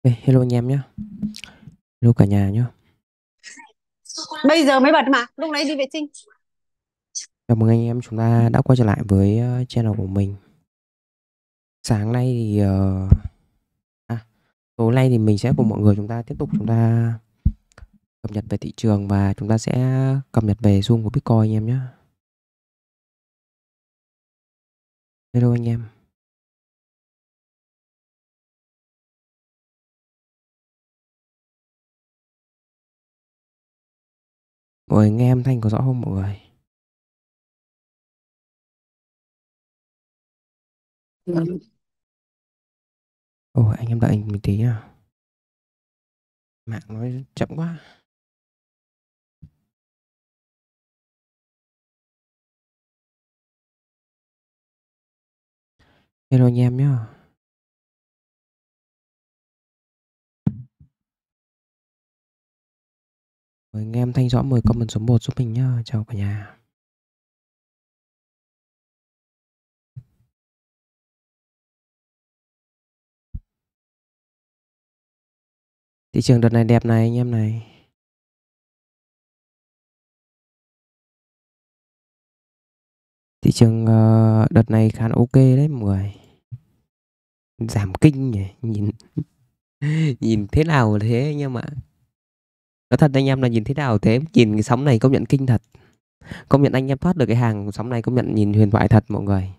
Okay, hello anh em nhé. Hello cả nhà nhé. Bây giờ mới bật mà, lúc nãy đi vệ sinh. Chào mừng anh em chúng ta đã quay trở lại với ờ, channel của mình. Sáng nay thì ờ, à, tối nay thì mình sẽ cùng mọi người chúng ta tiếp tục chúng ta cập nhật về thị trường và chúng ta sẽ cập nhật về Zoom của Bitcoin anh em nhé. Hello anh em. Mọi người nghe âm thanh có rõ không mọi người? Ừ. Ồ, anh em đợi anh một tí nha. Mạng nó chậm quá. Hello anh em nhá. Mời anh em thanh rõ 10 comment số 1 giúp mình nhá. Chào cả nhà. Thị trường đợt này đẹp này anh em này. Thị trường ờ, đợt này khá là ok đấy mọi người. Giảm kinh nhỉ, nhìn nhìn thế nào thế anh nhưng mà nói thật anh em là nhìn thế nào thế nhìn cái sóng này công nhận kinh thật công nhận anh em thoát được cái hàng sóng này công nhận nhìn huyền thoại thật mọi người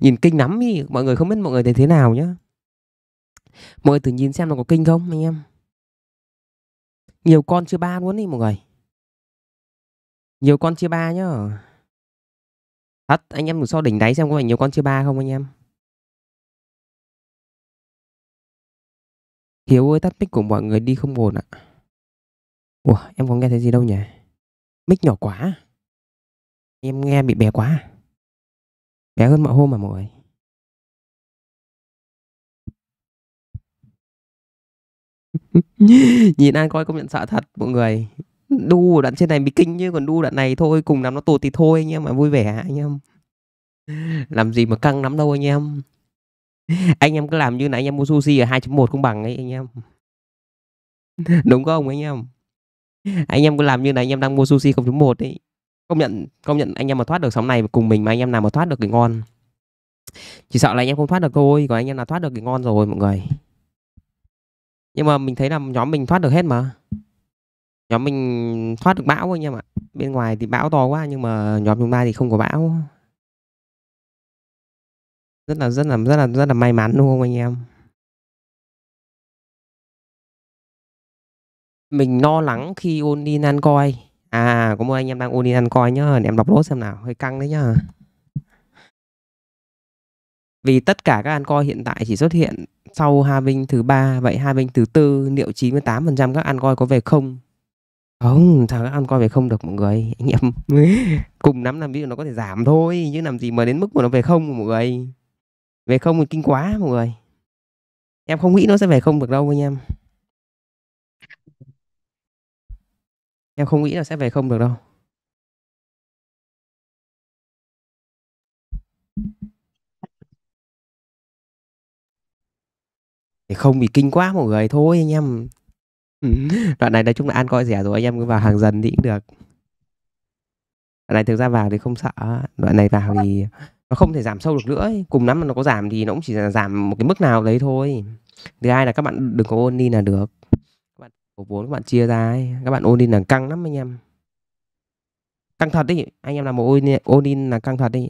nhìn kinh lắm ý mọi người không biết mọi người thấy thế nào nhá mọi người thử nhìn xem nó có kinh không anh em nhiều con chưa ba luôn đi mọi người nhiều con chưa ba nhá thật anh em đủ so đỉnh đáy xem có phải nhiều con chưa ba không anh em Hiếu ơi tắt mic của mọi người đi không ổn ạ. Ủa, em có nghe thấy gì đâu nhỉ? Mic nhỏ quá. Em nghe bị bé quá. Bé hơn mọi hôm mà mọi người. Nhìn anh coi công nhận sợ thật mọi người. Đu đoạn trên này bị kinh như còn đu đoạn này thôi cùng nắm nó tụt thì thôi anh em mà vui vẻ anh em. Làm gì mà căng lắm đâu anh em anh em cứ làm như nãy anh em mua sushi ở 2.1 cũng bằng ấy anh em đúng không anh em anh em cứ làm như này anh em đang mua sushi 0.1 ấy công nhận công nhận anh em mà thoát được sóng này cùng mình mà anh em nào mà thoát được thì ngon chỉ sợ là anh em không thoát được thôi còn anh em nào thoát được thì ngon rồi mọi người nhưng mà mình thấy là nhóm mình thoát được hết mà nhóm mình thoát được bão anh em ạ bên ngoài thì bão to quá nhưng mà nhóm chúng ta thì không có bão rất là rất là rất là rất là may mắn đúng không anh em mình lo lắng khi ôn đi ăn coi à có một anh em đang ôn đi ăn coi nhá để em đọc lốt xem nào hơi căng đấy nhá vì tất cả các ăn coi hiện tại chỉ xuất hiện sau Ha Vinh thứ ba vậy Ha Vinh thứ tư liệu 98% các ăn coi có về không không thằng các ăn coi về không được mọi người anh em cùng nắm làm ví dụ nó có thể giảm thôi chứ làm gì mà đến mức mà nó về không mọi người về không thì kinh quá mọi người em không nghĩ nó sẽ về không được đâu anh em em không nghĩ là sẽ về không được đâu thì không bị kinh quá mọi người thôi anh em đoạn này nói chung là ăn coi rẻ rồi anh em cứ vào hàng dần thì cũng được đoạn này thực ra vào thì không sợ đoạn này vào thì nó không thể giảm sâu được nữa ấy. cùng lắm mà nó có giảm thì nó cũng chỉ là giảm một cái mức nào đấy thôi thứ hai là các bạn đừng có ôn đi là được các bạn cổ vốn các bạn chia ra ấy. các bạn ôn đi là căng lắm anh em căng thật đi anh em làm một ôn ôn đi là căng thật đi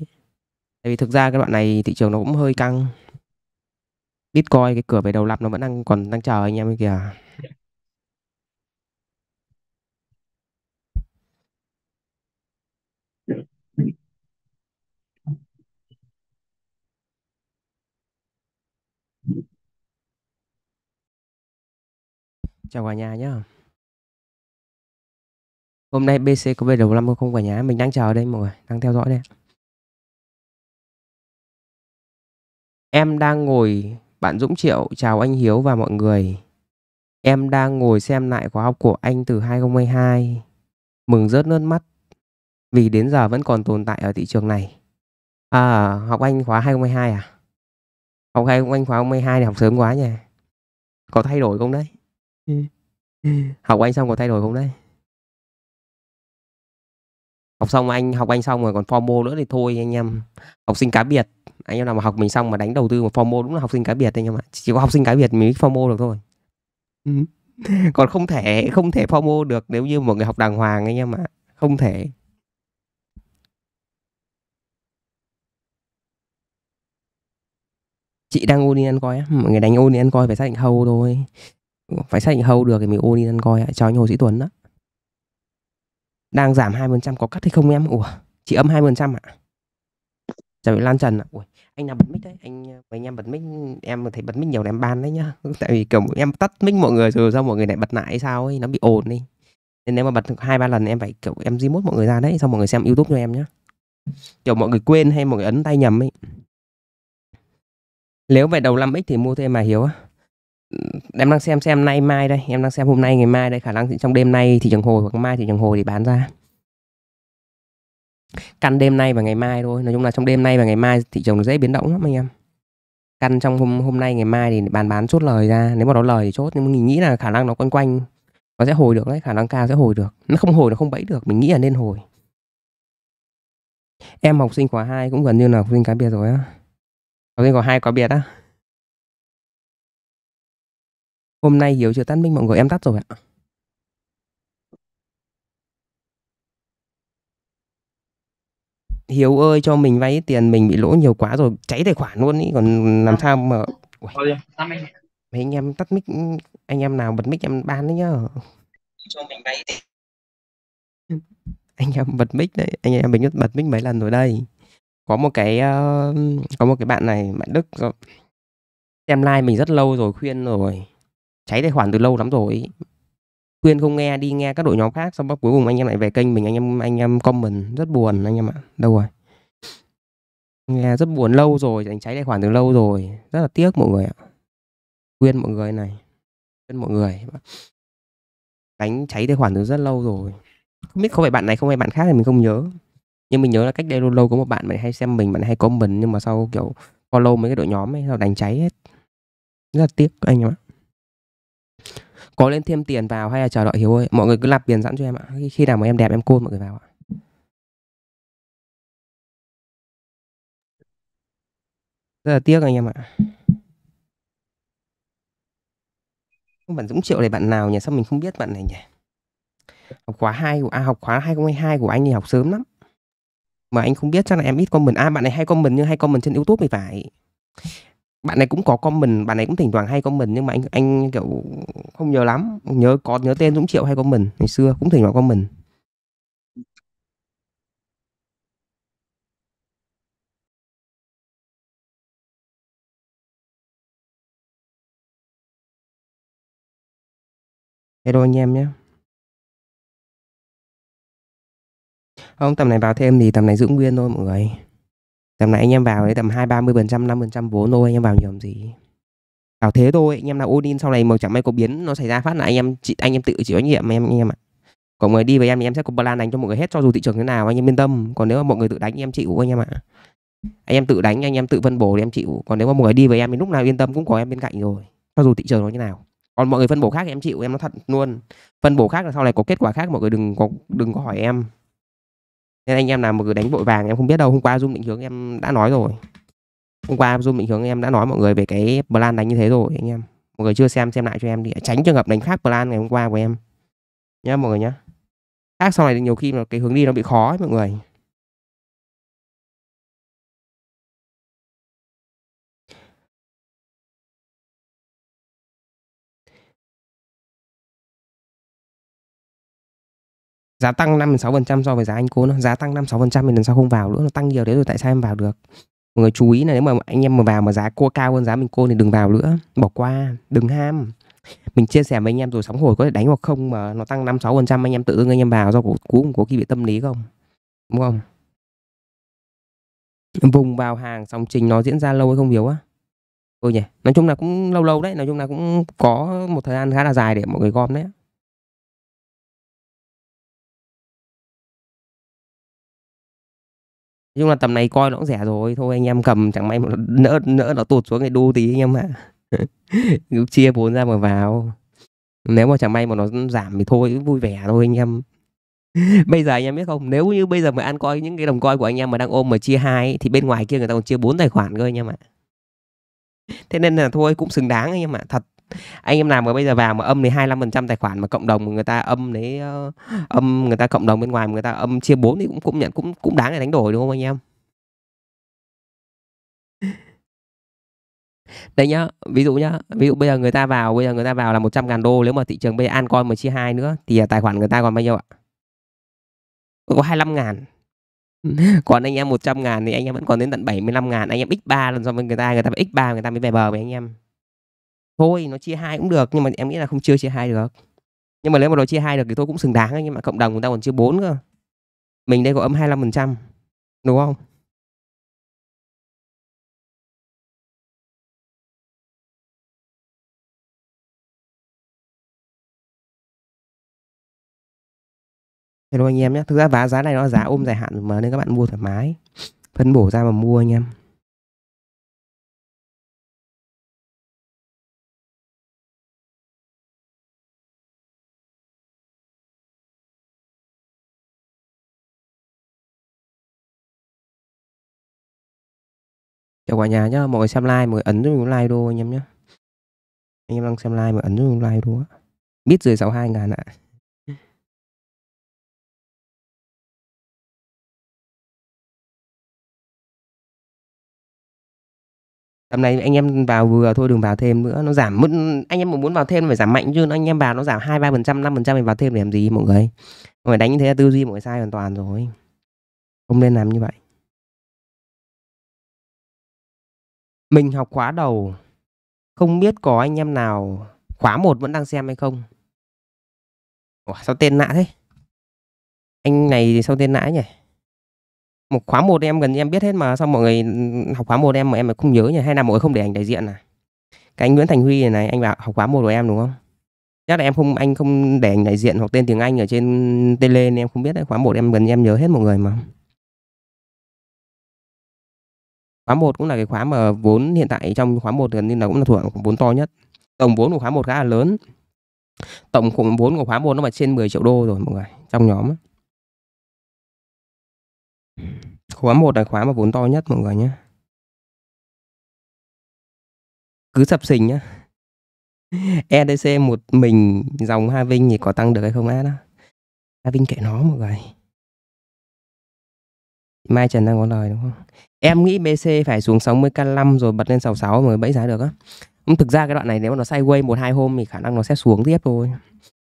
tại vì thực ra cái đoạn này thị trường nó cũng hơi căng bitcoin cái cửa về đầu lập nó vẫn đang còn đang chờ anh em kìa chào cả nhà nhé. hôm nay bc có về đầu năm không cả nhà mình đang chờ đây mọi người đang theo dõi đây em đang ngồi bạn dũng triệu chào anh hiếu và mọi người em đang ngồi xem lại khóa học của anh từ 2022 mừng rớt nước mắt vì đến giờ vẫn còn tồn tại ở thị trường này à học anh khóa 2022 à học anh khóa 2022 này học sớm quá nhỉ có thay đổi không đấy học anh xong còn thay đổi không đấy học xong anh học anh xong rồi còn formo nữa thì thôi anh em học sinh cá biệt anh em nào mà học mình xong mà đánh đầu tư một formo đúng là học sinh cá biệt anh em ạ chỉ có học sinh cá biệt mình mới formo được thôi ừ. còn không thể không thể formo được nếu như một người học đàng hoàng anh em ạ không thể chị đang ôn đi ăn coi á mọi người đánh ôn đi ăn coi phải xác định hầu thôi phải xác định hầu được thì mình ôn đi ăn coi cho anh Hồ Sĩ Tuấn đó đang giảm 2% có cắt hay không em ủa chỉ âm 20% ạ à? chào Lan Trần ạ à? anh nào bật mic đấy anh anh em bật mic em thấy bật mic nhiều là em ban đấy nhá tại vì kiểu em tắt mic mọi người rồi sao mọi người lại bật lại sao ấy nó bị ồn đi nên nếu mà bật hai ba lần em phải kiểu em di mốt mọi người ra đấy xong mọi người xem youtube cho em nhá kiểu mọi người quên hay mọi người ấn tay nhầm ấy nếu về đầu 5x thì mua thêm mà hiếu á em đang xem xem nay mai đây em đang xem hôm nay ngày mai đây khả năng trong đêm nay thị trường hồi hoặc mai thị trường hồi thì bán ra căn đêm nay và ngày mai thôi nói chung là trong đêm nay và ngày mai thị trường dễ biến động lắm anh em căn trong hôm hôm nay ngày mai thì bán bán chốt lời ra nếu mà nó lời thì chốt nhưng mình nghĩ là khả năng nó quanh quanh nó sẽ hồi được đấy khả năng cao sẽ hồi được nó không hồi nó không bẫy được mình nghĩ là nên hồi em học sinh khóa 2 cũng gần như là học sinh cá biệt rồi á học sinh khóa hai cá biệt á Hôm nay Hiếu chưa tắt mic mọi người, em tắt rồi ạ. Hiếu ơi cho mình vay tiền mình bị lỗ nhiều quá rồi, cháy tài khoản luôn ý, còn làm dạ. sao mà Ui. Mấy anh em tắt mic, anh em nào bật mic em ban đấy nhá. Cho mình vay anh em bật mic đấy anh em mình bật mic mấy lần rồi đây có một cái uh, có một cái bạn này bạn đức ờ, xem live mình rất lâu rồi khuyên rồi cháy tài khoản từ lâu lắm rồi khuyên không nghe đi nghe các đội nhóm khác xong bắt cuối cùng anh em lại về kênh mình anh em anh em comment rất buồn anh em ạ đâu rồi nghe rất buồn lâu rồi đánh cháy tài khoản từ lâu rồi rất là tiếc mọi người ạ khuyên mọi người này khuyên mọi người đánh cháy tài khoản từ rất lâu rồi không biết có phải bạn này không phải bạn khác thì mình không nhớ nhưng mình nhớ là cách đây lâu lâu có một bạn mình hay xem mình bạn hay comment nhưng mà sau kiểu follow mấy cái đội nhóm ấy sau đánh cháy hết rất là tiếc anh em ạ có lên thêm tiền vào hay là chờ đợi hiếu ơi mọi người cứ lạp tiền sẵn cho em ạ khi nào mà em đẹp em côn mọi người vào ạ rất là tiếc anh em ạ bạn Dũng Triệu này bạn nào nhỉ sao mình không biết bạn này nhỉ học khóa hai của à, học khóa 2022 của anh thì học sớm lắm mà anh không biết chắc là em ít comment à bạn này hay comment nhưng hay comment trên YouTube thì phải bạn này cũng có comment bạn này cũng thỉnh thoảng hay comment nhưng mà anh anh kiểu không nhớ lắm nhớ có nhớ tên Dũng Triệu hay comment ngày xưa cũng thỉnh thoảng comment Hello anh em nhé Không tầm này vào thêm thì tầm này giữ nguyên thôi mọi người tầm này anh em vào đấy tầm hai ba mươi phần trăm năm phần trăm vốn thôi anh em vào nhiều làm gì bảo thế thôi anh em nào Odin sau này mà chẳng may có biến nó xảy ra phát là anh em chị anh em tự chịu trách nhiệm anh em anh em ạ còn người đi với em thì em sẽ có plan đánh cho mọi người hết cho dù thị trường thế nào anh em yên tâm còn nếu mà mọi người tự đánh em chịu anh em ạ anh em tự đánh anh em tự phân bổ thì em chịu còn nếu mà mọi người đi với em thì lúc nào yên tâm cũng có em bên cạnh rồi cho dù thị trường nó như nào còn mọi người phân bổ khác thì em chịu em nó thật luôn phân bổ khác là sau này có kết quả khác mọi người đừng có đừng có hỏi em nên anh em nào mà cứ đánh vội vàng em không biết đâu hôm qua zoom định hướng em đã nói rồi hôm qua zoom định hướng em đã nói mọi người về cái plan đánh như thế rồi anh em mọi người chưa xem xem lại cho em thì tránh trường hợp đánh khác plan ngày hôm qua của em nhá mọi người nhá khác sau này nhiều khi là cái hướng đi nó bị khó ấy, mọi người giá tăng phần trăm so với giá anh cố nó giá tăng phần trăm thì lần sau không vào nữa nó tăng nhiều đấy rồi tại sao em vào được mọi người chú ý là nếu mà anh em mà vào mà giá cua cao hơn giá mình cô thì đừng vào nữa bỏ qua đừng ham mình chia sẻ với anh em rồi sóng hồi có thể đánh hoặc không mà nó tăng phần trăm anh em tự dưng anh em vào do cổ cú cũng có khi bị tâm lý không đúng không vùng vào hàng sóng trình nó diễn ra lâu hay không hiểu á ừ nhỉ nói chung là cũng lâu lâu đấy nói chung là cũng có một thời gian khá là dài để mọi người gom đấy chung là tầm này coi nó cũng rẻ rồi thôi anh em cầm chẳng may mà nỡ nỡ nó tụt xuống thì đu tí anh em ạ chia vốn ra mà vào nếu mà chẳng may mà nó giảm thì thôi vui vẻ thôi anh em bây giờ anh em biết không nếu như bây giờ mà ăn coi những cái đồng coi của anh em mà đang ôm mà chia hai thì bên ngoài kia người ta còn chia bốn tài khoản cơ anh em ạ thế nên là thôi cũng xứng đáng anh em ạ thật anh em nào mà bây giờ vào mà âm lấy 25% tài khoản mà cộng đồng người ta âm lấy uh, ờ, âm người ta cộng đồng bên ngoài người ta âm chia 4 thì cũng cũng nhận cũng cũng đáng để đánh đổi đúng không anh em đấy nhá ví dụ nhá ví dụ bây giờ người ta vào bây giờ người ta vào là 100 ngàn đô nếu mà thị trường bây giờ an coin mà chia hai nữa thì ờ, tài khoản người ta còn bao nhiêu ạ có 25 ngàn còn anh em 100 ngàn thì anh em vẫn còn đến tận 75 ngàn anh em x3 lần so với người ta người ta phải x3 người ta mới về bờ với anh em thôi nó chia hai cũng được nhưng mà em nghĩ là không chưa chia hai được nhưng mà nếu mà nó chia hai được thì tôi cũng xứng đáng ấy, nhưng mà cộng đồng chúng ta còn chưa bốn cơ mình đây có âm 25 phần trăm đúng không Hello anh em nhé. Thực ra giá giá này nó giá ôm dài hạn mà nên các bạn mua thoải mái. Phân bổ ra mà mua anh em. chào dạ, cả nhà nhá mọi người xem like mọi người ấn giúp mình like đô anh em nhá anh em đang xem like mà ấn giúp mình like đô biết dưới hai ngàn ạ Tầm này anh em vào vừa thôi đừng vào thêm nữa Nó giảm mất Anh em mà muốn vào thêm phải giảm mạnh chứ Anh em vào nó giảm hai ba phần trăm, năm phần trăm mình vào thêm để làm gì mọi người Mọi người đánh như thế là tư duy mọi người sai hoàn toàn rồi Không nên làm như vậy Mình học khóa đầu, không biết có anh em nào khóa 1 vẫn đang xem hay không. Ủa, sao tên lạ thế? Anh này thì sao tên lạ nhỉ? Một khóa 1 em gần em biết hết mà sao mọi người học khóa 1 em mà em lại không nhớ nhỉ? Hay là mọi người không để ảnh đại diện à? Cái anh Nguyễn Thành Huy này này, anh bảo học khóa 1 của em đúng không? chắc là em không anh không để ảnh đại diện hoặc tên tiếng Anh ở trên tên lên em không biết đấy khóa một em gần em nhớ hết mọi người mà khóa 1 cũng là cái khóa mà vốn hiện tại trong khóa 1 gần như là cũng là thuộc vốn to nhất tổng vốn của khóa 1 khá là lớn tổng khủng vốn của khóa 1 nó mà trên 10 triệu đô rồi mọi người trong nhóm khóa 1 là khóa mà vốn to nhất mọi người nhé cứ sập sình nhá EDC một mình dòng Ha Vinh thì có tăng được hay không á đó Ha Vinh kệ nó mọi người Mai Trần đang có lời đúng không em nghĩ BC phải xuống 60 k năm rồi bật lên 66 mới bẫy giá được á thực ra cái đoạn này nếu mà nó sideways một hai hôm thì khả năng nó sẽ xuống tiếp thôi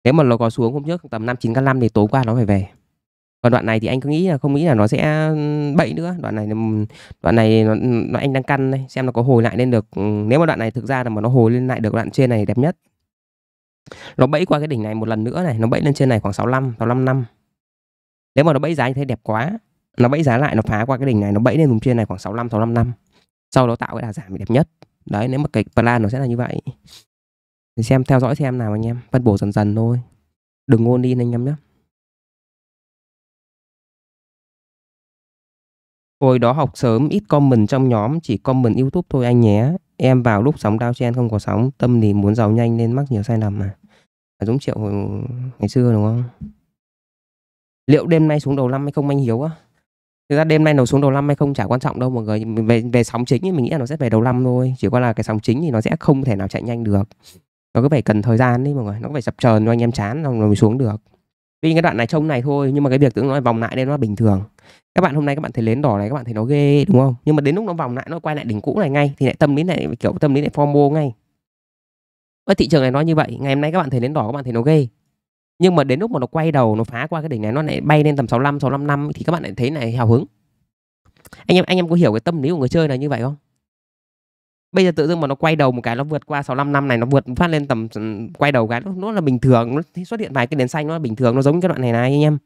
nếu mà nó có xuống hôm trước tầm năm k năm thì tối qua nó phải về còn đoạn này thì anh cứ nghĩ là không nghĩ là nó sẽ bậy nữa đoạn này đoạn này nó, nó anh đang căn đây xem nó có hồi lại lên được nếu mà đoạn này thực ra là mà nó hồi lên lại được đoạn trên này đẹp nhất nó bẫy qua cái đỉnh này một lần nữa này nó bẫy lên trên này khoảng 65 65 năm nếu mà nó bẫy giá như thế đẹp quá nó bẫy giá lại nó phá qua cái đỉnh này nó bẫy lên vùng trên này khoảng 65 65 năm sau đó tạo cái đà giảm đẹp nhất đấy nếu mà cái plan nó sẽ là như vậy thì xem theo dõi xem nào anh em phân bổ dần dần thôi đừng ngôn đi anh em nhé hồi đó học sớm ít comment trong nhóm chỉ comment youtube thôi anh nhé em vào lúc sóng đao chen không có sóng tâm thì muốn giàu nhanh nên mắc nhiều sai lầm mà à, dũng triệu hồi ngày xưa đúng không liệu đêm nay xuống đầu năm hay không anh hiếu á thực ra đêm nay nó xuống đầu năm hay không chả quan trọng đâu mọi người về về sóng chính thì mình nghĩ là nó sẽ về đầu năm thôi chỉ có là cái sóng chính thì nó sẽ không thể nào chạy nhanh được nó cứ phải cần thời gian đi mọi người nó cứ phải chập chờn cho anh em chán rồi mới xuống được vì cái đoạn này trông này thôi nhưng mà cái việc tưởng nói vòng lại đây nó là bình thường các bạn hôm nay các bạn thấy lến đỏ này các bạn thấy nó ghê đúng không nhưng mà đến lúc nó vòng lại nó quay lại đỉnh cũ này ngay thì lại tâm lý này kiểu tâm lý lại formo ngay với thị trường này nó như vậy ngày hôm nay các bạn thấy lến đỏ các bạn thấy nó ghê nhưng mà đến lúc mà nó quay đầu nó phá qua cái đỉnh này nó lại bay lên tầm 65 65 năm thì các bạn lại thấy này hào hứng anh em anh em có hiểu cái tâm lý của người chơi là như vậy không bây giờ tự dưng mà nó quay đầu một cái nó vượt qua 65 năm này nó vượt phát lên tầm ừ, quay đầu cái nó, nó là bình thường nó xuất hiện vài cái đèn xanh nó là bình thường nó giống cái đoạn này này anh em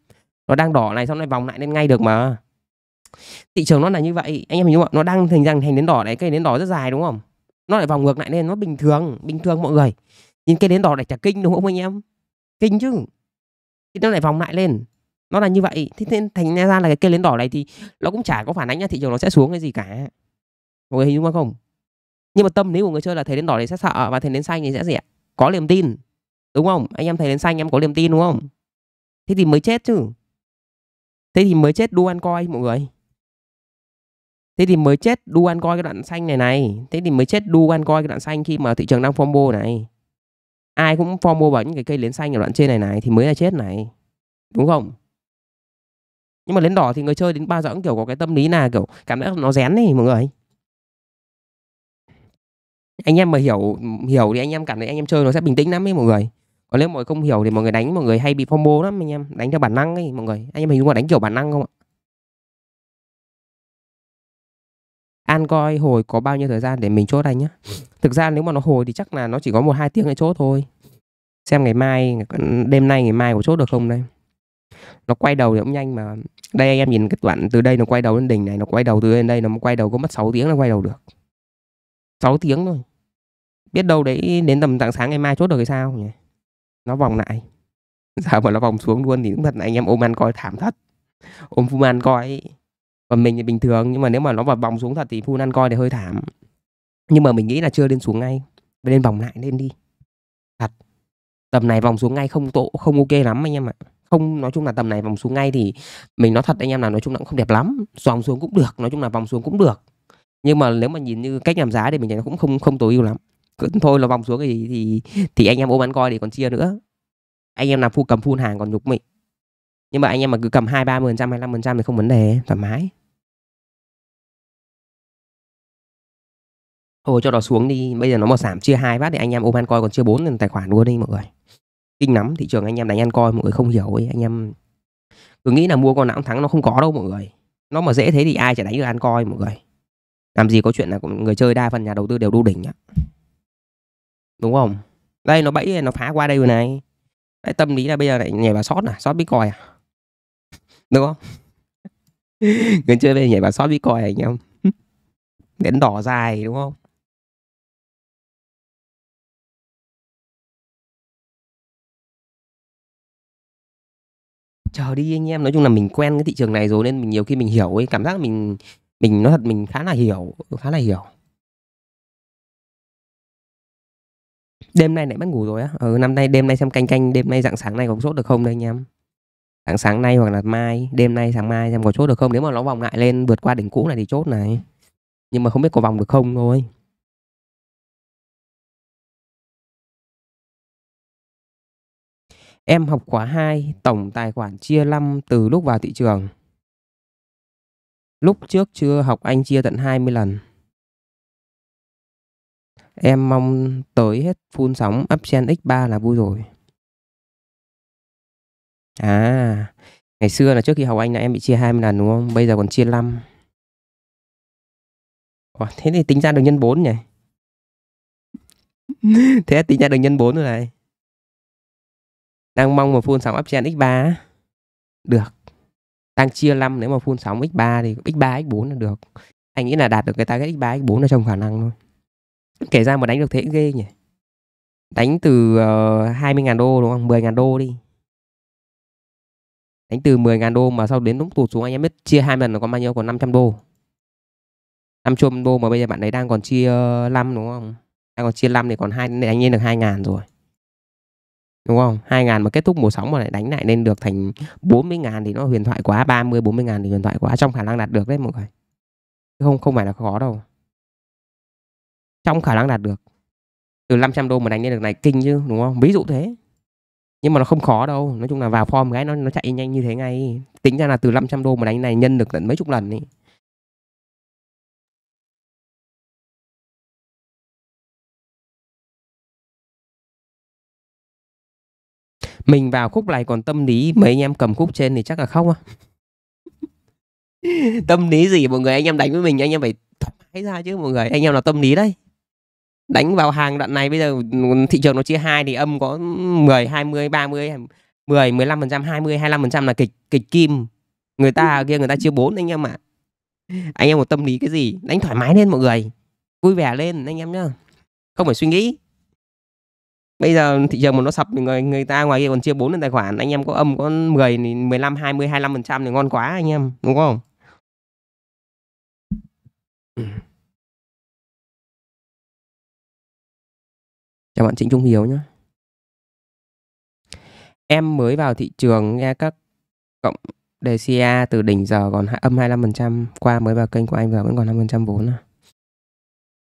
nó đang đỏ này xong lại vòng lại lên ngay được mà thị trường nó là như vậy anh em hiểu không nó đang thành rằng thành đến đỏ này cây đến đỏ rất dài đúng không nó lại vòng ngược lại lên nó bình thường bình thường mọi người nhìn cái đến đỏ này chả kinh đúng không anh em kinh chứ thì nó lại vòng lại lên nó là như vậy thế nên thành ra là cái cây lên đỏ này thì nó cũng chả có phản ánh là thị trường nó sẽ xuống hay gì cả mọi người hình dung không nhưng mà tâm lý của người chơi là thấy đến đỏ thì sẽ sợ và thấy đến xanh thì sẽ rẻ có niềm tin đúng không anh em thấy đến xanh em có niềm tin đúng không thế thì mới chết chứ thế thì mới chết đu ăn coi mọi người thế thì mới chết đu ăn coi cái đoạn xanh này này thế thì mới chết đu ăn coi cái đoạn xanh khi mà thị trường đang formo này ai cũng form mua vào những cái cây lến xanh ở đoạn trên này này thì mới là chết này đúng không nhưng mà lến đỏ thì người chơi đến ba giờ cũng kiểu có cái tâm lý là kiểu cảm giác nó rén này mọi người anh em mà hiểu hiểu thì anh em cảm thấy anh em chơi nó sẽ bình tĩnh lắm ấy mọi người còn nếu mọi người không hiểu thì mọi người đánh mọi người hay bị fomo lắm anh em đánh theo bản năng ấy mọi người anh em hình dung là đánh kiểu bản năng không ạ an coi hồi có bao nhiêu thời gian để mình chốt anh nhé ừ. thực ra nếu mà nó hồi thì chắc là nó chỉ có một hai tiếng để chốt thôi xem ngày mai đêm nay ngày mai có chốt được không đây nó quay đầu thì cũng nhanh mà đây anh em nhìn cái đoạn từ đây nó quay đầu lên đỉnh này nó quay đầu từ đến đây nó quay đầu có mất 6 tiếng nó quay đầu được 6 tiếng thôi biết đâu đấy đến tầm tạng sáng ngày mai chốt được hay sao nhỉ nó vòng lại giờ mà nó vòng xuống luôn thì cũng thật là anh em ôm ăn coi thảm thật ôm fuman coi ấy còn mình thì bình thường nhưng mà nếu mà nó vào vòng xuống thật thì full ăn coi thì hơi thảm nhưng mà mình nghĩ là chưa lên xuống ngay nên vòng lại lên đi thật tầm này vòng xuống ngay không tổ không ok lắm anh em ạ không nói chung là tầm này vòng xuống ngay thì mình nói thật anh em là nói chung là cũng không đẹp lắm vòng xuống cũng được nói chung là vòng xuống cũng được nhưng mà nếu mà nhìn như cách làm giá thì mình thấy nó cũng không không tối ưu lắm cứ thôi là vòng xuống thì thì thì anh em ôm ăn coi để còn chia nữa anh em làm phu cầm full hàng còn nhục mình nhưng mà anh em mà cứ cầm hai ba mươi phần trăm hai mươi phần trăm thì không vấn đề thoải mái thôi cho nó xuống đi bây giờ nó mà giảm chia hai phát thì anh em open ăn coi còn chia bốn tài khoản luôn đi mọi người kinh lắm thị trường anh em đánh ăn coi mọi người không hiểu ấy anh em cứ nghĩ là mua con nào cũng thắng nó không có đâu mọi người nó mà dễ thế thì ai chả đánh được ăn coi mọi người làm gì có chuyện là người chơi đa phần nhà đầu tư đều đu đỉnh nhá đúng không đây nó bẫy nó phá qua đây rồi này đấy, tâm lý là bây giờ lại nhảy vào sót à sót bitcoin à đúng không người chơi về nhảy vào shop bitcoin anh em đến đỏ dài đúng không chờ đi anh em nói chung là mình quen cái thị trường này rồi nên mình nhiều khi mình hiểu ấy cảm giác mình mình nói thật mình khá là hiểu khá là hiểu đêm nay lại mất ngủ rồi á ừ năm nay đêm nay xem canh canh đêm nay dạng sáng nay có sốt được không đây anh em sáng sáng nay hoặc là mai đêm nay sáng mai xem có chốt được không nếu mà nó vòng lại lên vượt qua đỉnh cũ này thì chốt này nhưng mà không biết có vòng được không thôi Em học khóa 2 tổng tài khoản chia 5 từ lúc vào thị trường. Lúc trước chưa học anh chia tận 20 lần. Em mong tới hết phun sóng uptrend X3 là vui rồi. À, ngày xưa là trước khi học Anh là em bị chia 20 lần, đúng không? Bây giờ còn chia 5. Ủa, thế thì tính ra được nhân 4 nhỉ? thế tính ra được nhân 4 rồi này. Đang mong mà phun sóng uptrend x3 Được. Đang chia 5 nếu mà phun sóng x3 thì x3 x4 là được. Anh nghĩ là đạt được cái target x3 x4 là trong khả năng thôi. Kể ra mà đánh được thế ghê nhỉ. Đánh từ uh, ờ, 20.000 đô đúng không? 10.000 đô đi đánh từ 10.000 đô mà sau đến lúc tụt xuống anh em biết chia hai lần là còn bao nhiêu còn 500 đô 500 đô mà bây giờ bạn ấy đang còn chia 5 ờ, đúng không đang còn chia 5 thì còn hai anh lên được 2 ngàn rồi đúng không 2 ngàn mà kết thúc mùa sóng mà lại đánh lại nên được thành 40 ngàn thì nó huyền thoại quá 30 40 ngàn thì huyền thoại quá trong khả năng đạt được đấy mọi người không không phải là khó đâu trong khả năng đạt được từ 500 đô mà đánh lên được này kinh chứ đúng không ví dụ thế nhưng mà nó không khó đâu nói chung là vào form gái nó nó chạy nhanh như thế ngay tính ra là từ 500 đô mà đánh này nhân được tận mấy chục lần ấy mình vào khúc này còn tâm lý mấy anh em cầm khúc trên thì chắc là không à tâm lý gì mọi người anh em đánh với mình anh em phải thoải mái ra chứ mọi người anh em là tâm lý đấy đánh vào hàng đoạn này bây giờ thị trường nó chia hai thì âm có 10, 20, 30, 10, 15 phần trăm, 20, 25 phần trăm là kịch kịch kim người ta ừ. kia người ta chia bốn anh em ạ à. anh em một tâm lý cái gì đánh thoải mái lên mọi người vui vẻ lên anh em nhá không phải suy nghĩ bây giờ thị trường mà nó sập người người ta ngoài kia còn chia bốn lên tài khoản anh em có âm có 10 thì 15 20 25 phần trăm thì ngon quá anh em đúng không ừ. Chào bạn Trịnh Trung Hiếu nhé. Em mới vào thị trường nghe các cộng DCA từ đỉnh giờ còn âm 25% qua mới vào kênh của anh giờ vẫn còn 5% vốn à.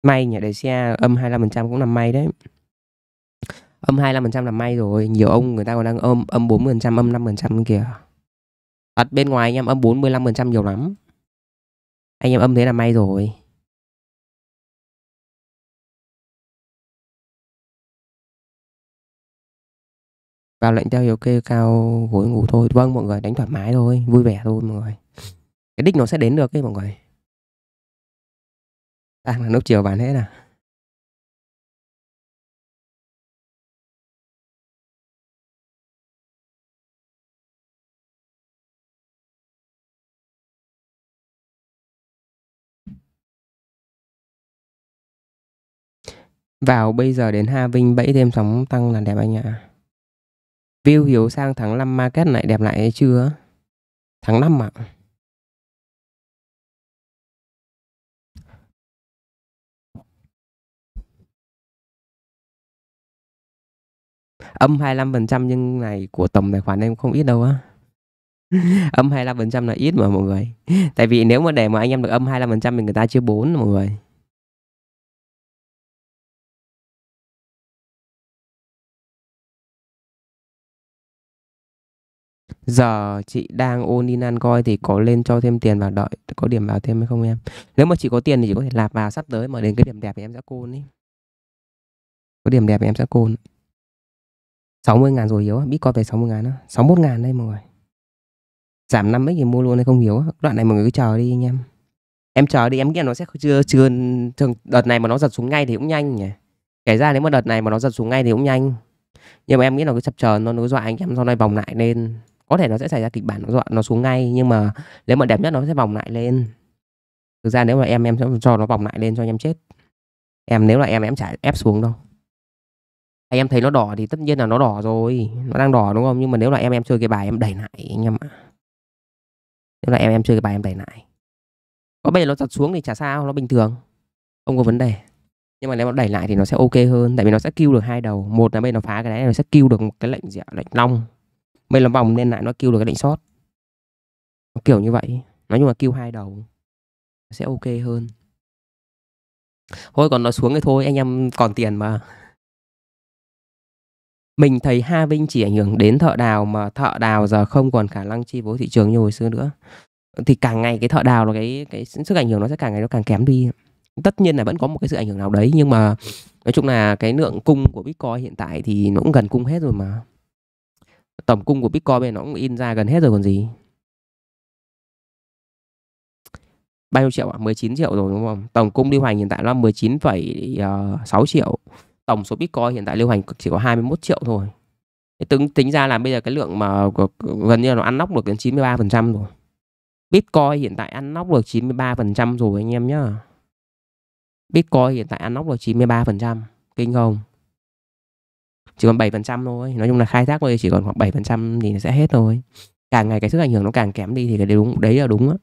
May nhỉ, DCA âm 25% cũng là may đấy. Âm 25% là may rồi, nhiều ông người ta còn đang âm âm 40%, âm 5% kìa. Thật bên ngoài anh em âm 45% nhiều lắm. Anh em âm thế là may rồi. vào lệnh theo hiểu kê cao gối ngủ thôi vâng mọi người đánh thoải mái thôi vui vẻ thôi mọi người cái đích nó sẽ đến được ấy mọi người đang à, là lúc chiều bán hết à vào bây giờ đến Hà Vinh bẫy thêm sóng tăng là đẹp anh ạ view hiếu sang tháng 5 market lại đẹp lại hay chưa tháng 5 ạ à? âm 25% nhưng này của tổng tài khoản em không ít đâu á âm 25% là ít mà mọi người tại vì nếu mà để mà anh em được âm 25% thì người ta chưa bốn mọi người giờ chị đang ôn in ăn coi thì có lên cho thêm tiền vào đợi có điểm vào thêm hay không em nếu mà chị có tiền thì chị có thể lạp vào sắp tới mà đến cái điểm đẹp thì em sẽ côn đi có điểm đẹp thì em sẽ côn 60 ngàn rồi hiếu biết coi về 60 ngàn đó 61 ngàn đây mọi người giảm 5 thì mua luôn hay không hiếu đoạn này mọi người cứ chờ đi anh em em chờ đi em nghĩ là nó sẽ chưa chưa thường đợt này mà nó giật xuống ngay thì cũng nhanh nhỉ kể ra nếu mà đợt này mà nó giật xuống ngay thì cũng nhanh nhưng mà em nghĩ là cứ chập chờn nó nối dọa anh em sau này vòng lại nên có thể nó sẽ xảy ra kịch bản nó dọa nó xuống ngay nhưng mà nếu mà đẹp nhất nó sẽ vòng lại lên thực ra nếu mà em em sẽ cho nó vòng lại lên cho em chết em nếu là em em chả ép xuống đâu anh em thấy nó đỏ thì tất nhiên là nó đỏ rồi nó đang đỏ đúng không nhưng mà nếu là em em chơi cái bài em đẩy lại anh em ạ nếu là em em chơi cái bài em đẩy lại có bây giờ nó giật xuống thì chả sao nó bình thường không có vấn đề nhưng mà nếu mà đẩy lại thì nó sẽ ok hơn tại vì nó sẽ kêu được hai đầu một là bây nó phá cái đấy nó sẽ kêu được một cái lệnh dẻo lệnh long mình làm vòng nên lại nó kêu được cái lệnh sót kiểu như vậy nói chung là kêu hai đầu sẽ ok hơn thôi còn nó xuống thì thôi anh em còn tiền mà mình thấy ha vinh chỉ ảnh hưởng đến thợ đào mà thợ đào giờ không còn khả năng chi phối thị trường như hồi xưa nữa thì càng ngày cái thợ đào là cái cái sức ảnh hưởng nó sẽ càng ngày nó càng kém đi tất nhiên là vẫn có một cái sự ảnh hưởng nào đấy nhưng mà nói chung là cái lượng cung của bitcoin hiện tại thì nó cũng gần cung hết rồi mà tổng cung của Bitcoin bên nó cũng in ra gần hết rồi còn gì bao nhiêu triệu ạ? À? 19 triệu rồi đúng không? Tổng cung lưu hành hiện tại là 19,6 ờ, triệu. Tổng số Bitcoin hiện tại lưu hành chỉ có 21 triệu thôi. Tính tính ra là bây giờ cái lượng mà gần như là nó ăn nóc được đến 93% rồi. Bitcoin hiện tại ăn nóc được 93% rồi anh em nhá. Bitcoin hiện tại ăn nóc được 93%, kinh không? chỉ còn 7% thôi nói chung là khai thác thôi chỉ còn khoảng 7% thì nó sẽ hết thôi càng ngày cái sức ảnh hưởng nó càng kém đi thì cái đấy đúng đấy là đúng á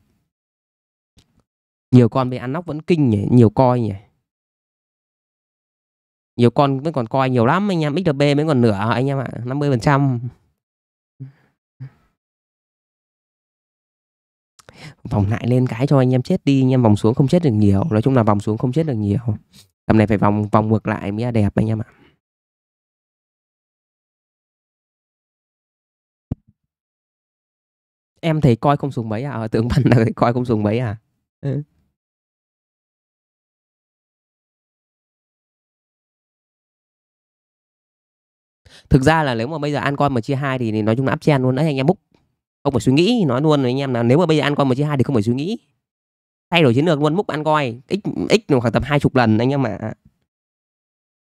nhiều con bị ăn nóc vẫn kinh nhỉ nhiều coi nhỉ nhiều con vẫn còn coi nhiều lắm anh em XRB mới còn nửa anh em ạ à, 50% vòng lại lên cái cho anh em chết đi anh em vòng xuống không chết được nhiều nói chung là vòng xuống không chết được nhiều tầm này phải vòng vòng ngược lại mới đẹp anh em ạ em thấy coi không xuống mấy à, ở ờ, tưởng bạn là coi không xuống mấy à ừ. thực ra là nếu mà bây giờ ăn coi mà chia hai thì, nói chung là áp chen luôn đấy anh em búc không phải suy nghĩ nói luôn anh em là nếu mà bây giờ ăn coi mà chia hai thì không phải suy nghĩ thay đổi chiến lược luôn múc ăn coi x x khoảng tầm hai chục lần anh em mà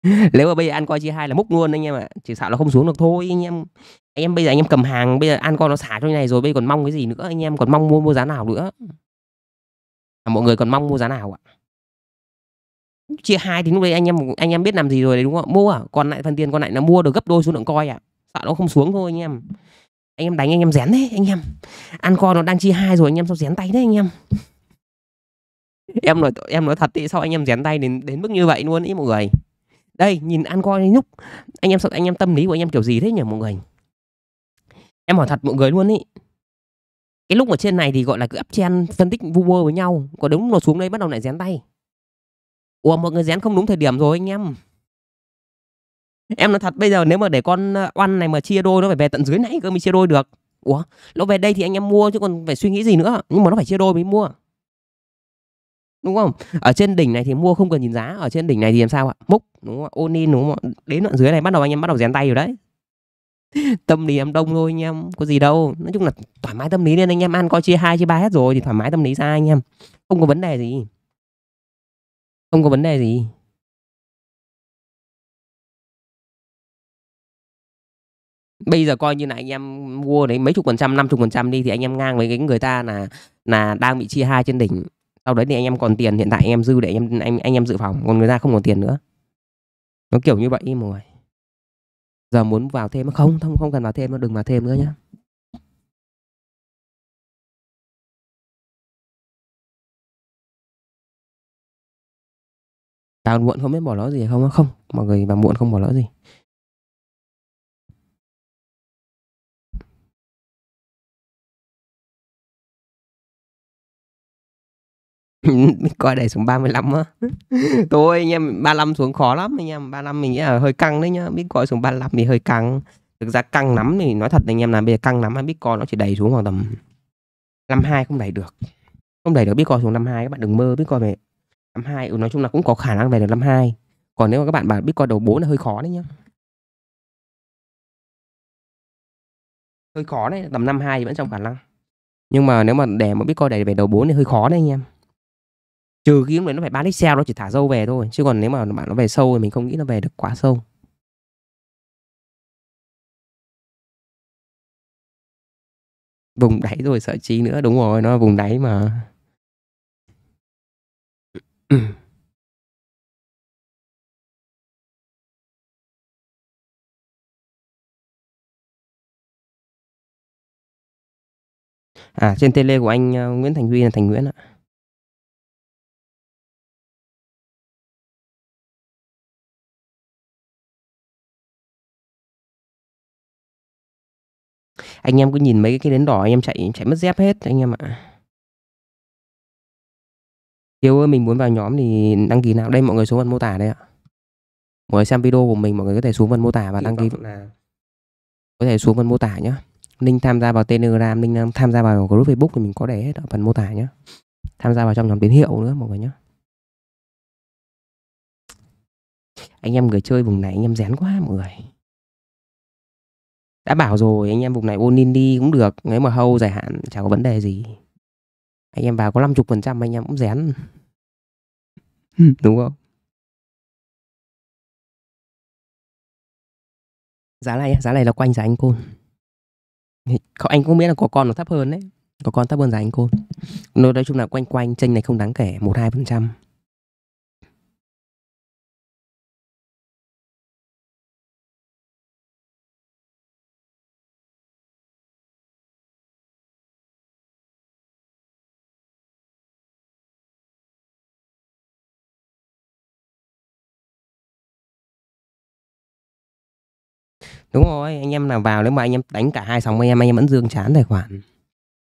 nếu mà bây giờ ăn coi chia hai là múc luôn anh em ạ à. chỉ sợ nó không xuống được thôi anh em anh em bây giờ anh em cầm hàng bây giờ ăn coi nó xả cho như này rồi bây giờ còn mong cái gì nữa anh em còn mong mua mua giá nào nữa à, mọi người còn mong mua giá nào ạ chia hai thì lúc đấy anh em anh em biết làm gì rồi đấy đúng không mua à? còn lại phần tiền còn lại là mua được gấp đôi số lượng coi ạ à. sợ nó không xuống thôi anh em anh em đánh anh em rén đấy anh em ăn coi nó đang chia hai rồi anh em sao rén tay đấy anh em em nói em nói thật thì sao anh em rén tay đến đến mức như vậy luôn ý mọi người đây nhìn ăn coi nhúc anh em sợ anh em tâm lý của anh em kiểu gì thế nhỉ mọi người em hỏi thật mọi người luôn ý cái lúc ở trên này thì gọi là cứ ấp chen phân tích vu vơ với nhau còn đúng nó xuống đây bắt đầu lại dán tay ủa mọi người dán không đúng thời điểm rồi anh em em nói thật bây giờ nếu mà để con ờ, oan này mà chia đôi nó phải về tận dưới nãy cơ mới chia đôi được ủa nó về đây thì anh em mua chứ còn phải suy nghĩ gì nữa nhưng mà nó phải chia đôi mới mua đúng không ở trên đỉnh này thì mua không cần nhìn giá ở trên đỉnh này thì làm sao ạ múc đúng không ôn in đúng không đến đoạn dưới này bắt đầu anh em bắt đầu dán tay rồi đấy tâm lý em đông thôi anh em có gì đâu nói chung là thoải mái tâm lý nên anh em ăn coi chia hai chia ba hết rồi thì thoải mái tâm lý ra anh em không có vấn đề gì không có vấn đề gì bây giờ coi như là anh em mua đấy mấy chục phần trăm năm chục phần trăm đi thì anh em ngang với cái người ta là là đang bị chia hai trên đỉnh sau đấy thì anh em còn tiền hiện tại anh em dư để anh em anh anh em dự phòng còn người ta không còn tiền nữa nó kiểu như vậy mọi người giờ muốn vào thêm không không không cần vào thêm nó đừng vào thêm nữa nhá vào muộn không biết bỏ lỡ gì không không mọi người vào muộn không bỏ lỡ gì coi đẩy xuống 35 á tôi anh em 35 xuống khó lắm anh em 35 mình nghĩ là hơi căng đấy nhá biết coi xuống 35 thì hơi căng Thực ra căng lắm thì nói thật anh em là bây giờ căng lắm biết coi nó chỉ đẩy xuống khoảng tầm 52 không đẩy được Không đẩy được biết coi xuống 52 các bạn đừng mơ biết coi về 52 ừ, Nói chung là cũng có khả năng về được 52 Còn nếu mà các bạn bảo biết coi đầu 4 là hơi khó đấy nhá Hơi khó đấy tầm 52 thì vẫn trong khả năng Nhưng mà nếu mà để mà Bitcoin đẩy về đầu 4 thì hơi khó đấy anh em trừ khi lúc đấy nó phải bán excel nó chỉ thả dâu về thôi chứ còn nếu mà bạn nó về sâu thì mình không nghĩ nó về được quá sâu vùng đáy rồi sợ chi nữa đúng rồi nó vùng đáy mà à trên tele của anh ờ, Nguyễn Thành Huy là Thành Nguyễn ạ anh em cứ nhìn mấy cái đến đỏ anh em chạy chạy mất dép hết anh em ạ à. ơi mình muốn vào nhóm thì đăng ký nào đây mọi người xuống phần mô tả đây ạ mọi người xem video của mình mọi người có thể xuống phần mô tả và đăng ký có thể xuống phần mô tả nhé Linh tham gia vào Telegram, Linh tham gia vào group Facebook thì mình có để hết ở phần mô tả nhé. Tham gia vào trong nhóm tín hiệu nữa mọi người nhé. Anh em người chơi vùng này anh em rén quá mọi người đã bảo rồi anh em vùng này ôn in đi cũng được nếu mà hâu dài hạn chả có vấn đề gì anh em vào có 50 phần trăm anh em cũng rén ừ. đúng không giá này giá này là quanh giá anh côn anh cũng biết là có con nó thấp hơn đấy có con thấp hơn giá anh côn nói nói chung là quanh quanh tranh này không đáng kể một hai phần trăm đúng rồi anh em nào vào nếu mà anh em đánh cả hai sóng anh em anh em vẫn dương chán tài khoản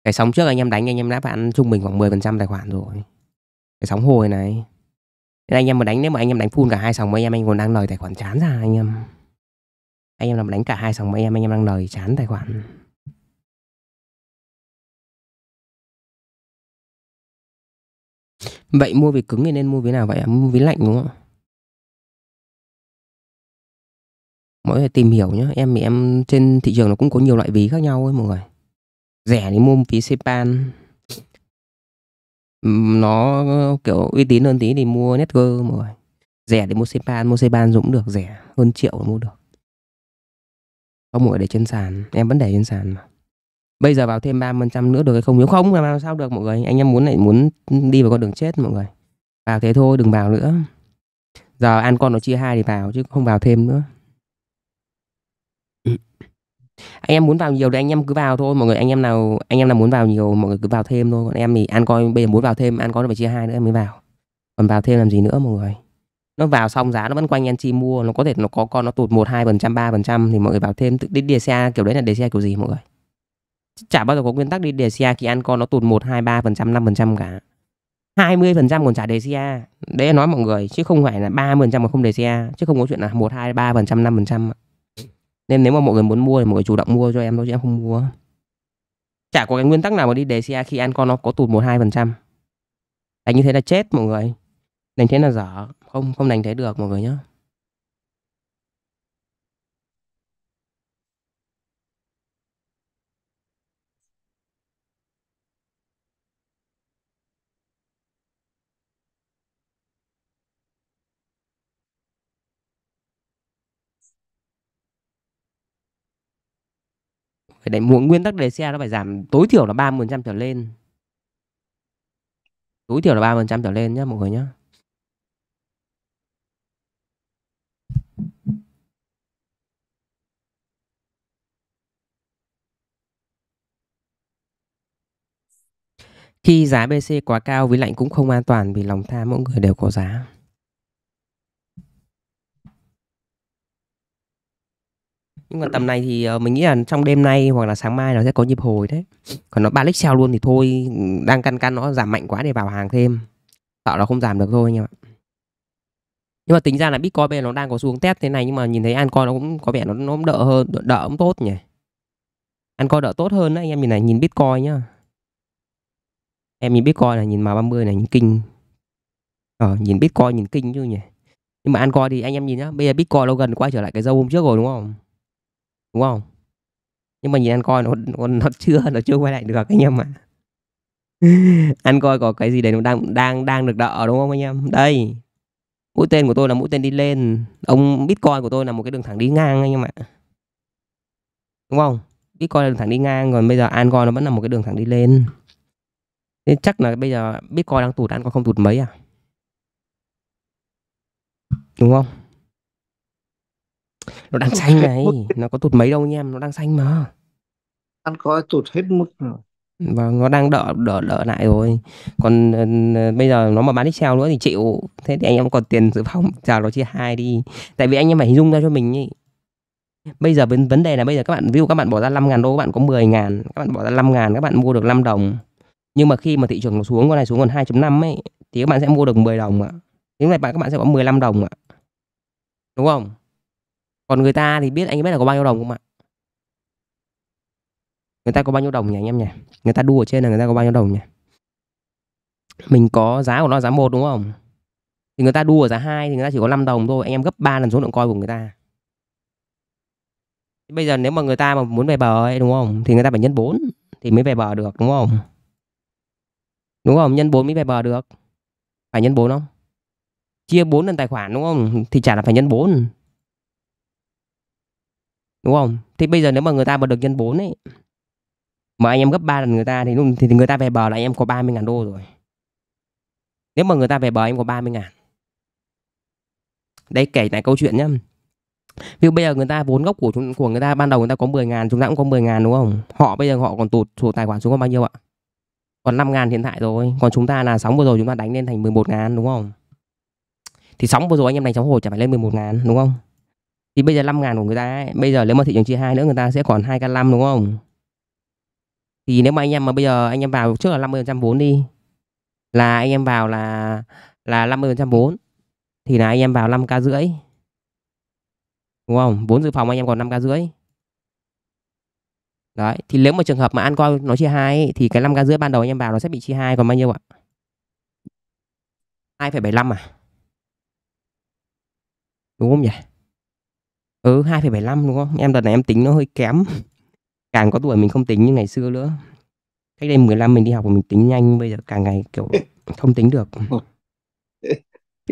cái sóng trước anh em đánh anh em đã bạn trung bình khoảng 10% tài khoản rồi cái sóng hồi này nên anh em mà đánh nếu mà anh em đánh full cả hai sóng anh em anh còn đang lời tài khoản chán ra anh em anh em làm đánh cả hai sóng anh em anh em đang lời chán tài khoản vậy mua về cứng thì nên mua vé nào vậy mua vé lạnh đúng không mọi người tìm hiểu nhé em thì em trên thị trường nó cũng có nhiều loại ví khác nhau ấy mọi người rẻ thì mua một ví Sepan ừ, nó kiểu uy tín hơn tí thì mua Netger mọi người rẻ thì mua Sepan mua Sepan cũng được rẻ hơn triệu mua được không mọi người để trên sàn em vẫn để trên sàn mà bây giờ vào thêm ba phần trăm nữa được hay không nếu không làm sao được mọi người anh em muốn lại muốn đi vào con đường chết mọi người vào thế thôi đừng vào nữa giờ ăn con nó chia hai thì vào chứ không vào thêm nữa anh em muốn vào nhiều thì anh em cứ vào thôi mọi người anh em nào anh em nào muốn vào nhiều mọi người cứ vào thêm thôi còn em thì ăn coi bây giờ muốn vào thêm ăn coi nó phải chia hai nữa em mới vào còn vào thêm làm gì nữa mọi người nó vào xong giá nó vẫn quanh chi mua nó có thể nó có con nó tụt một hai phần trăm ba phần trăm thì mọi người vào thêm tự đi đề xe kiểu đấy là đề xe kiểu gì mọi người chả bao giờ có nguyên tắc đi đề xe khi ăn con nó tụt một hai ba phần trăm năm phần trăm cả 20% còn trả đề xe để nói mọi người chứ không phải là ba phần trăm mà không đề xe chứ không có chuyện là một hai ba phần trăm năm phần trăm nên nếu mà mọi người muốn mua thì mọi người chủ động mua cho em thôi chứ em không mua chả có cái nguyên tắc nào mà đi đề xe khi ăn con nó có tụt một hai phần trăm đánh như thế là chết mọi người đánh thế là dở không không đánh thế được mọi người nhé. phải để mua nguyên tắc đề xe nó phải giảm tối thiểu là 30% trở lên tối thiểu là 30% trở lên nhé mọi người nhé khi giá BC quá cao với lạnh cũng không an toàn vì lòng tham mỗi người đều có giá nhưng mà tầm này thì ờ, mình nghĩ là trong đêm nay hoặc là sáng mai nó sẽ có nhịp hồi đấy còn nó ba lít sell luôn thì thôi đang căn căn nó giảm mạnh quá để vào hàng thêm sợ nó không giảm được thôi anh em ạ nhưng mà tính ra là bitcoin bây giờ nó đang có xuống test thế này nhưng mà nhìn thấy ancoin nó cũng có vẻ nó nó đỡ hơn đỡ, đỡ cũng tốt nhỉ ancoin đỡ tốt hơn đấy anh em nhìn này nhìn bitcoin nhá em nhìn bitcoin này nhìn mà 30 này nhìn kinh ờ nhìn bitcoin nhìn kinh chứ nhỉ nhưng mà ancoin thì anh em nhìn nhá bây giờ bitcoin nó gần quay trở lại cái dâu hôm trước rồi đúng không đúng không nhưng mà nhìn anh coi nó, nó nó chưa nó chưa quay lại được anh em ạ anh coi có cái gì đấy nó đang đang đang được đỡ đúng không anh em đây mũi tên của tôi là mũi tên đi lên ông bitcoin của tôi là một cái đường thẳng đi ngang anh em ạ đúng không bitcoin là đường thẳng đi ngang còn bây giờ an coi nó vẫn là một cái đường thẳng đi lên thế chắc là bây giờ bitcoin đang tụt an coi không tụt mấy à đúng không nó đang xanh này, nó có tụt mấy đâu nha em, nó đang xanh mà. Ăn có tụt hết mức rồi. Và vâng, nó đang đỡ đỡ đỡ lại rồi. Còn ờ, ờ bây giờ nó mà bán đi treo nữa thì chịu. Thế thì anh em còn tiền dự phòng chào nó chia hai đi. Tại vì anh em phải hình dung ra cho mình ý. Bây giờ vấn vấn đề là bây giờ các bạn ví dụ các bạn bỏ ra 5 ngàn đô các bạn có 10 ngàn, các bạn bỏ ra 5 ngàn, các bạn mua được 5 đồng. Nhưng mà khi mà thị trường nó xuống con này xuống còn 2.5 ấy thì các bạn sẽ mua được 10 đồng ạ. Nếu này bạn các bạn sẽ có 15 đồng ạ. Đúng không? còn người ta thì biết anh biết là có bao nhiêu đồng không ạ người ta có bao nhiêu đồng nhỉ anh em nhỉ người ta đua ở trên là người ta có bao nhiêu đồng nhỉ mình có giá của nó giá một đúng không thì người ta đua ở giá hai thì người ta chỉ có 5 đồng thôi anh em gấp 3 lần số lượng coi của người ta bây giờ nếu mà người ta mà muốn về bờ ấy đúng không thì người ta phải nhân 4 thì mới về bờ được đúng không đúng không nhân 4 mới về bờ được phải nhân 4 không chia 4 lần tài khoản đúng không thì chả là phải nhân 4 đúng không thì bây giờ nếu mà người ta mà được nhân 4 ấy mà anh em gấp 3 lần người ta thì thì người ta về bờ là anh em có 30 ngàn đô rồi nếu mà người ta về bờ em có 30 ngàn đây kể lại câu chuyện nhá vì bây giờ người ta vốn gốc của chúng, của người ta ban đầu người ta có 10 ngàn chúng ta cũng có 10 ngàn đúng không họ bây giờ họ còn tụt sổ tài khoản xuống có bao nhiêu ạ còn 5 ngàn hiện tại rồi còn chúng ta là sóng vừa rồi chúng ta đánh lên thành 11 ngàn đúng không thì sóng vừa rồi anh em đánh sóng hồi chả phải lên 11 ngàn đúng không thì bây giờ 5 ngàn của người ta ấy, bây giờ nếu mà thị trường chia hai nữa người ta sẽ còn 2 k 5 đúng không thì nếu mà anh em mà bây giờ anh em vào trước là 50% vốn đi là anh em vào là là 50% vốn thì là anh em vào 5k rưỡi đúng không vốn dự phòng anh em còn 5k rưỡi đấy thì nếu mà trường hợp mà ăn coi nó chia hai thì cái 5k rưỡi ban đầu anh em vào nó sẽ bị chia hai còn bao nhiêu ạ 2,75 à đúng không nhỉ Ừ 2,75 đúng không? Em đợt này em tính nó hơi kém. Càng có tuổi mình không tính như ngày xưa nữa. Cách đây 15 mình đi học mình tính nhanh, bây giờ càng ngày kiểu không tính được.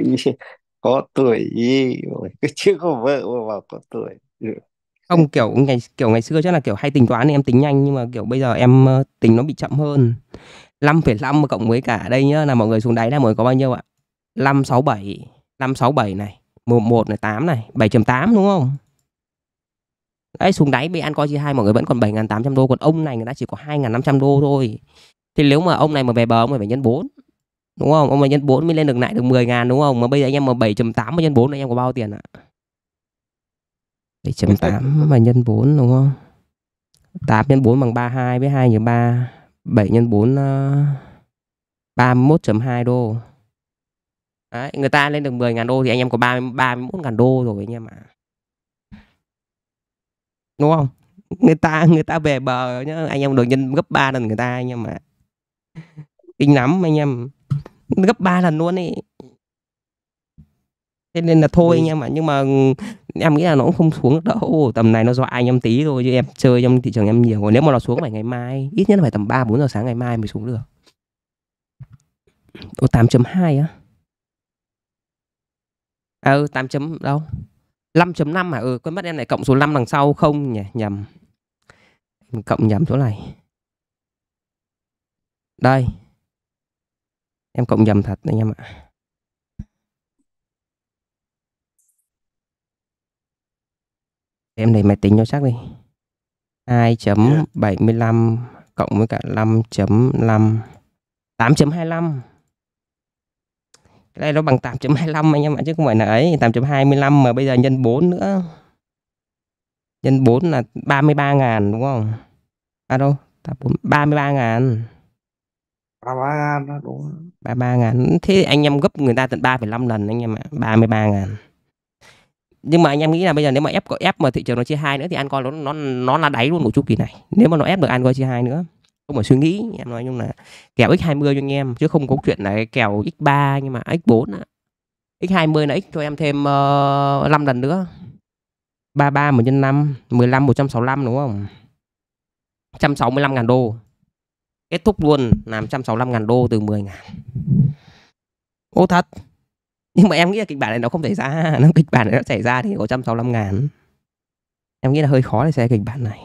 có tuổi gì rồi cứ chưa vợ mà bảo có tuổi không kiểu ngày kiểu ngày xưa chắc là kiểu hay tính toán thì em tính nhanh nhưng mà kiểu bây giờ em ờ, tính nó bị chậm hơn 5,5 mà cộng với cả đây nhá là mọi người xuống đáy là mọi người có bao nhiêu ạ 567 567 này 1 này 8 này 7.8 đúng không Đấy xuống đáy ăn coi Ancoin 2 mọi người vẫn còn 7.800 đô Còn ông này người ta chỉ có 2.500 đô thôi Thì nếu mà ông này mà về bờ ông phải nhân 4 Đúng không? Ông này nhân 4 mới lên được lại được 10.000 đúng không? Mà bây giờ anh em mà 7.8 nhân 4 anh em có bao tiền ạ? À? 7.8 mà nhân 4 đúng không? 8 nhân 4 bằng 32 với 2 nhờ 3 7 nhân 4 uh, 31.2 đô Đấy, người ta lên được 10 ngàn đô thì anh em có 30, 31 ngàn đô rồi anh em ạ. À. Đúng không? Người ta người ta về bờ nhá, anh em được nhân gấp 3 lần người ta anh em ạ. À. Kinh lắm anh em. Gấp 3 lần luôn ấy. Thế nên là thôi ừ. anh em ạ, à. nhưng mà ừ, em nghĩ là nó cũng không xuống đâu, tầm này nó dọa anh em tí thôi chứ em chơi trong thị trường em nhiều rồi. Nếu mà nó xuống phải ngày mai, ít nhất là phải tầm 3 4 giờ sáng ngày mai mới xuống được. Ô 8.2 á à, ừ 8 chấm đâu 5.5 mà ừ quên mất em lại cộng số 5 đằng sau không nhỉ nhầm cộng nhầm chỗ này đây em cộng nhầm thật anh em ạ em để máy tính cho chắc đi 2.75 dạ. cộng với cả 5.5 8.25 cái này nó bằng 8.25 anh em ạ chứ không phải là ấy 8.25 mà bây giờ nhân 4 nữa nhân 4 là 33 ngàn đúng không à đâu 33 ngàn 33 ngàn đúng 33 ngàn thế anh em gấp người ta tận 3,5 lần anh em ạ 33 ngàn nhưng mà anh em nghĩ là bây giờ nếu mà ép có ép mà thị trường nó chia hai nữa thì ăn coi nó nó nó là đáy luôn của chu kỳ này nếu mà nó ép được ăn coi chia hai nữa mà suy nghĩ em nói chung là kèo x20 cho anh em chứ không có chuyện là kèo x3 nhưng mà x4 ạ x20 là x cho em thêm uh, ờ, 5 lần nữa 33 10 nhân 5 15 165 đúng không 165 ngàn đô kết thúc luôn làm 165 ngàn đô từ 10 ngàn ô thật nhưng mà em nghĩ là kịch bản này nó không xảy ra nó kịch bản này nó xảy ra thì có 165 ngàn em nghĩ là hơi khó để xe kịch bản này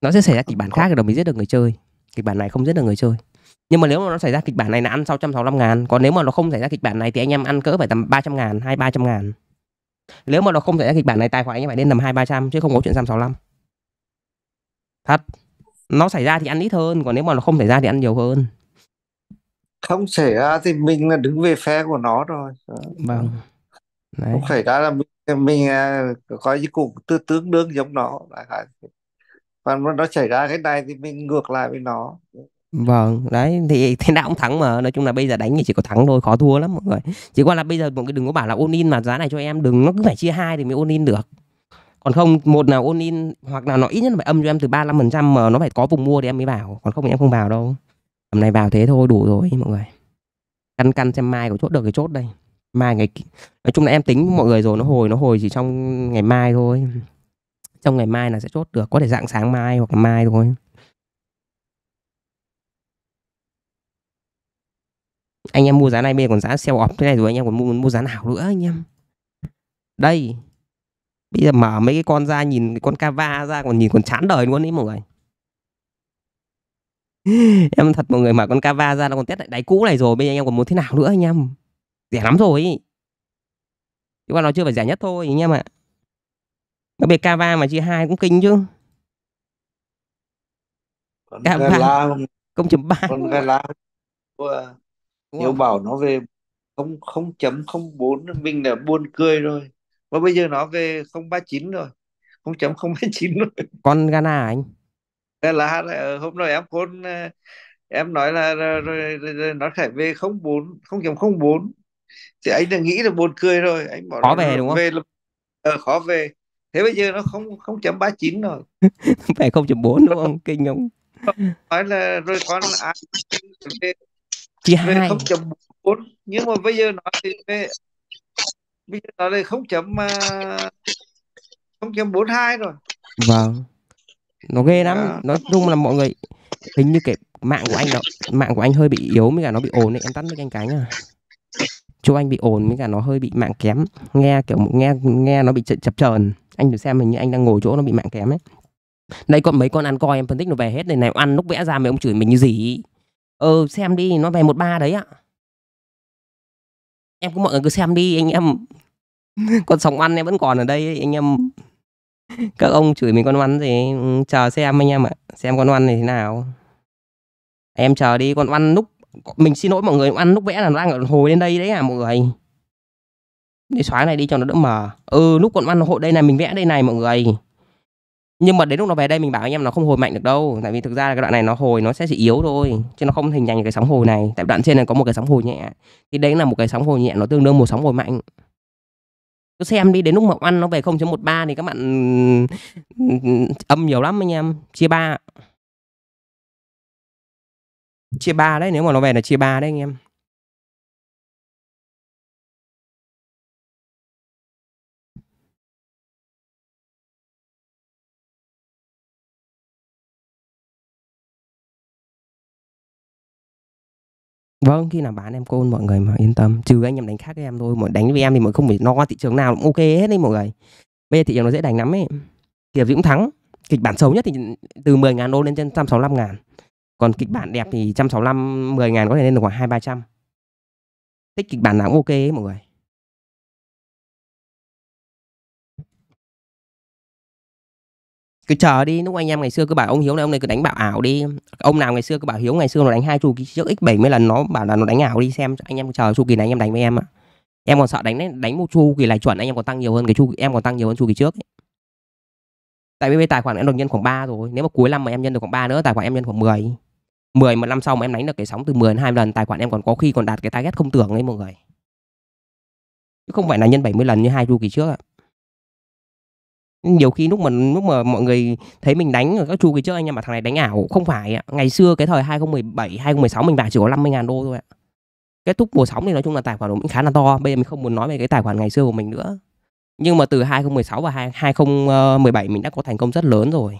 nó sẽ xảy ra kịch bản khác rồi mình giết được người chơi kịch bản này không giết được người chơi nhưng mà nếu mà nó xảy ra kịch bản này là ăn 665 ngàn còn nếu mà nó không xảy ra kịch bản này thì anh em ăn cỡ phải tầm 300 ngàn hai ba trăm ngàn nếu mà nó không xảy ra kịch bản này tài khoản anh em phải lên tầm hai ba trăm chứ không có chuyện 365 thật nó xảy ra thì ăn ít hơn còn nếu mà nó không xảy ra thì ăn nhiều hơn không xảy ra thì mình là đứng về phe của nó rồi vâng Đấy. không xảy ra là mình mình có à, cái cục tư tướng đương giống nó còn nó xảy ra cái này thì mình ngược lại với nó vâng đấy thì thế nào cũng thắng mà nói chung là bây giờ đánh thì chỉ có thắng thôi khó thua lắm mọi người chỉ qua là bây giờ mọi người đừng có bảo là onin mà giá này cho em đừng nó cứ phải chia hai thì mới onin được còn không một là onin hoặc là nó ít nhất là phải âm cho em từ 35 phần trăm mà nó phải có vùng mua thì em mới vào còn không thì em không vào đâu hôm nay vào thế thôi đủ rồi mọi người căn căn xem mai có chốt được cái chốt đây mai ngày nói chung là em tính mọi người rồi nó hồi nó hồi chỉ trong ngày mai thôi trong ngày mai là sẽ chốt được có thể dạng sáng mai hoặc mai thôi anh em mua giá này bây giờ còn giá sell off thế này rồi anh em còn mua mua giá nào nữa anh em đây bây giờ mở mấy cái con ra nhìn cái con cava ra còn nhìn còn chán đời luôn ấy mọi người em thật mọi người mở con cava ra nó còn test lại đáy cũ này rồi bây giờ anh em còn muốn thế nào nữa anh em rẻ lắm rồi ấy. chúng ta nó chưa phải rẻ nhất thôi anh em ạ à đặc k Cava mà chia hai cũng kinh chứ còn Cava la, không chấm ba còn Gala nếu bảo nó về không không chấm không bốn mình là buồn cười rồi và bây giờ nó về không ba chín rồi không chấm không ba chín rồi con Ghana à anh Gala ờ, hôm nay em con ờ, em nói là ờ, rồi, rồi, nó phải về không bốn không chấm không bốn thì anh đã nghĩ là buồn cười rồi anh bảo khó về đúng không về là, uh, khó về thế bây giờ nó không không chấm ba chín rồi phải không chấm bốn đúng không kinh không nói là rồi con à, về, chỉ hai không chấm bốn nhưng mà bây giờ nói thì về, bây giờ nói là không chấm à, không chấm bốn hai rồi vâng nó ghê lắm à. nói chung là mọi người hình như cái mạng của anh đó mạng của anh hơi bị yếu mới cả nó bị ồn ấy em tắt mấy anh cánh nha chú anh bị ồn mới cả nó hơi bị mạng kém nghe kiểu nghe nghe nó bị chập chờn anh thử xem hình như anh đang ngồi chỗ nó bị mạng kém ấy đây còn mấy con ăn coi em phân tích nó về hết này này ăn lúc vẽ ra mấy ông chửi mình như gì ờ xem đi nó về một ba đấy ạ em cứ mọi người cứ xem đi anh em con sòng ăn em vẫn còn ở đây ấy, anh em các ông chửi mình con ăn gì ừ, chờ xem anh em ạ xem con ăn này thế nào em chờ đi con ăn lúc mình xin lỗi mọi người ăn lúc vẽ là nó đang ở hồi lên đây đấy à mọi người để xóa này đi cho nó đỡ mờ ừ lúc còn ăn hội đây này mình vẽ đây này mọi người nhưng mà đến lúc nó về đây mình bảo anh em nó không hồi mạnh được đâu tại vì thực ra là cái đoạn này nó hồi nó sẽ chỉ yếu thôi chứ nó không hình thành cái sóng hồi này tại đoạn trên này có một cái sóng hồi nhẹ thì đấy là một cái sóng hồi nhẹ nó tương đương một sóng hồi mạnh cứ xem đi đến lúc mà ăn nó về 0.13 thì các bạn ừ, âm nhiều lắm anh em chia ba chia ba đấy nếu mà nó về là chia ba đấy anh em vâng khi nào bán em côn mọi người mà yên tâm trừ anh em đánh khác em thôi mọi đánh với em thì mọi không phải no thị trường nào cũng ok hết đấy mọi người bây giờ thị trường nó dễ đánh lắm ấy kiểu gì cũng thắng kịch bản xấu nhất thì từ 10 ngàn đô lên trên 165 ngàn còn kịch bản đẹp thì 165 10 ngàn có thể lên được khoảng 2 300 thích kịch bản nào cũng ok ấy mọi người cứ chờ đi lúc anh em ngày xưa cứ bảo ông hiếu này ông này cứ đánh bảo ảo đi ông nào ngày xưa cứ bảo hiếu ngày xưa nó đánh hai chu kỳ trước x 70 lần nó bảo là nó đánh ảo đi xem anh em chờ chu kỳ này anh em đánh với em ạ em còn sợ đánh đánh một chu kỳ lại chuẩn anh em còn tăng nhiều hơn cái chu em còn tăng nhiều hơn chu kỳ trước ấy. tại vì tài khoản em được nhân khoảng 3 rồi nếu mà cuối năm mà em nhân được khoảng 3 nữa tài khoản em nhân khoảng 10 10 mà năm sau mà em đánh được cái sóng từ 10 đến 20 lần tài khoản em còn có khi còn đạt cái target không tưởng ấy mọi người chứ không phải là nhân 70 lần như hai chu kỳ trước ạ à nhiều khi lúc mình lúc mà mọi người thấy mình đánh ở các chú kỳ trước anh em mà thằng này đánh ảo không phải ạ ngày xưa cái thời 2017 2016 mình vào chỉ có 50 ngàn đô thôi ạ kết thúc mùa sóng thì nói chung là tài khoản của mình khá là to bây giờ mình không muốn nói về cái tài khoản ngày xưa của mình nữa nhưng mà từ 2016 và 2017 mình đã có thành công rất lớn rồi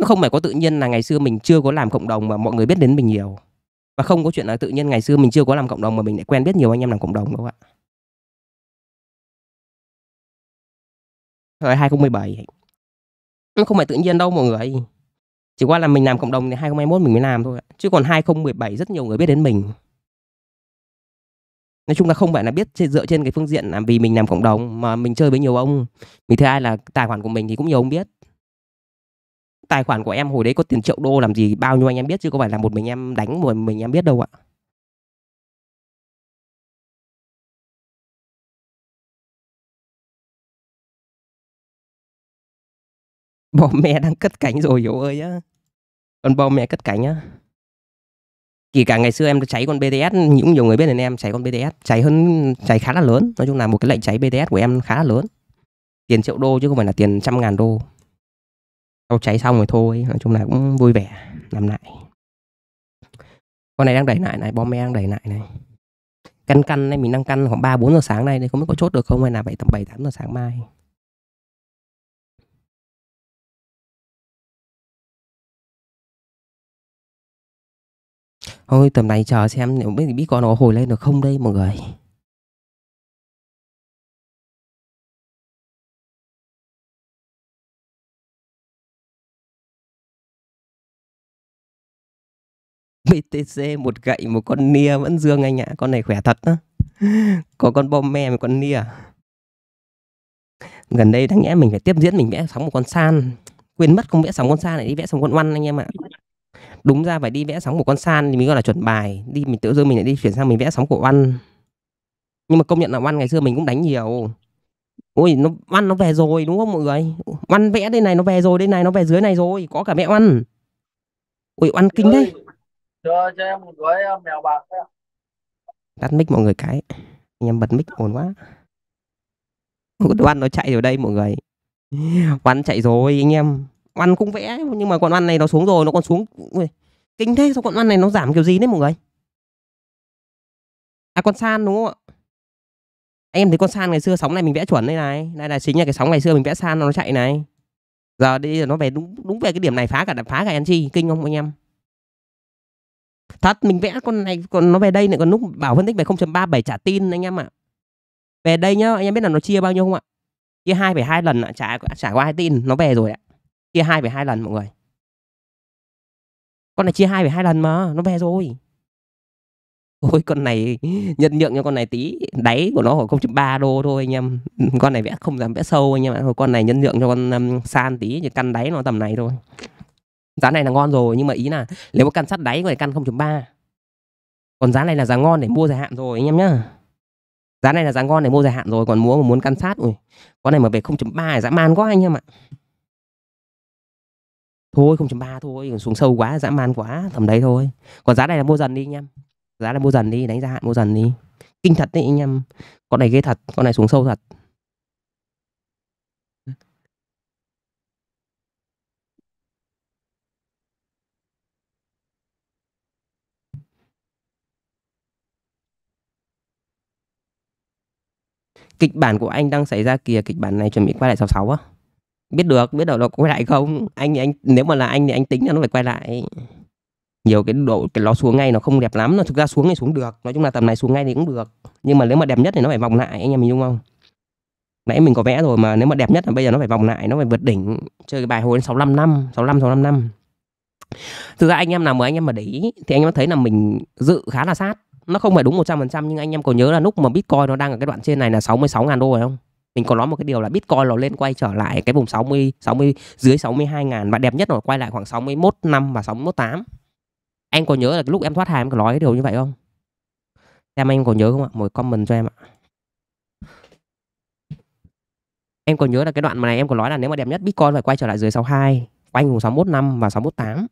nó không phải có tự nhiên là ngày xưa mình chưa có làm cộng đồng mà mọi người biết đến mình nhiều và không có chuyện là tự nhiên ngày xưa mình chưa có làm cộng đồng mà mình lại quen biết nhiều anh em làm cộng đồng đâu ạ rồi 2017 nó không phải tự nhiên đâu mọi người chỉ qua là mình làm cộng đồng thì 2021 mình mới làm thôi chứ còn 2017 rất nhiều người biết đến mình nói chung là không phải là biết dựa trên cái phương diện là vì mình làm cộng đồng mà mình chơi với nhiều ông mình thứ hai là tài khoản của mình thì cũng nhiều ông biết tài khoản của em hồi đấy có tiền triệu đô làm gì bao nhiêu anh em biết chứ có phải là một mình em đánh một mình em biết đâu ạ bò mẹ đang cất cánh rồi hiểu ơi á con bò mẹ cất cánh á kể cả ngày xưa em đã cháy con BTS những nhiều người biết đến em cháy con BTS cháy hơn cháy khá là lớn nói chung là một cái lệnh cháy BTS của em khá là lớn tiền triệu đô chứ không phải là tiền trăm ngàn đô sau cháy xong rồi thôi nói chung là cũng vui vẻ nằm lại con này đang đẩy lại này bom me đang đẩy lại này căn căn này mình đang căn khoảng ba bốn giờ sáng nay đây không biết có chốt được không hay là bảy tầm bảy tám giờ sáng mai thôi tầm này chờ xem nếu biết biết con nó hồi lên được không đây mọi người BTC một gậy một con nia vẫn dương anh ạ con này khỏe thật đó có con bom me một con nia gần đây đáng nhẽ mình phải tiếp diễn mình vẽ sóng một con san quên mất không vẽ sóng con san này đi vẽ sóng con oăn anh em ạ đúng ra phải đi vẽ sóng của con san thì mình gọi là chuẩn bài đi mình tự dưng mình lại đi chuyển sang mình vẽ sóng của oan nhưng mà công nhận là oan ngày xưa mình cũng đánh nhiều ôi nó oan nó về rồi đúng không mọi người oan vẽ đây này nó về rồi đây này nó về dưới này rồi có cả mẹ oan ôi oan kinh đấy cho cho em một gói mèo bạc tắt mic mọi người cái anh em bật mic ồn quá oan nó chạy rồi đây mọi người oan chạy rồi anh em oan cũng vẽ nhưng mà con oan này nó xuống rồi nó còn xuống Ui, kinh thế sao con oan này nó giảm kiểu gì đấy mọi người à con san đúng không ạ anh em thấy con san ngày xưa sóng này mình vẽ chuẩn đây này đây là chính là cái sóng ngày xưa mình vẽ san nó chạy này giờ đi giờ nó về đúng đúng về cái điểm này phá cả phá cả anh chi kinh không anh em thật mình vẽ con này còn nó về đây lại còn lúc bảo phân tích về 0.37 trả tin anh em ạ về đây nhá anh em biết là nó chia bao nhiêu không ạ chia 2,2 lần ạ à, trả trả qua hai tin nó về rồi ạ chia về 2,2 lần mọi người. Con này chia về 2,2 lần mà, nó về rồi. Ôi con này nhân nhượng cho con này tí, đáy của nó khoảng 0.3 đô thôi anh em. Con này vẽ không dám vẽ sâu anh em ạ. Con này nhân nhượng cho con um, san tí, thì căn đáy nó tầm này thôi. Giá này là ngon rồi nhưng mà ý là nếu mà căn sắt đáy thì căn 0.3. Còn giá này là giá ngon để mua dài hạn rồi anh em nhá. Giá này là giá ngon để mua dài hạn rồi còn mua mà muốn căn sát ui. Con này mà về 0.3 thì dã man quá anh em ạ thôi 0.3 thôi xuống sâu quá dã man quá tầm đấy thôi còn giá này là mua dần đi anh em giá là mua dần đi đánh ra hạn mua dần đi kinh thật đấy anh em con này ghê thật con này xuống sâu thật kịch bản của anh đang xảy ra kìa kịch bản này chuẩn bị quay lại 66 á biết được biết đâu nó quay lại không anh anh nếu mà là anh thì anh tính là nó phải quay lại nhiều cái độ cái nó xuống ngay nó không đẹp lắm nó thực ra xuống thì xuống được nói chung là tầm này xuống ngay thì cũng được nhưng mà nếu mà đẹp nhất thì nó phải vòng lại anh em mình đúng không nãy mình có vẽ rồi mà nếu mà đẹp nhất là bây giờ nó phải vòng lại nó phải vượt đỉnh chơi cái bài hồi đến 65 năm 65 65 năm thực ra anh em nào mà anh em mà để ý thì anh em thấy là mình dự khá là sát nó không phải đúng 100% nhưng anh em có nhớ là lúc mà Bitcoin nó đang ở cái đoạn trên này là 66.000 đô phải không mình có nói một cái điều là Bitcoin nó lên quay trở lại cái vùng 60 60 dưới 62 ngàn và đẹp nhất là quay lại khoảng 61 năm và 61 8 anh có nhớ là lúc em thoát hàng em có nói cái điều như vậy không em anh có nhớ không ạ một comment cho em ạ em có nhớ là cái đoạn mà này em có nói là nếu mà đẹp nhất Bitcoin phải quay trở lại dưới 62 quanh vùng 61 năm và 61 8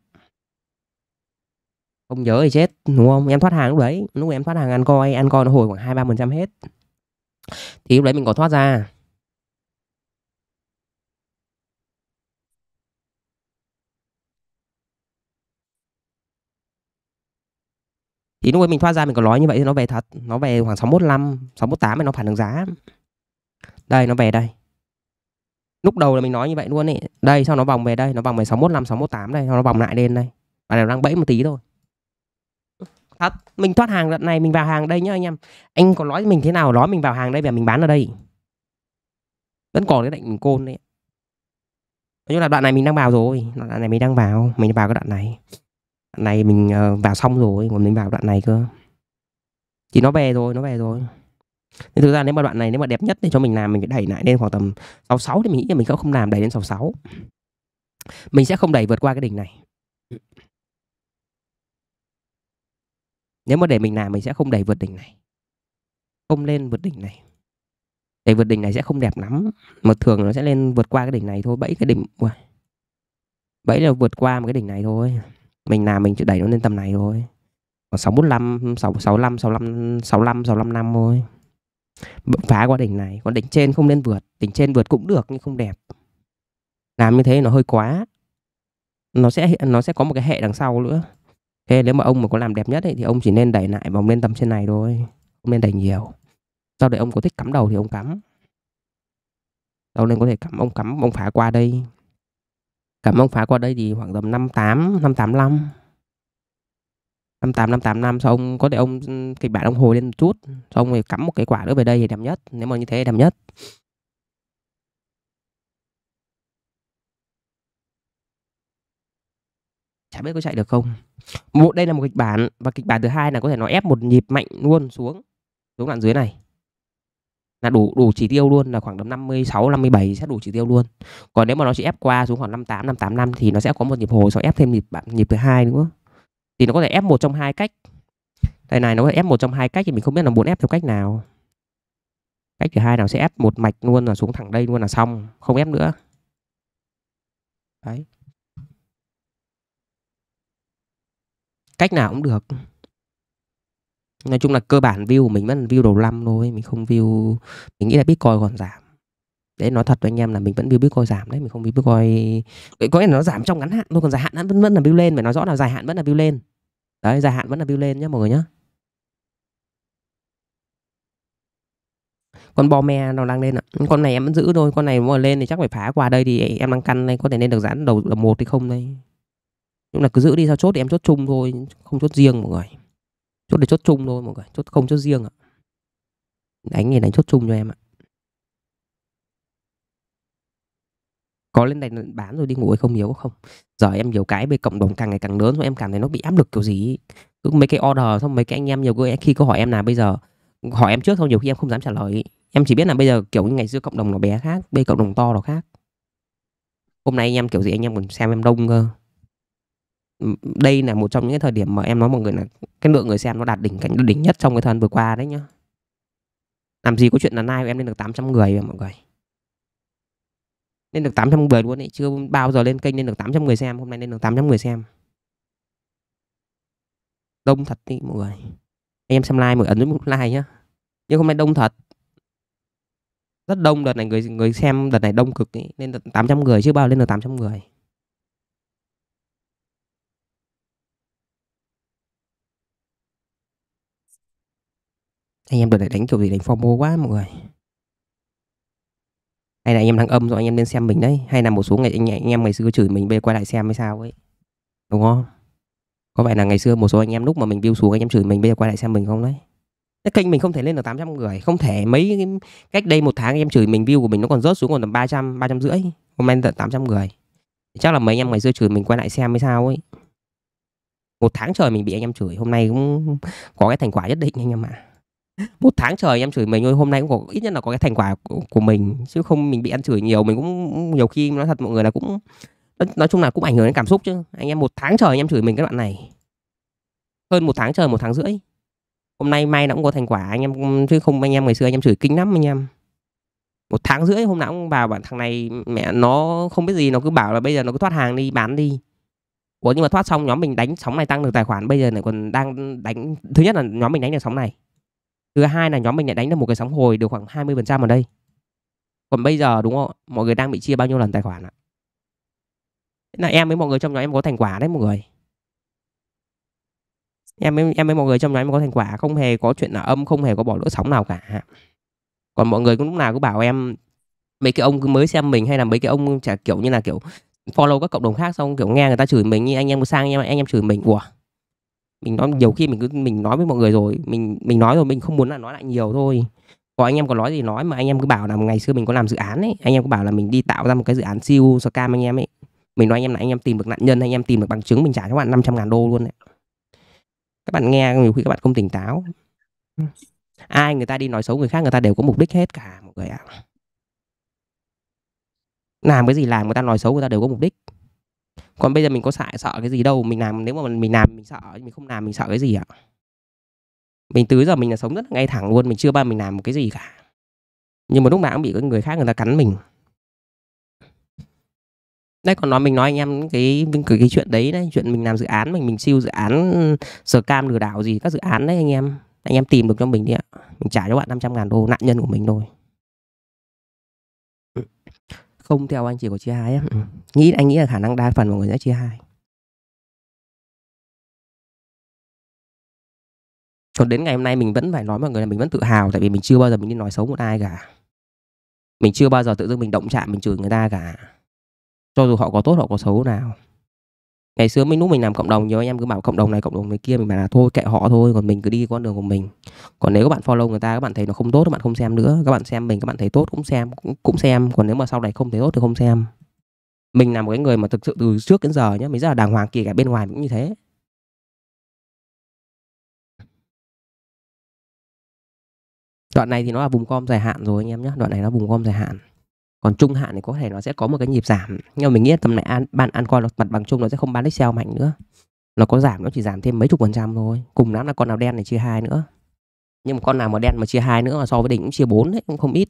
không nhớ thì chết đúng không em thoát hàng lúc đấy lúc em thoát hàng ăn coi ăn coi nó hồi khoảng hai ba phần trăm hết thì lúc đấy mình có thoát ra thì lúc đấy mình thoát ra mình có nói như vậy thì nó về thật nó về khoảng 615 618 thì nó phản ứng giá đây nó về đây lúc đầu là mình nói như vậy luôn ấy đây sau nó vòng về đây nó vòng về 615 618 đây sau nó vòng lại lên đây và nó đang bẫy một tí thôi à, mình thoát hàng đợt này mình vào hàng đây nhá anh em anh có nói mình thế nào nói mình vào hàng đây và mình bán ở đây vẫn còn cái lệnh côn đấy nói chung là đoạn này mình đang vào rồi đoạn này mình đang vào mình vào cái đoạn này đoạn này mình ờ, vào xong rồi còn mình vào đoạn này cơ thì nó về rồi nó về rồi nên thực ra nếu mà đoạn này nếu mà đẹp nhất thì cho mình làm mình phải đẩy lại lên khoảng tầm 66 thì mình nghĩ là mình không làm đẩy lên 66 mình sẽ không đẩy vượt qua cái đỉnh này nếu mà để mình làm mình sẽ không đẩy vượt đỉnh này không lên vượt đỉnh này đẩy vượt đỉnh này sẽ không đẹp lắm mà thường nó sẽ lên vượt qua cái đỉnh này thôi bẫy cái đỉnh bẫy là vượt qua một cái đỉnh này thôi mình làm mình chỉ đẩy nó lên tầm này thôi còn 645 665 65 65 năm thôi phá qua đỉnh này còn đỉnh trên không nên vượt đỉnh trên vượt cũng được nhưng không đẹp làm như thế nó hơi quá nó sẽ nó sẽ có một cái hệ đằng sau nữa thế nếu mà ông mà có làm đẹp nhất ấy, thì ông chỉ nên đẩy lại và ông lên tầm trên này thôi không nên đẩy nhiều sau đấy ông có thích cắm đầu thì ông cắm đầu lên có thể cắm ông cắm ông phá qua đây cắm ông phá qua đây thì khoảng tầm năm tám năm tám năm năm tám năm tám năm sau ông có thể ông ừ, kịch bản ông hồi lên một chút ông thì cắm một cái quả nữa về đây thì đẹp nhất nếu mà như thế đẹp nhất chả biết có chạy được không một đây là một kịch bản và kịch bản thứ hai là có thể nó ép một nhịp mạnh luôn xuống xuống đoạn dưới này là đủ đủ chỉ tiêu luôn là khoảng tầm 56 57 sẽ đủ chỉ tiêu luôn. Còn nếu mà nó chỉ ép qua xuống khoảng 58 585 thì nó sẽ có một nhịp hồi sau ép thêm nhịp nhịp thứ hai nữa. Thì nó có thể ép một trong hai cách. Đây này nó có thể ép một trong hai cách thì mình không biết là muốn ép theo cách nào. Cách thứ hai nào sẽ ép một mạch luôn là xuống thẳng đây luôn là xong, không ép nữa. Đấy. cách nào cũng được nói chung là cơ bản view của mình vẫn view đầu năm thôi mình không view mình nghĩ là bitcoin còn giảm để nói thật với anh em là mình vẫn view bitcoin giảm đấy mình không view bitcoin đấy, có nghĩa là nó giảm trong ngắn hạn thôi còn dài hạn vẫn vẫn là view lên phải nói rõ là dài hạn vẫn là view lên đấy dài hạn vẫn là view lên nhé mọi người nhé. con bo me nó đang lên ạ con này em vẫn giữ thôi con này mà lên thì chắc phải phá qua đây thì em đang căn này có thể lên được giãn đầu một thì không đây nhưng là cứ giữ đi sao chốt thì em chốt chung thôi không chốt riêng mọi người chốt để chốt chung thôi mọi người chốt không chốt riêng ạ à. đánh thì đánh chốt chung cho em ạ có lên đây bán rồi đi ngủ hay không hiếu không giờ em nhiều cái về cộng đồng càng ngày càng lớn rồi em cảm thấy nó bị áp lực kiểu gì cứ mấy cái order xong mấy cái anh em nhiều người khi có hỏi em là bây giờ hỏi em trước xong nhiều khi em không dám trả lời em chỉ biết là bây giờ kiểu như ngày xưa cộng đồng nó bé khác bây cộng đồng to nó khác hôm nay anh em kiểu gì anh em còn xem em đông cơ đây là một trong những cái thời điểm mà em nói mọi người là cái lượng người xem nó đạt đỉnh cảnh đỉnh nhất trong cái thời gian vừa qua đấy nhá làm gì có chuyện là nay em lên được 800 người mọi người lên được 800 người luôn ấy chưa bao giờ lên kênh lên được 800 người xem hôm nay lên được 800 người xem đông thật đi mọi người em xem like mọi người ấn nút like nhá nhưng hôm nay đông thật rất đông đợt này người người xem đợt này đông cực ấy. nên được 800 người chưa bao lên được 800 người anh em đợt này đánh kiểu gì đánh formo quá mọi người hay là anh em đang âm rồi anh em nên xem mình đấy hay là một số ngày anh, anh em ngày xưa chửi mình bê quay lại xem hay sao ấy đúng không có vẻ là ngày xưa một số anh em lúc mà mình view xuống anh em chửi mình bây giờ quay lại xem mình không đấy cái kênh mình không thể lên được 800 người Không thể mấy Cách đây một tháng anh em chửi mình view của mình nó còn rớt xuống còn tầm 300 300 rưỡi Hôm nay tận 800 người Chắc là mấy anh em ngày xưa chửi mình quay lại xem hay sao ấy Một tháng trời mình bị anh em chửi Hôm nay cũng có cái thành quả nhất định anh em ạ à một tháng trời em chửi mình thôi hôm nay cũng có ít nhất là có cái thành quả của, của mình chứ không mình bị ăn chửi nhiều mình cũng nhiều khi nói thật mọi người là cũng nói chung là cũng ảnh hưởng đến cảm xúc chứ anh em một tháng trời em chửi mình cái đoạn này hơn một tháng trời một tháng rưỡi hôm nay may nó cũng có thành quả anh em chứ không anh em ngày xưa anh em chửi kinh lắm anh em một tháng rưỡi hôm nào cũng vào bạn thằng này mẹ nó không biết gì nó cứ bảo là bây giờ nó cứ thoát hàng đi bán đi ủa nhưng mà thoát xong nhóm mình đánh sóng này tăng được tài khoản bây giờ này còn đang đánh thứ nhất là nhóm mình đánh được sóng này thứ hai là nhóm mình lại đánh được một cái sóng hồi được khoảng 20% ở đây còn bây giờ đúng không mọi người đang bị chia bao nhiêu lần tài khoản ạ là em với mọi người trong nhóm em có thành quả đấy mọi người em với, em với mọi người trong nhóm em có thành quả không hề có chuyện là âm không hề có bỏ lỗ sóng nào cả còn mọi người cũng lúc nào cứ bảo em mấy cái ông cứ mới xem mình hay là mấy cái ông chả kiểu như là kiểu follow các cộng đồng khác xong kiểu nghe người ta chửi mình như anh em sang anh em anh em chửi mình ủa mình nói nhiều khi mình cứ mình nói với mọi người rồi mình mình nói rồi mình không muốn là nói lại nhiều thôi có anh em có nói gì nói mà anh em cứ bảo là ngày xưa mình có làm dự án ấy anh em cứ bảo là mình đi tạo ra một cái dự án siêu scam anh em ấy mình nói anh em là anh em tìm được nạn nhân anh em tìm được bằng chứng mình trả cho các bạn 500 ngàn đô luôn đấy các bạn nghe nhiều khi các bạn không tỉnh táo ừ. ai người ta đi nói xấu người khác người ta đều có mục đích hết cả mọi người ạ à. làm cái gì làm người ta nói xấu người ta đều có mục đích còn bây giờ mình có sợ sợ cái gì đâu mình làm nếu mà mình làm mình sợ mình không làm mình sợ cái gì ạ mình từ giờ mình là sống rất là ngay thẳng luôn mình chưa bao mình làm một cái gì cả nhưng mà lúc nào cũng bị người khác người ta cắn mình đây còn nói mình nói anh em cái cái, cái chuyện đấy đấy chuyện mình làm dự án mình mình siêu dự án ừ, sở cam lừa đảo gì các dự án đấy anh em anh em tìm được cho mình đi ạ mình trả cho bạn 500 ngàn đô nạn nhân của mình thôi không theo anh chị của chia hai á ừ. nghĩ anh nghĩ là khả năng đa phần mọi người sẽ chia hai còn đến ngày hôm nay mình vẫn phải nói mọi người là mình vẫn tự hào tại vì mình chưa bao giờ mình đi nói xấu một ai cả mình chưa bao giờ tự dưng mình động chạm mình chửi người ta cả cho dù họ có tốt họ có xấu nào ngày xưa mình lúc mình làm cộng đồng nhiều anh em cứ bảo cộng đồng này cộng đồng này kia mình bảo là thôi kệ họ thôi còn mình cứ đi con đường của mình còn nếu các bạn follow người ta các bạn thấy nó không tốt các bạn không xem nữa các bạn xem mình các bạn thấy tốt cũng xem cũng, cũng xem còn nếu mà sau này không thấy tốt thì không xem mình là một cái người mà thực sự từ trước đến giờ nhé mình rất là đàng hoàng kể cả bên ngoài cũng như thế đoạn này thì nó là vùng com dài hạn rồi anh em nhé đoạn này nó vùng com dài hạn còn trung hạn thì có thể nó sẽ có một cái nhịp giảm nhưng mà mình nghĩ tầm này an, ban an coi mặt bằng chung nó sẽ không bán excel mạnh nữa nó có giảm nó chỉ giảm thêm mấy chục phần trăm thôi cùng lắm là con nào đen này chia hai nữa nhưng mà con nào mà đen mà chia hai nữa mà so với đỉnh cũng chia bốn đấy cũng không ít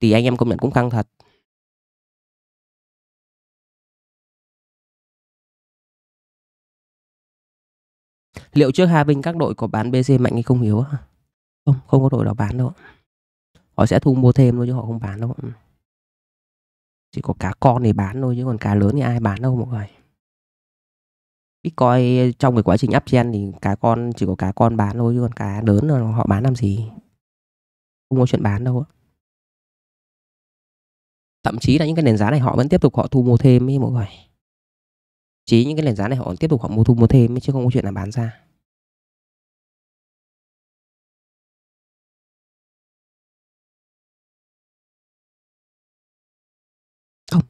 thì anh em công nhận cũng căng thật liệu trước Hà Vinh các đội có bán BC mạnh hay không yếu không không có đội nào bán đâu họ sẽ thu mua thêm thôi chứ họ không bán đâu ừ. chỉ có cá con thì bán thôi chứ còn cá lớn thì ai bán đâu mọi người Bitcoin trong cái quá trình uptrend thì cá con chỉ có cá con bán thôi chứ còn cá lớn là họ bán làm gì không có chuyện bán đâu thậm chí là những cái nền giá này họ vẫn tiếp tục họ thu mua thêm ấy mọi người chỉ những cái nền giá này họ vẫn tiếp tục họ mua thu mua thêm ấy, chứ không có chuyện là bán ra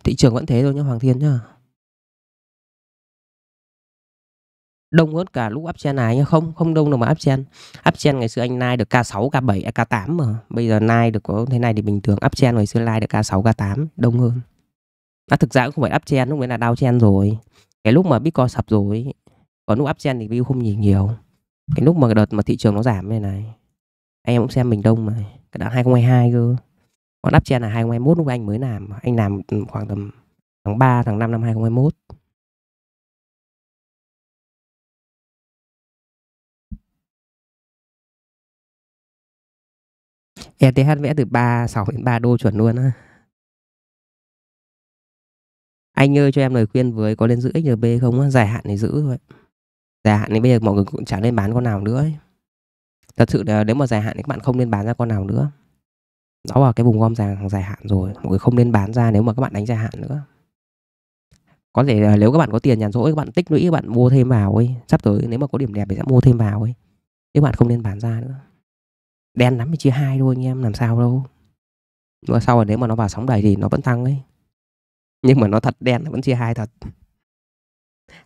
Thị trường vẫn thế thôi nhá Hoàng Thiên nhá đông hơn cả lúc áp chen này nhá không không đông đâu mà áp chen áp chen ngày xưa anh nai được k6 k7 k8 mà bây giờ nai được có thế này thì bình thường áp chen ngày xưa nai được k6 k8 đông hơn à, thực ra cũng không phải áp chen lúc đấy là đau chen rồi cái lúc mà bitcoin sập rồi còn lúc áp chen thì view không nhìn nhiều cái lúc mà đợt mà thị trường nó giảm như này anh em cũng xem mình đông mà cái đã 2022 cơ còn AppGen là 2021 lúc anh mới làm anh làm ừ, khoảng tầm tháng 3 tháng 5 năm 2021 ETH vẽ từ 36 đến 3 đô chuẩn luôn á. Anh ơi cho em lời khuyên với có nên giữ XRP không á? Dài hạn thì giữ thôi. Dài hạn thì bây giờ mọi người cũng chẳng nên bán con nào nữa ấy. Thật sự là nếu mà dài hạn thì các bạn không nên bán ra con nào nữa đó là cái vùng gom dài dài hạn rồi mọi người không nên bán ra nếu mà các bạn đánh dài hạn nữa có thể là nếu các bạn có tiền nhàn rỗi các bạn tích lũy các bạn mua thêm vào ấy sắp tới nếu mà có điểm đẹp thì sẽ mua thêm vào ấy nếu bạn không nên bán ra nữa đen lắm thì chia hai thôi anh em làm sao đâu và sau rồi nếu mà nó vào sóng đầy thì nó vẫn tăng ấy nhưng mà nó thật đen nó vẫn chia hai thật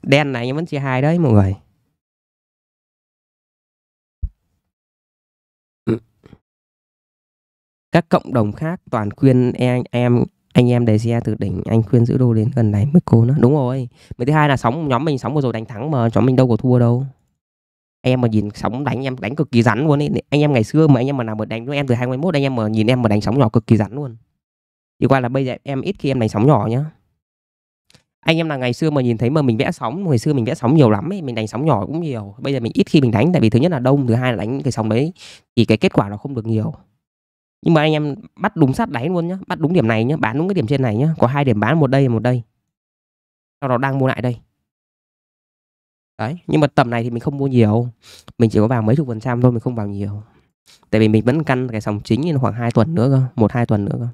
đen này vẫn chia hai đấy mọi người các cộng đồng khác toàn khuyên em em anh em đẩy xe từ đỉnh anh khuyên giữ đô đến gần này mới cố nó đúng rồi Mấy thứ hai là sóng nhóm mình sóng vừa rồi đánh thắng mà nhóm mình đâu có thua đâu em mà nhìn sóng đánh em đánh cực kỳ rắn luôn ấy anh em ngày xưa mà anh em mà nào mà đánh với em từ 21 anh em mà nhìn em mà đánh sóng nhỏ cực kỳ rắn luôn chỉ qua là bây giờ em ít khi em đánh sóng nhỏ nhá anh em là ngày xưa mà nhìn thấy mà mình vẽ sóng ngày xưa mình vẽ sóng nhiều lắm ấy mình đánh sóng nhỏ cũng nhiều bây giờ mình ít khi mình đánh tại vì thứ nhất là đông thứ hai là đánh cái sóng đấy thì cái kết quả nó không được nhiều nhưng mà anh em bắt đúng sát đáy luôn nhá bắt đúng điểm này nhá bán đúng cái điểm trên này nhá có hai điểm bán một đây một đây sau đó đang mua lại đây đấy nhưng mà tầm này thì mình không mua nhiều mình chỉ có vào mấy chục phần trăm thôi mình không vào nhiều tại vì mình vẫn căn cái sòng chính khoảng 2 tuần nữa cơ một hai tuần nữa cơ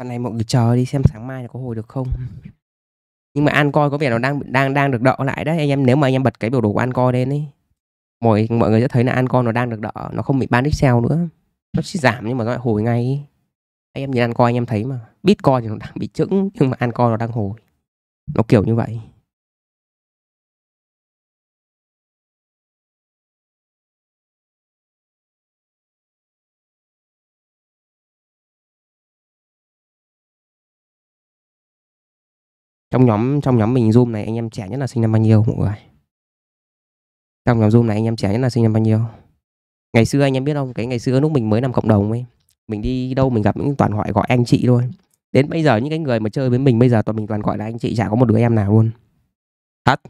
Phần này mọi người chờ đi xem sáng mai có hồi được không. Nhưng mà coi có vẻ nó đang đang đang được đỡ lại đấy anh em nếu mà anh em bật cái biểu đồ của coi lên ấy mọi mọi người sẽ thấy là coi nó đang được đỡ, nó không bị ban Excel nữa. Nó sẽ giảm nhưng mà nó lại hồi ngay. Ấy. Anh em nhìn coi anh em thấy mà. Bitcoin thì nó đang bị chững nhưng mà coi nó đang hồi. Nó kiểu như vậy. trong nhóm trong nhóm mình zoom này anh em trẻ nhất là sinh năm bao nhiêu mọi người trong nhóm zoom này anh em trẻ nhất là sinh năm bao nhiêu ngày xưa anh em biết không cái ngày xưa lúc mình mới làm cộng đồng ấy mình đi đâu mình gặp những toàn gọi gọi anh chị thôi đến bây giờ những cái người mà chơi với mình bây giờ toàn mình toàn gọi là anh chị chả có một đứa em nào luôn thật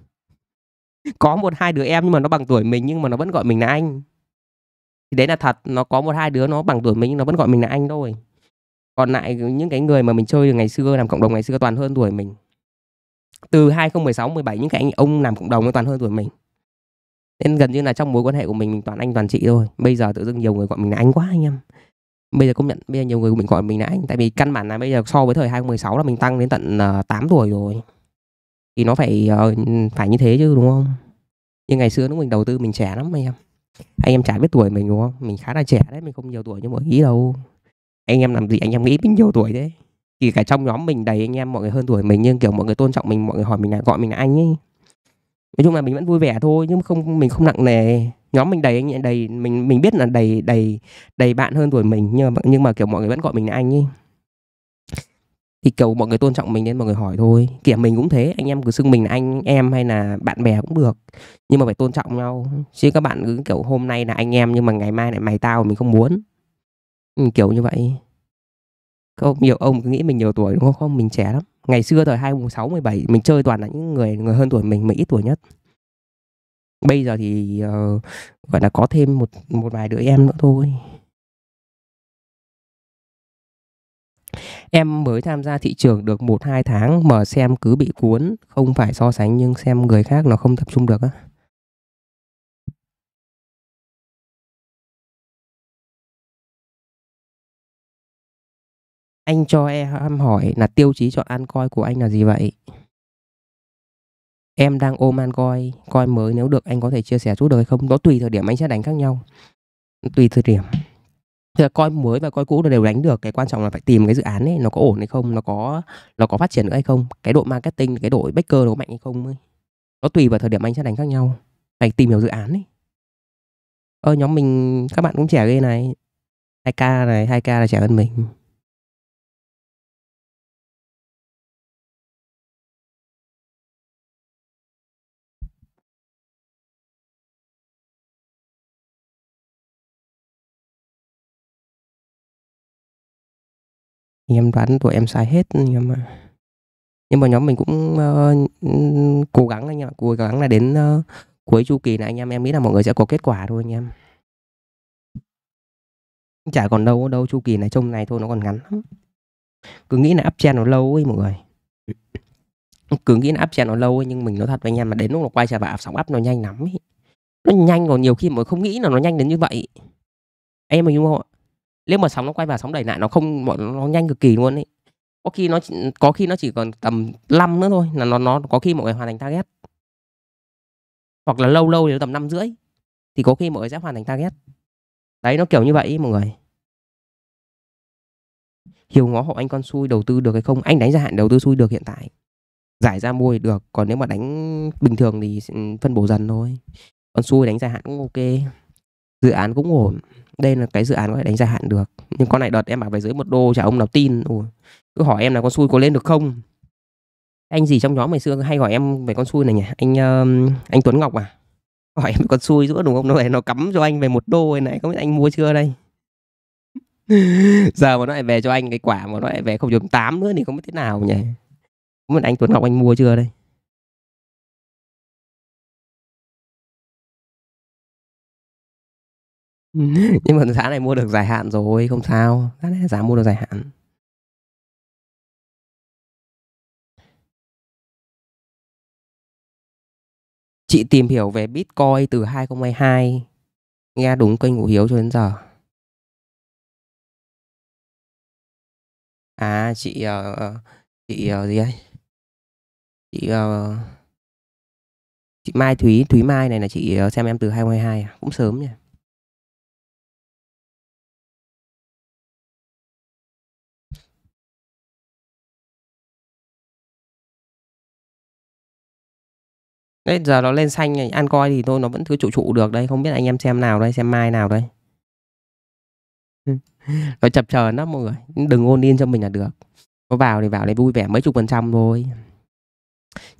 có một hai đứa em nhưng mà nó bằng tuổi mình nhưng mà nó vẫn gọi mình là anh thì đấy là thật nó có một hai đứa nó bằng tuổi mình nhưng nó vẫn gọi mình là anh thôi còn lại những cái người mà mình chơi từ ngày xưa làm cộng đồng ngày xưa toàn hơn tuổi mình từ 2016 17 những cái anh ông làm cộng đồng nó toàn hơn tuổi mình nên gần như là trong mối quan hệ của mình mình toàn anh toàn chị thôi bây giờ tự dưng nhiều người gọi mình là anh quá anh em bây giờ công nhận bây giờ nhiều người mình gọi mình là anh tại vì căn bản là bây giờ so với thời 2016 là mình tăng đến tận uh, ờ, 8 tuổi rồi thì nó phải uh, phải như thế chứ đúng không nhưng ngày xưa lúc mình đầu tư mình trẻ lắm anh em anh em chả biết tuổi mình đúng không mình khá là trẻ đấy mình không nhiều tuổi nhưng mà nghĩ đâu anh em làm gì anh em nghĩ mình nhiều tuổi đấy thì cả trong nhóm mình đầy anh em mọi người hơn tuổi mình nhưng kiểu mọi người tôn trọng mình mọi người hỏi mình là gọi mình là anh ấy nói chung là mình vẫn vui vẻ thôi nhưng không mình không nặng nề nhóm mình đầy anh đầy mình mình biết là đầy đầy đầy bạn hơn tuổi mình nhưng mà nhưng mà kiểu mọi người vẫn gọi mình là anh ấy thì kiểu mọi người tôn trọng mình nên mọi người hỏi thôi kiểu mình cũng thế anh em cứ xưng mình là anh em hay là bạn bè cũng được nhưng mà phải tôn trọng nhau chứ các bạn cứ kiểu hôm nay là anh em nhưng mà ngày mai lại mày tao mình không muốn ừ, kiểu như vậy các ông nhiều ông cứ nghĩ mình nhiều tuổi đúng không không mình trẻ lắm ngày xưa thời hai sáu mười bảy mình chơi toàn là những người người hơn tuổi mình mình ít tuổi nhất bây giờ thì uh, gọi là có thêm một một vài đứa em nữa thôi em mới tham gia thị trường được một hai tháng mà xem cứ bị cuốn không phải so sánh nhưng xem người khác nó không tập trung được á anh cho em hỏi là tiêu chí chọn an coi của anh là gì vậy em đang ôm an coi coi mới nếu được anh có thể chia sẻ chút được hay không đó tùy thời điểm anh sẽ đánh khác nhau tùy thời điểm thì là coi mới và coi cũ đều đánh được cái quan trọng là phải tìm cái dự án ấy nó có ổn hay không nó có nó có phát triển nữa hay không cái đội marketing cái đội baker nó mạnh hay không ấy. nó tùy vào thời điểm anh sẽ đánh khác nhau phải tìm hiểu dự án ấy ơ nhóm mình các bạn cũng trẻ ghê này 2k này 2k là trẻ hơn mình thì em đoán tụi em sai hết nhưng mà nhưng mà nhóm mình cũng uh, cố gắng anh em cố gắng là đến uh, cuối chu kỳ này anh em em nghĩ là mọi người sẽ có kết quả thôi anh em chả còn đâu đâu chu kỳ này trông này thôi nó còn ngắn lắm cứ nghĩ là uptrend nó lâu ấy mọi người cứ nghĩ là uptrend nó lâu ấy, nhưng mình nói thật với anh em mà đến lúc nó quay trở lại sóng up nó nhanh lắm ấy. nó nhanh còn nhiều khi mà không nghĩ là nó nhanh đến như vậy em mình đúng không ạ nếu mà sóng nó quay vào sóng đẩy lại nó không mọi nó nhanh cực kỳ luôn ấy có khi nó có khi nó chỉ còn tầm 5 nữa thôi là nó nó có khi mọi người hoàn thành target hoặc là lâu lâu thì tầm năm rưỡi thì có khi mọi người sẽ hoàn thành target đấy nó kiểu như vậy ý, mọi người hiểu ngó hộ anh con xui đầu tư được hay không anh đánh gia hạn đầu tư xui được hiện tại giải ra mua thì được còn nếu mà đánh bình thường thì ừ, phân bổ dần thôi con xui đánh dài hạn cũng ok dự án cũng ổn đây là cái dự án có thể đánh dài hạn được nhưng con này đợt em bảo về dưới một đô chả ông nào tin Ủa. cứ hỏi em là con xui có lên được không anh gì trong nhóm ngày xưa hay hỏi em về con xui này nhỉ anh uh, anh Tuấn Ngọc à hỏi em con xui giữa đúng không nó lại nó cắm cho anh về một đô này không biết anh mua chưa đây giờ mà nó lại về cho anh cái quả mà nó lại về không được tám nữa thì không biết thế nào nhỉ không biết anh Tuấn Ngọc anh mua chưa đây nhưng mà giá này mua được dài hạn rồi không sao giá này giá mua được dài hạn chị tìm hiểu về Bitcoin từ 2022 nghe đúng kênh của Hiếu cho đến giờ à chị uh, chị uh, gì ấy chị uh, chị Mai Thúy Thúy Mai này là chị xem em từ 2022 à cũng sớm nhỉ Đấy giờ nó lên xanh này, ăn coi thì thôi nó vẫn cứ trụ trụ được đây, không biết anh em xem nào đây, xem mai nào đây. nó chập chờn lắm mọi người, đừng ôn in cho mình là được. Có vào thì vào đây vui vẻ mấy chục phần trăm thôi.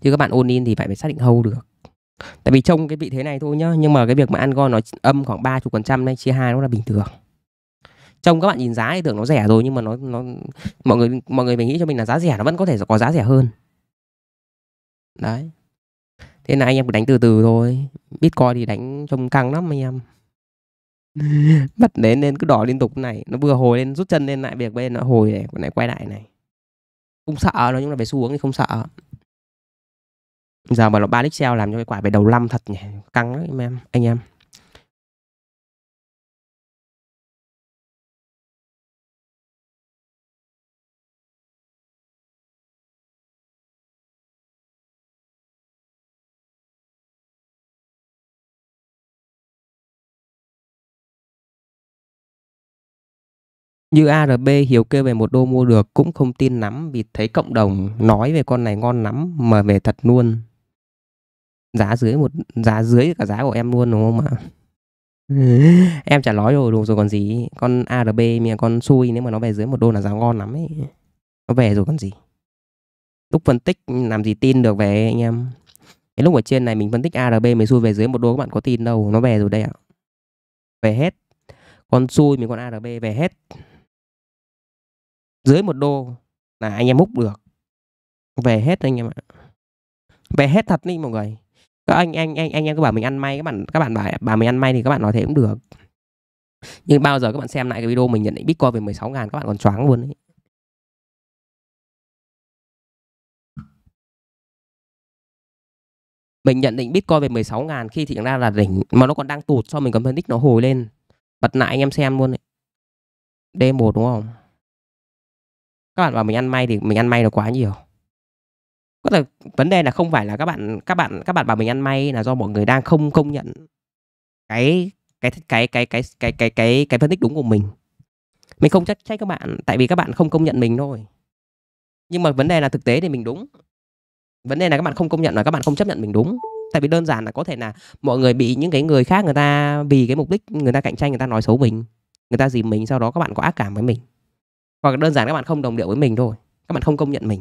Chứ các bạn ôn in thì phải phải xác định hâu được. Tại vì trông cái vị thế này thôi nhá, nhưng mà cái việc mà ăn con nó âm khoảng 30% này chia hai nó là bình thường. Trông các bạn nhìn giá thì tưởng nó rẻ rồi nhưng mà nó nó mọi người mọi người mình nghĩ cho mình là giá rẻ nó vẫn có thể có giá rẻ hơn. Đấy thế là anh em cứ đánh từ từ thôi bitcoin thì đánh trông căng lắm anh em bắt đến nên cứ đỏ liên tục này nó vừa hồi lên rút chân lên lại việc bên nó hồi này còn lại quay lại này không sợ nó nhưng là về xu hướng thì không sợ giờ mà nó ba lít làm cho cái quả về đầu năm thật nhỉ căng lắm em anh em Như ARB Hiếu kêu về một đô mua được cũng không tin lắm vì thấy cộng đồng nói về con này ngon lắm mà về thật luôn. Giá dưới một giá dưới cả giá của em luôn đúng không ạ? em chả nói rồi, đúng rồi còn gì. Con ARB mà con xui nếu mà nó về dưới một đô là giá ngon lắm ấy. Nó về rồi còn gì. Lúc phân tích làm gì tin được về anh em. Cái lúc ở trên này mình phân tích ARB mới xui về dưới một đô các bạn có tin đâu, nó về rồi đây ạ. Về hết. Con xui mình con ARB về hết dưới một đô là anh em múc được về hết anh em ạ về hết thật đi mọi người các anh anh anh anh em cứ bảo mình ăn may các bạn các bạn bảo bảo mình ăn may thì các bạn nói thế cũng được nhưng bao giờ các bạn xem lại cái video mình nhận định bitcoin về 16 ngàn các bạn còn choáng luôn ấy. mình nhận định bitcoin về 16 ngàn khi thì ra là đỉnh mà nó còn đang tụt so mình còn phân tích nó hồi lên bật lại anh em xem luôn ấy. D1 đúng không các bạn bảo mình ăn may thì mình ăn may nó quá nhiều có thể vấn đề là không phải là các bạn các bạn các bạn bảo mình ăn may là do mọi người đang không công nhận cái cái cái cái cái cái cái cái cái phân tích đúng của mình mình không trách trách các bạn tại vì các bạn không công nhận mình thôi nhưng mà vấn đề là thực tế thì mình đúng vấn đề là các bạn không công nhận là các bạn không chấp nhận mình đúng tại vì đơn giản là có thể là mọi người bị những cái người khác người ta vì cái mục đích người ta cạnh tranh người ta nói xấu mình người ta dìm mình sau đó các bạn có ác cảm với mình hoặc đơn giản các bạn không đồng điệu với mình thôi các bạn không công nhận mình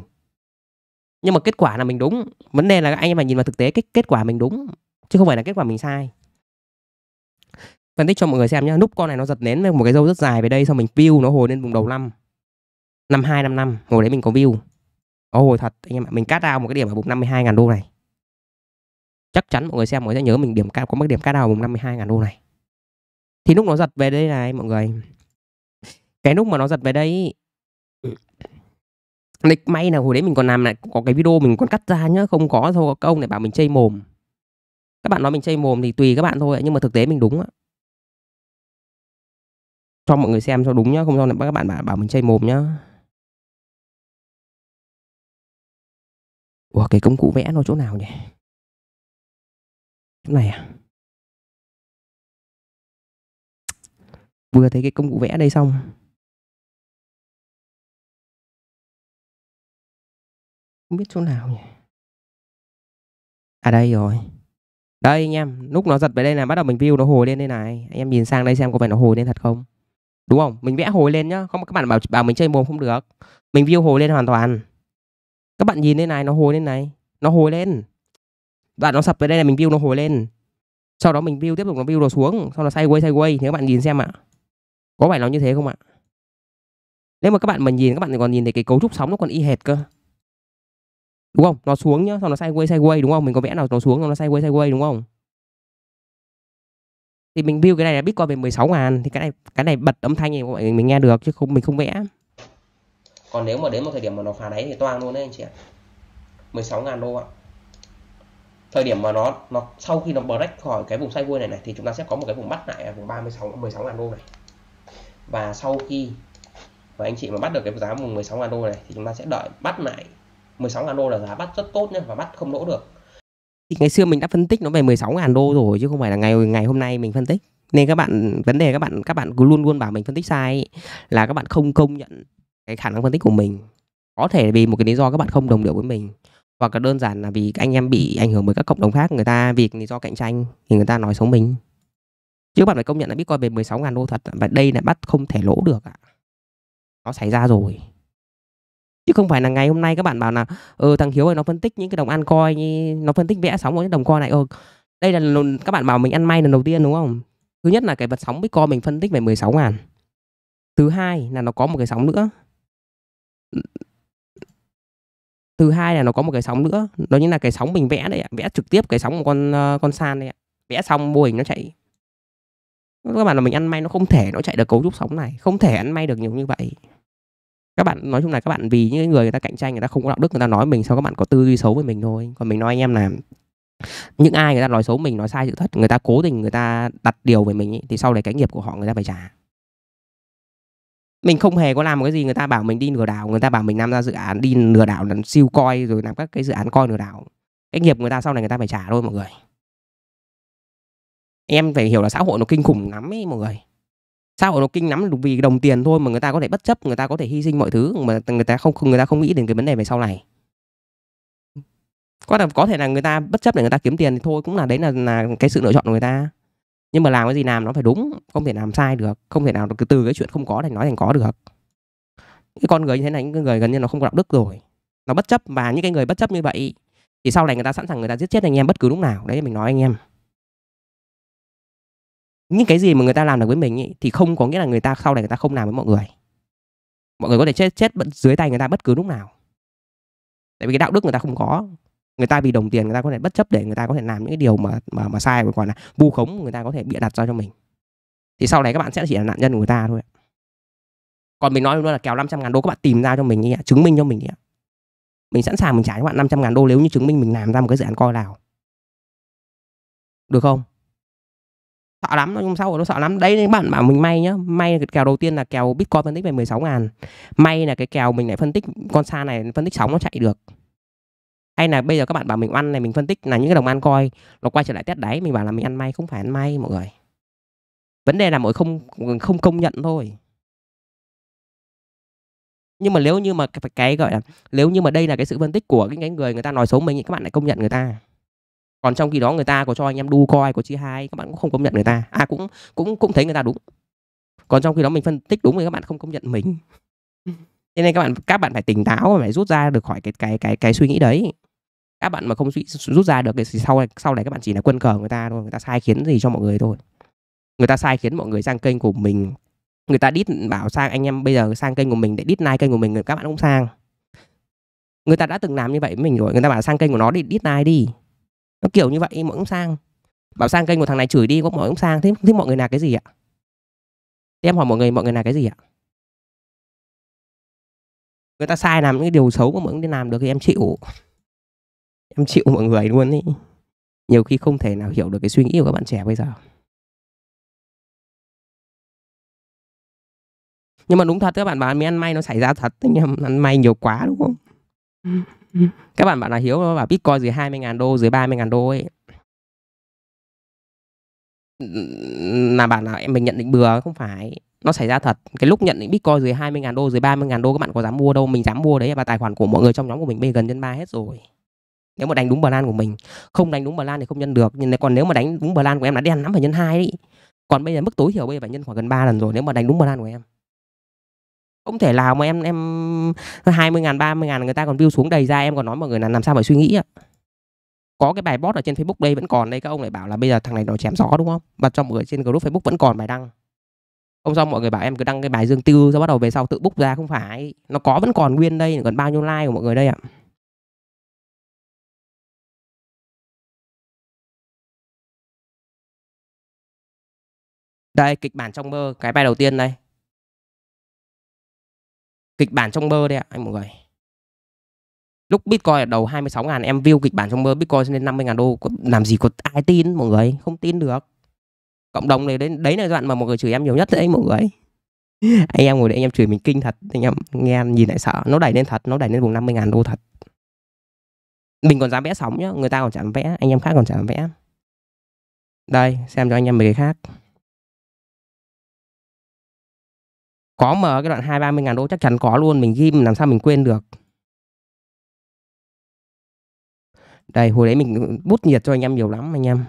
nhưng mà kết quả là mình đúng vấn đề là anh em mà nhìn vào thực tế cái kết quả mình đúng chứ không phải là kết quả mình sai phân tích cho mọi người xem nhá lúc con này nó giật nến với một cái dâu rất dài về đây xong mình view nó hồi lên vùng đầu năm năm hai năm năm hồi đấy mình có view nó hồi thật anh em ạ mình cắt ra một cái điểm ở vùng năm 52.000 đô này chắc chắn mọi người xem mọi người sẽ nhớ mình điểm cao có một điểm cắt ra ở vùng 52.000 đô này thì lúc nó giật về đây này mọi người cái lúc mà nó giật về đây Lịch may là hồi đấy mình còn làm lại có cái video mình còn cắt ra nhá, không có thôi các ông lại bảo mình chây mồm. Các bạn nói mình chây mồm thì tùy các bạn thôi, nhưng mà thực tế mình đúng ạ. Cho mọi người xem cho đúng nhá, không cho các bạn bảo, bảo mình chây mồm nhá. Ủa cái công cụ vẽ nó chỗ nào nhỉ? Chỗ này à? Vừa thấy cái công cụ vẽ đây xong Không biết chỗ nào nhỉ À đây rồi Đây anh em Lúc nó giật về đây là bắt đầu mình view nó hồi lên đây này Anh em nhìn sang đây xem có phải nó hồi lên thật không Đúng không? Mình vẽ hồi lên nhá Không các bạn bảo bảo mình chơi mồm không được Mình view hồi lên hoàn toàn Các bạn nhìn đây này nó hồi lên này Nó hồi lên Đoạn nó sập về đây này mình view nó hồi lên Sau đó mình view tiếp tục nó view nó xuống Sau đó sideways sideways Thì các bạn nhìn xem ạ Có phải nó như thế không ạ? Nếu mà các bạn mà nhìn các bạn còn nhìn thấy cái cấu trúc sóng nó còn y hệt cơ đúng không nó xuống nhá xong nó sideways sideways đúng không mình có vẽ nào nó xuống xong nó sideways sideways đúng không thì mình view cái này là bitcoin về 16 ngàn thì cái này cái này bật âm thanh thì mọi người mình nghe được chứ không mình không vẽ còn nếu mà đến một thời điểm mà nó phá đáy thì toang luôn đấy anh chị ạ 16 ngàn đô ạ thời điểm mà nó nó sau khi nó break khỏi cái vùng sideways này này thì chúng ta sẽ có một cái vùng bắt lại ở vùng 36 16 ngàn đô này và sau khi và anh chị mà bắt được cái giá vùng 16 ngàn đô này thì chúng ta sẽ đợi bắt lại 16 ngàn đô là giá bắt rất tốt nhé và bắt không lỗ được thì ngày xưa mình đã phân tích nó về 16 ngàn đô rồi chứ không phải là ngày ngày hôm nay mình phân tích nên các bạn vấn đề các bạn các bạn cứ luôn luôn bảo mình phân tích sai là các bạn không công nhận cái khả năng phân tích của mình có thể vì một cái lý do các bạn không đồng điệu với mình hoặc là đơn giản là vì anh em bị ảnh hưởng bởi các cộng đồng khác người ta vì lý do cạnh tranh thì người ta nói xấu mình chứ bạn phải công nhận là bitcoin về 16 ngàn đô thật và đây là bắt không thể lỗ được ạ nó xảy ra rồi chứ không phải là ngày hôm nay các bạn bảo là ờ thằng hiếu ơi nó phân tích những cái đồng ăn coi như nó phân tích vẽ sóng của những đồng coi này ờ đây là các bạn bảo mình ăn may lần đầu tiên đúng không thứ nhất là cái vật sóng bitcoin mình phân tích về 16 ngàn thứ hai là nó có một cái sóng nữa thứ hai là nó có một cái sóng nữa đó chính là cái sóng mình vẽ đấy ạ vẽ trực tiếp cái sóng của con ờ, con san đấy ạ vẽ xong mô hình nó chạy các bạn là mình ăn may nó không thể nó chạy được cấu trúc sóng này không thể ăn may được nhiều như vậy các bạn nói chung là các bạn vì những người người ta cạnh tranh người ta không có đạo đức người ta nói mình sao các bạn có tư duy xấu với mình thôi còn mình nói anh em làm những ai người ta nói xấu mình nói sai sự thật người ta cố tình người ta đặt điều về mình ý, thì sau này cái nghiệp của họ người ta phải trả mình không hề có làm cái gì người ta bảo mình đi lừa đảo người ta bảo mình làm ra dự án đi lừa đảo làm siêu coi rồi làm các cái dự án coi lừa đảo cái nghiệp người ta sau này người ta phải trả thôi mọi người em phải hiểu là xã hội nó kinh khủng lắm ấy mọi người xã hội nó kinh lắm vì đồng tiền thôi mà người ta có thể bất chấp người ta có thể hy sinh mọi thứ mà người ta không người ta không nghĩ đến cái vấn đề về sau này có thể có thể là người ta bất chấp để người ta kiếm tiền thì thôi cũng là đấy là là cái sự lựa chọn của người ta nhưng mà làm cái gì làm nó phải đúng không thể làm sai được không thể nào từ, từ cái chuyện không có thành nói thành có được cái con người như thế này những người gần như nó không có đạo đức rồi nó bất chấp và những cái người bất chấp như vậy thì sau này người ta sẵn sàng người ta giết chết anh em bất cứ lúc nào đấy mình nói anh em những cái gì mà người ta làm được với mình ý, thì không có nghĩa là người ta sau này người ta không làm với mọi người mọi người có thể chết chết dưới tay người ta bất cứ lúc nào tại vì cái đạo đức người ta không có người ta vì đồng tiền người ta có thể bất chấp để người ta có thể làm những cái điều mà mà, mà sai còn là vu khống người ta có thể bịa đặt ra cho mình thì sau này các bạn sẽ chỉ là nạn nhân của người ta thôi còn mình nói luôn là kèo 500 ngàn đô các bạn tìm ra cho mình ý, chứng minh cho mình ý. mình sẵn sàng mình trả cho bạn 500 ngàn đô nếu như chứng minh mình làm ra một cái dự án coi nào được không sợ lắm nó không sau nó sợ lắm đấy nên bạn bảo mình may nhá may cái kèo đầu tiên là kèo bitcoin phân tích về 16 ngàn may là cái kèo mình lại phân tích con xa này phân tích sóng nó chạy được hay là bây giờ các bạn bảo mình ăn này mình phân tích là những cái đồng ăn coi nó quay trở lại test đáy mình bảo là mình ăn may không phải ăn may mọi người vấn đề là mọi người không không công nhận thôi nhưng mà nếu như mà cái, cái gọi là nếu như mà đây là cái sự phân tích của cái người người ta nói xấu mình thì các bạn lại công nhận người ta còn trong khi đó người ta có cho anh em đu coi có chia hai các bạn cũng không công nhận người ta à cũng cũng cũng thấy người ta đúng còn trong khi đó mình phân tích đúng thì các bạn không công nhận mình thế nên các bạn các bạn phải tỉnh táo và phải rút ra được khỏi cái cái cái cái suy nghĩ đấy các bạn mà không suy, rút ra được thì sau sau này các bạn chỉ là quân cờ người ta thôi người ta sai khiến gì cho mọi người thôi người ta sai khiến mọi người sang kênh của mình người ta đít bảo sang anh em bây giờ sang kênh của mình để đít like kênh của mình các bạn cũng sang người ta đã từng làm như vậy với mình rồi người ta bảo sang kênh của nó đi đít like đi nó kiểu như vậy mọi ông sang bảo sang kênh của thằng này chửi đi có mọi ông sang thế thế mọi người là cái gì ạ thế em hỏi mọi người mọi người là cái gì ạ người ta sai làm những cái điều xấu của mọi người làm được thì em chịu em chịu mọi người luôn ý nhiều khi không thể nào hiểu được cái suy nghĩ của các bạn trẻ bây giờ nhưng mà đúng thật các bạn bảo ăn may nó xảy ra thật nhưng mà ăn may nhiều quá đúng không ừ các bạn bạn là hiếu nó bảo bitcoin dưới 20 ngàn đô dưới 30 ngàn đô ấy là bạn là em mình nhận định bừa không phải nó xảy ra thật cái lúc nhận định bitcoin dưới 20 ngàn đô dưới 30 ngàn đô các bạn có dám mua đâu mình dám mua đấy và tài khoản của mọi người trong nhóm của mình bây gần nhân ba hết rồi nếu mà đánh đúng plan của mình không đánh đúng plan thì không nhân được nhưng còn nếu mà đánh đúng plan của em là đen lắm phải nhân hai đấy còn bây giờ mức tối thiểu bây giờ phải nhân khoảng gần 3 lần rồi nếu mà đánh đúng plan của em không thể nào mà em em 20 ngàn 30 ngàn người ta còn view xuống đầy ra em còn nói mọi người là làm sao phải suy nghĩ ạ có cái bài post ở trên Facebook đây vẫn còn đây các ông lại bảo là bây giờ thằng này nó chém gió đúng không mà trong mọi người trên group Facebook vẫn còn bài đăng ông xong mọi người bảo em cứ đăng cái bài dương tiêu rồi bắt đầu về sau tự búc ra không phải nó có vẫn còn nguyên đây còn bao nhiêu like của mọi người đây ạ đây kịch bản trong mơ cái bài đầu tiên đây Kịch bản trong mơ đây ạ anh mọi người Lúc Bitcoin ở đầu 26 ngàn em view kịch bản trong mơ Bitcoin lên 50 ngàn đô có, Làm gì có ai tin mọi người Không tin được Cộng đồng này đấy, đấy là đoạn mà mọi người chửi em nhiều nhất đấy mọi người Anh em ngồi đây anh em chửi mình kinh thật Anh em nghe nhìn lại sợ Nó đẩy lên thật Nó đẩy lên vùng 50 ngàn đô thật Mình còn dám vẽ sóng nhá Người ta còn chẳng vẽ Anh em khác còn chẳng vẽ Đây xem cho anh em mấy cái khác có mở cái đoạn hai ba mươi ngàn đô chắc chắn có luôn mình ghim làm sao mình quên được đây hồi đấy mình bút nhiệt cho anh em nhiều lắm anh em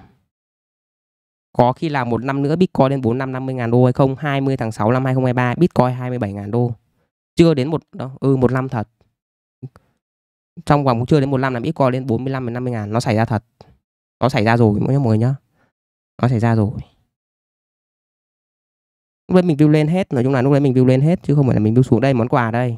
có khi là một năm nữa Bitcoin lên 45 50 ngàn đô hay không 20 tháng 6 năm 2023 Bitcoin 27 ngàn đô chưa đến một đó, ừ một năm thật trong vòng chưa đến một năm là Bitcoin lên 45 50 ngàn nó xảy ra thật nó xảy ra rồi mọi người nhá nó xảy ra rồi lúc đấy mình view lên hết nói chung là lúc đấy mình view lên hết chứ không phải là mình view xuống đây món quà đây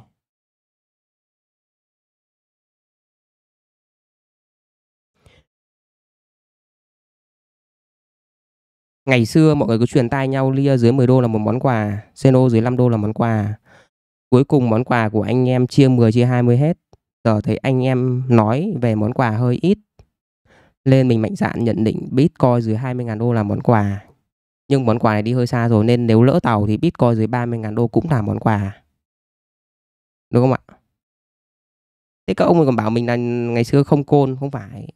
ngày xưa mọi người cứ truyền tai nhau lia dưới 10 đô là một món quà, seno dưới 5 đô là món quà. Cuối cùng món quà của anh em chia 10 chia 20 hết. Giờ thấy anh em nói về món quà hơi ít. Lên mình mạnh dạn nhận định Bitcoin dưới 20.000 đô là món quà nhưng món quà này đi hơi xa rồi nên nếu lỡ tàu thì Bitcoin dưới 30.000 đô cũng là món quà. Đúng không ạ? Thế các ông còn bảo mình là ngày xưa không côn, không phải.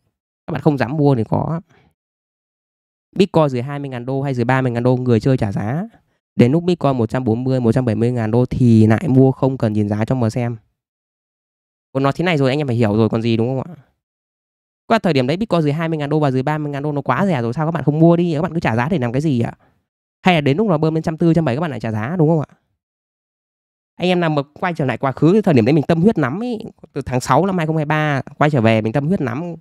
Các bạn không dám mua thì có. Bitcoin dưới 20.000 đô hay dưới 30.000 đô người chơi trả giá. Đến lúc Bitcoin 140, 170 ngàn đô thì lại mua không cần nhìn giá cho mà xem. Còn nói thế này rồi anh em phải hiểu rồi còn gì đúng không ạ? qua thời điểm đấy Bitcoin dưới 20 ngàn đô và dưới 30 ngàn đô nó quá rẻ rồi sao các bạn không mua đi các bạn cứ trả giá để làm cái gì ạ hay là đến lúc nó bơm lên trăm tư trăm bảy các bạn lại trả giá đúng không ạ anh em nào mà quay trở lại quá khứ thời điểm đấy mình tâm huyết lắm ý. từ tháng 6 năm 2023 quay trở về mình tâm huyết lắm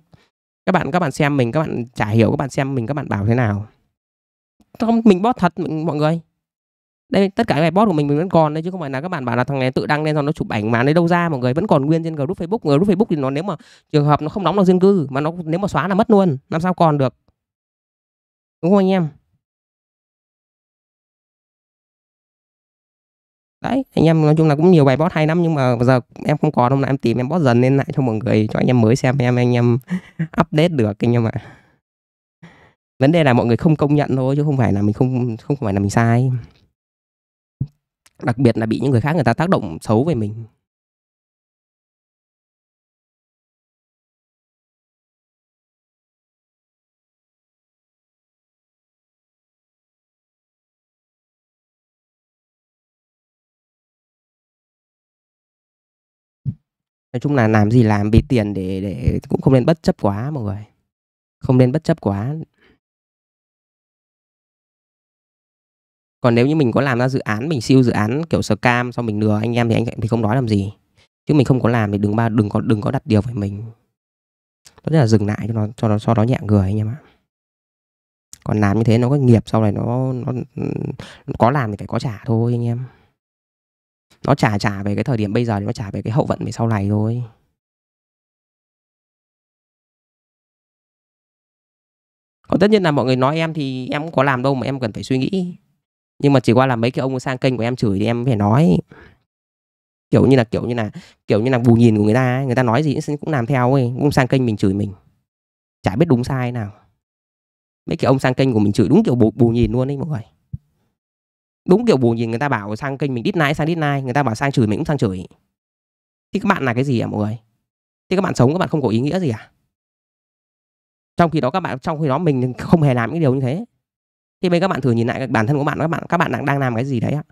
các bạn các bạn xem mình các bạn chả hiểu các bạn xem mình các bạn bảo thế nào không mình bót thật mọi người đây tất cả cái bài post của mình mình vẫn còn đấy chứ không phải là các bạn bảo là thằng này tự đăng lên xong nó chụp ảnh mà lấy đâu ra mọi người vẫn còn nguyên trên group facebook group facebook thì nó nếu mà trường hợp nó không đóng vào riêng cư mà nó nếu mà xóa là mất luôn làm sao còn được đúng không anh em đấy anh em nói chung là cũng nhiều bài post hay lắm nhưng mà giờ em không còn hôm nay em tìm em post dần lên lại cho mọi người cho anh em mới xem em anh em update được anh em ạ vấn đề là mọi người không công nhận thôi chứ không phải là mình không không phải là mình sai đặc biệt là bị những người khác người ta tác động xấu về mình nói chung là làm gì làm vì tiền để để cũng không nên bất chấp quá mọi người không nên bất chấp quá còn nếu như mình có làm ra dự án mình siêu dự án kiểu scam xong mình lừa anh em thì anh em thì không nói làm gì chứ mình không có làm thì đừng ba đừng có đừng có đặt điều với mình tốt nhất là dừng lại cho nó cho nó cho nó nhẹ người anh em ạ còn làm như thế nó có nghiệp sau này nó, nó có làm thì phải có trả thôi anh em nó trả trả về cái thời điểm bây giờ thì nó trả về cái hậu vận về sau này thôi còn tất nhiên là mọi người nói em thì em cũng có làm đâu mà em cần phải suy nghĩ nhưng mà chỉ qua là mấy cái ông sang kênh của em chửi thì em phải nói kiểu như là kiểu như là kiểu như là bù nhìn của người ta ấy. người ta nói gì cũng làm theo ấy cũng sang kênh mình chửi mình chả biết đúng sai nào mấy cái ông sang kênh của mình chửi đúng kiểu bù, bù nhìn luôn ấy mọi người đúng kiểu bù nhìn người ta bảo sang kênh mình đít nai sang đít nai người ta bảo sang chửi mình cũng sang chửi thì các bạn là cái gì à mọi người thì các bạn sống các bạn không có ý nghĩa gì à trong khi đó các bạn trong khi đó mình không hề làm những điều như thế thì bây các bạn thử nhìn lại bản thân của bạn các bạn các bạn đang đang làm cái gì đấy ạ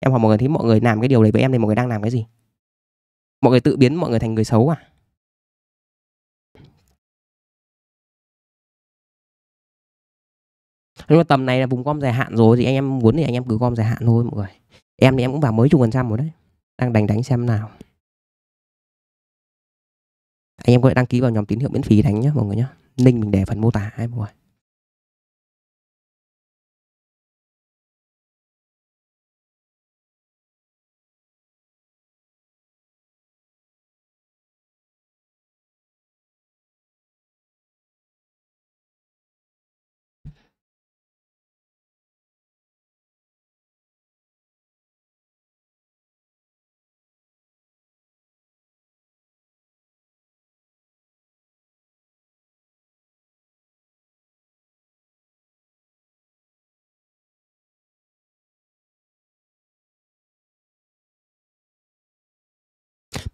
em hỏi mọi người thấy mọi người làm cái điều đấy với em thì mọi người đang làm cái gì mọi người tự biến mọi người thành người xấu à nhưng mà tầm này là vùng gom dài hạn rồi thì anh em muốn thì anh em cứ gom dài hạn thôi mọi người em thì em cũng vào mới chục phần trăm rồi đấy đang đánh đánh xem nào anh em có thể đăng ký vào nhóm tín hiệu miễn phí đánh nhé mọi người nhé link mình để phần mô tả ấy mọi người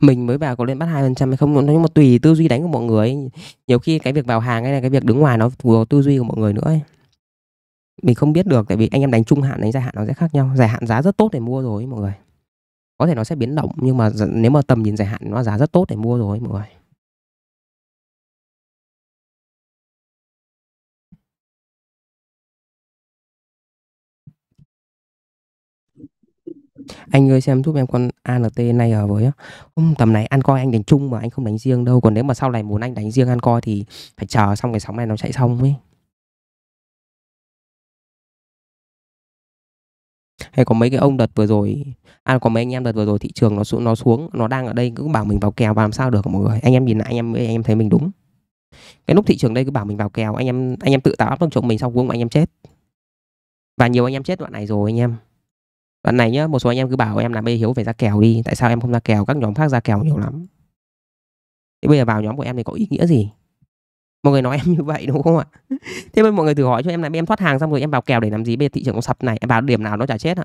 mình mới vào có lên bắt hai phần trăm hay không nhưng mà tùy tư duy đánh của mọi người ấy. nhiều khi cái việc vào hàng hay là cái việc đứng ngoài nó phù hợp tư duy của mọi người nữa ấy. mình không biết được tại vì anh em đánh trung hạn đánh dài hạn nó sẽ khác nhau dài hạn giá rất tốt để mua rồi ấy, mọi người có thể nó sẽ biến động nhưng mà nếu mà tầm nhìn dài hạn nó giá rất tốt để mua rồi ấy, mọi người anh ơi xem giúp em con ANT này ở với không tầm này ăn coi anh đánh chung mà anh không đánh riêng đâu còn nếu mà sau này muốn anh đánh riêng ăn coi thì phải chờ xong cái sóng này nó chạy xong ấy hay có mấy cái ông đợt vừa rồi à có mấy anh em đợt vừa rồi thị trường nó xuống nó xuống nó đang ở đây cứ bảo mình vào kèo và làm sao được mọi người anh em nhìn lại anh em anh em thấy mình đúng cái lúc thị trường đây cứ bảo mình vào kèo anh em anh em tự tạo áp lực cho mình xong cuối cùng anh em chết và nhiều anh em chết đoạn này rồi anh em đoạn này nhá một số anh em cứ bảo em là bê hiếu phải ra kèo đi tại sao em không ra kèo các nhóm khác ra kèo nhiều lắm thế bây giờ vào nhóm của em thì có ý nghĩa gì mọi người nói em như vậy đúng không ạ thế bây mọi người thử hỏi cho em là em thoát hàng xong rồi em vào kèo để làm gì bây giờ thị trường nó sập này em vào điểm nào nó chả chết ạ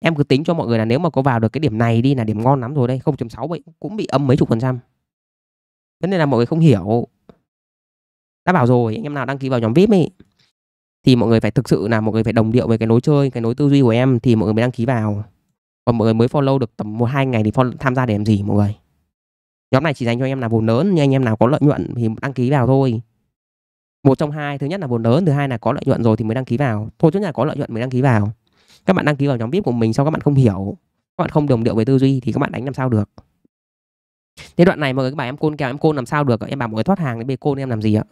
em cứ tính cho mọi người là nếu mà có vào được cái điểm này đi là điểm ngon lắm rồi đây 0.6 vậy cũng bị âm mấy chục phần trăm vấn đề là mọi người không hiểu đã bảo rồi anh em nào đăng ký vào nhóm vip ấy thì mọi người phải thực sự là mọi người phải đồng điệu với cái lối chơi cái lối tư duy của em thì mọi người mới đăng ký vào còn mọi người mới follow được tầm một hai ngày thì follow, tham gia để làm gì mọi người nhóm này chỉ dành cho anh em nào vốn lớn nhưng anh em nào có lợi nhuận thì đăng ký vào thôi một trong hai thứ nhất là vốn lớn thứ hai là có lợi nhuận rồi thì mới đăng ký vào thôi chứ nhà có lợi nhuận mới đăng ký vào các bạn đăng ký vào nhóm vip của mình sau các bạn không hiểu các bạn không đồng điệu với tư duy thì các bạn đánh làm sao được thế đoạn này mọi người các bạn em côn kèo em côn làm sao được em bảo mọi người thoát hàng đến bê côn em làm gì ạ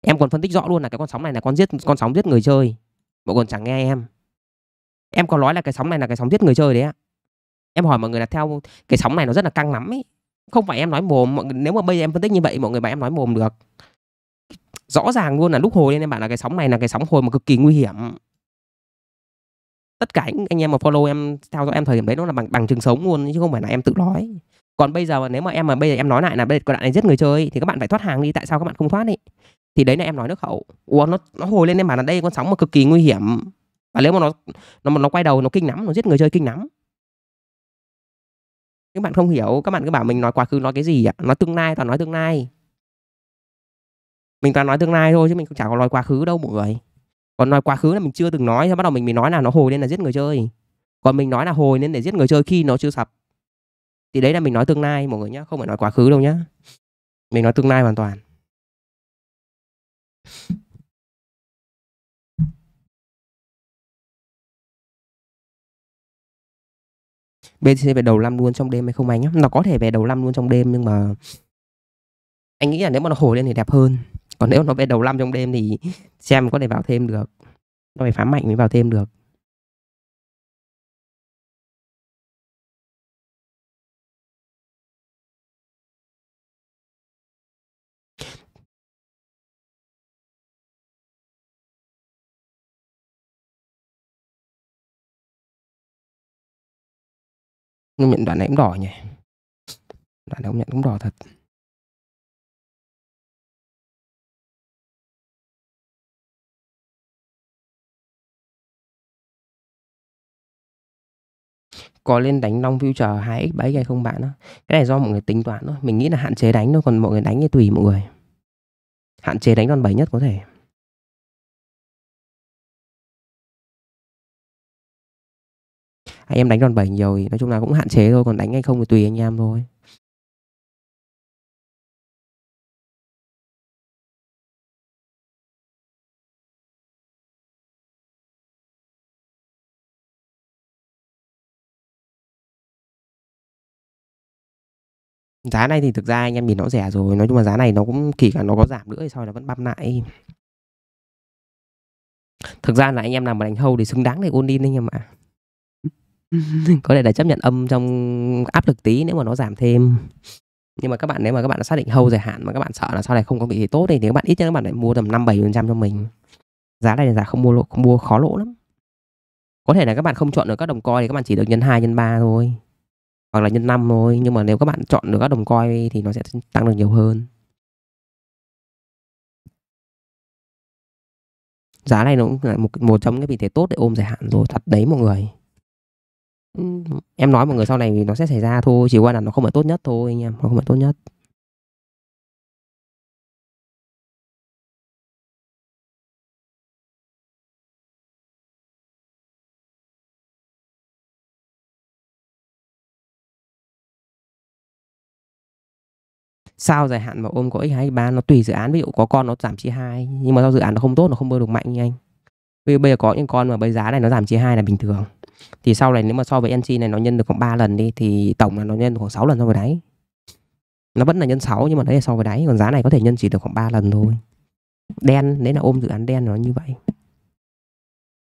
em còn phân tích rõ luôn là cái con sóng này là con giết con sóng giết người chơi mọi người chẳng nghe em em còn nói là cái sóng này là cái sóng giết người chơi đấy ạ em hỏi mọi người là theo cái sóng này nó rất là căng lắm ấy không phải em nói mồm mọi người, nếu mà bây giờ em phân tích như vậy mọi người bảo em nói mồm được rõ ràng luôn là lúc hồi lên em bảo là cái sóng này là cái sóng hồi mà cực kỳ nguy hiểm tất cả anh, em mà follow em theo dõi em thời điểm đấy nó là bằng bằng chứng sống luôn chứ không phải là em tự nói còn bây giờ nếu mà em mà bây giờ em nói lại là bây giờ đoạn này giết người chơi thì các bạn phải thoát hàng đi tại sao các bạn không thoát đi thì đấy là em nói nước hậu ủa nó nó hồi lên em bảo là đây con sóng mà cực kỳ nguy hiểm và nếu mà nó nó mà nó quay đầu nó kinh lắm nó giết người chơi kinh lắm các bạn không hiểu các bạn cứ bảo mình nói quá khứ nói cái gì ạ nói tương lai toàn nói tương lai mình toàn nói tương lai thôi chứ mình cũng chả có nói quá khứ đâu mọi người còn nói quá khứ là mình chưa từng nói bắt đầu mình mới nói là nó hồi lên là giết người chơi còn mình nói là hồi nên để giết người chơi khi nó chưa sập thì đấy là mình nói tương lai mọi người nhá không phải nói quá khứ đâu nhá mình nói tương lai hoàn toàn BTC về đầu năm luôn trong đêm hay không anh nhé Nó có thể về đầu năm luôn trong đêm nhưng mà anh nghĩ là nếu mà nó hồi lên thì đẹp hơn còn nếu nó về đầu năm trong đêm thì xem có thể vào thêm được nó phải phá mạnh mới vào thêm được nhưng miệng đoạn này cũng đỏ nhỉ đoạn này ông nhận cũng đỏ thật có lên đánh long future 2x bảy hay không bạn đó cái này do mọi người tính toán thôi mình nghĩ là hạn chế đánh thôi còn mọi người đánh thì tùy mọi người hạn chế đánh đòn bảy nhất có thể anh em đánh đòn bẩy nhiều thì nói chung là cũng hạn chế thôi còn đánh hay không thì tùy anh em thôi giá này thì thực ra anh em nhìn nó rẻ rồi nói chung là giá này nó cũng kỳ cả nó có giảm nữa thì sau nó vẫn băm lại thực ra là anh em làm mà đánh hâu thì xứng đáng để ôn đi anh em ạ có thể là chấp nhận âm trong áp lực tí nếu mà nó giảm thêm nhưng mà các bạn nếu mà các bạn đã xác định hâu dài hạn mà các bạn sợ là sau này không có vị thế tốt thì, thì các bạn ít nhất các bạn lại mua tầm năm bảy phần trăm cho mình giá này là giá không mua lộ không mua khó lỗ lắm có thể là các bạn không chọn được các đồng coi thì các bạn chỉ được nhân 2 nhân 3 thôi hoặc là nhân 5 thôi nhưng mà nếu các bạn chọn được các đồng coi thì nó sẽ tăng được nhiều hơn giá này nó cũng là một một trong những vị thế tốt để ôm dài hạn rồi thật đấy mọi người em nói mọi người sau này thì nó sẽ xảy ra thôi chỉ qua là nó không phải tốt nhất thôi anh em nó không phải tốt nhất sao dài hạn mà ôm có x hay ba nó tùy dự án ví dụ có con nó giảm chia hai nhưng mà do dự án nó không tốt nó không bơi được mạnh như anh vì bây giờ có những con mà bây giá này nó giảm chia hai là bình thường thì sau này nếu mà so với NC này nó nhân được khoảng 3 lần đi thì tổng là nó nhân được khoảng 6 lần so với đáy nó vẫn là nhân 6 nhưng mà đấy là so với đáy còn giá này có thể nhân chỉ được khoảng 3 lần thôi đen đấy là ôm dự án đen nó như vậy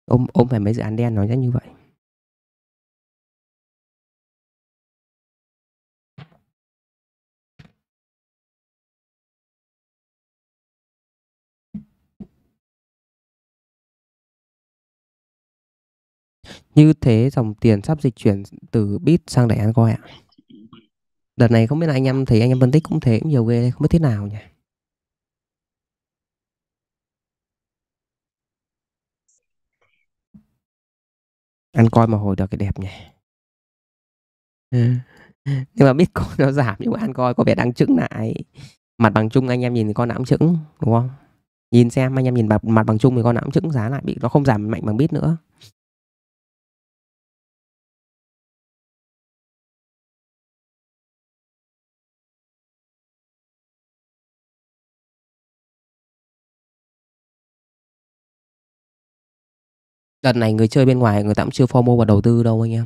ôm ôm phải mấy dự án đen nó sẽ như vậy Như thế dòng tiền sắp dịch chuyển từ bit sang đẩy ăn coi ạ. Đợt này không biết là anh em thấy anh em phân tích cũng thế cũng nhiều ghê không biết thế nào nhỉ. Ăn coi mà hồi được cái đẹp nhỉ. Ừ. nhưng mà Bitcoin nó giảm nhưng mà ăn coi có vẻ đang chững lại. Mặt bằng chung anh em nhìn thì con nào cũng đúng không? Nhìn xem anh em nhìn mặt, bằng chung thì con nào cũng giá lại bị nó không giảm mạnh bằng bit nữa. Đợt này người chơi bên ngoài người ta cũng chưa FOMO và đầu tư đâu anh em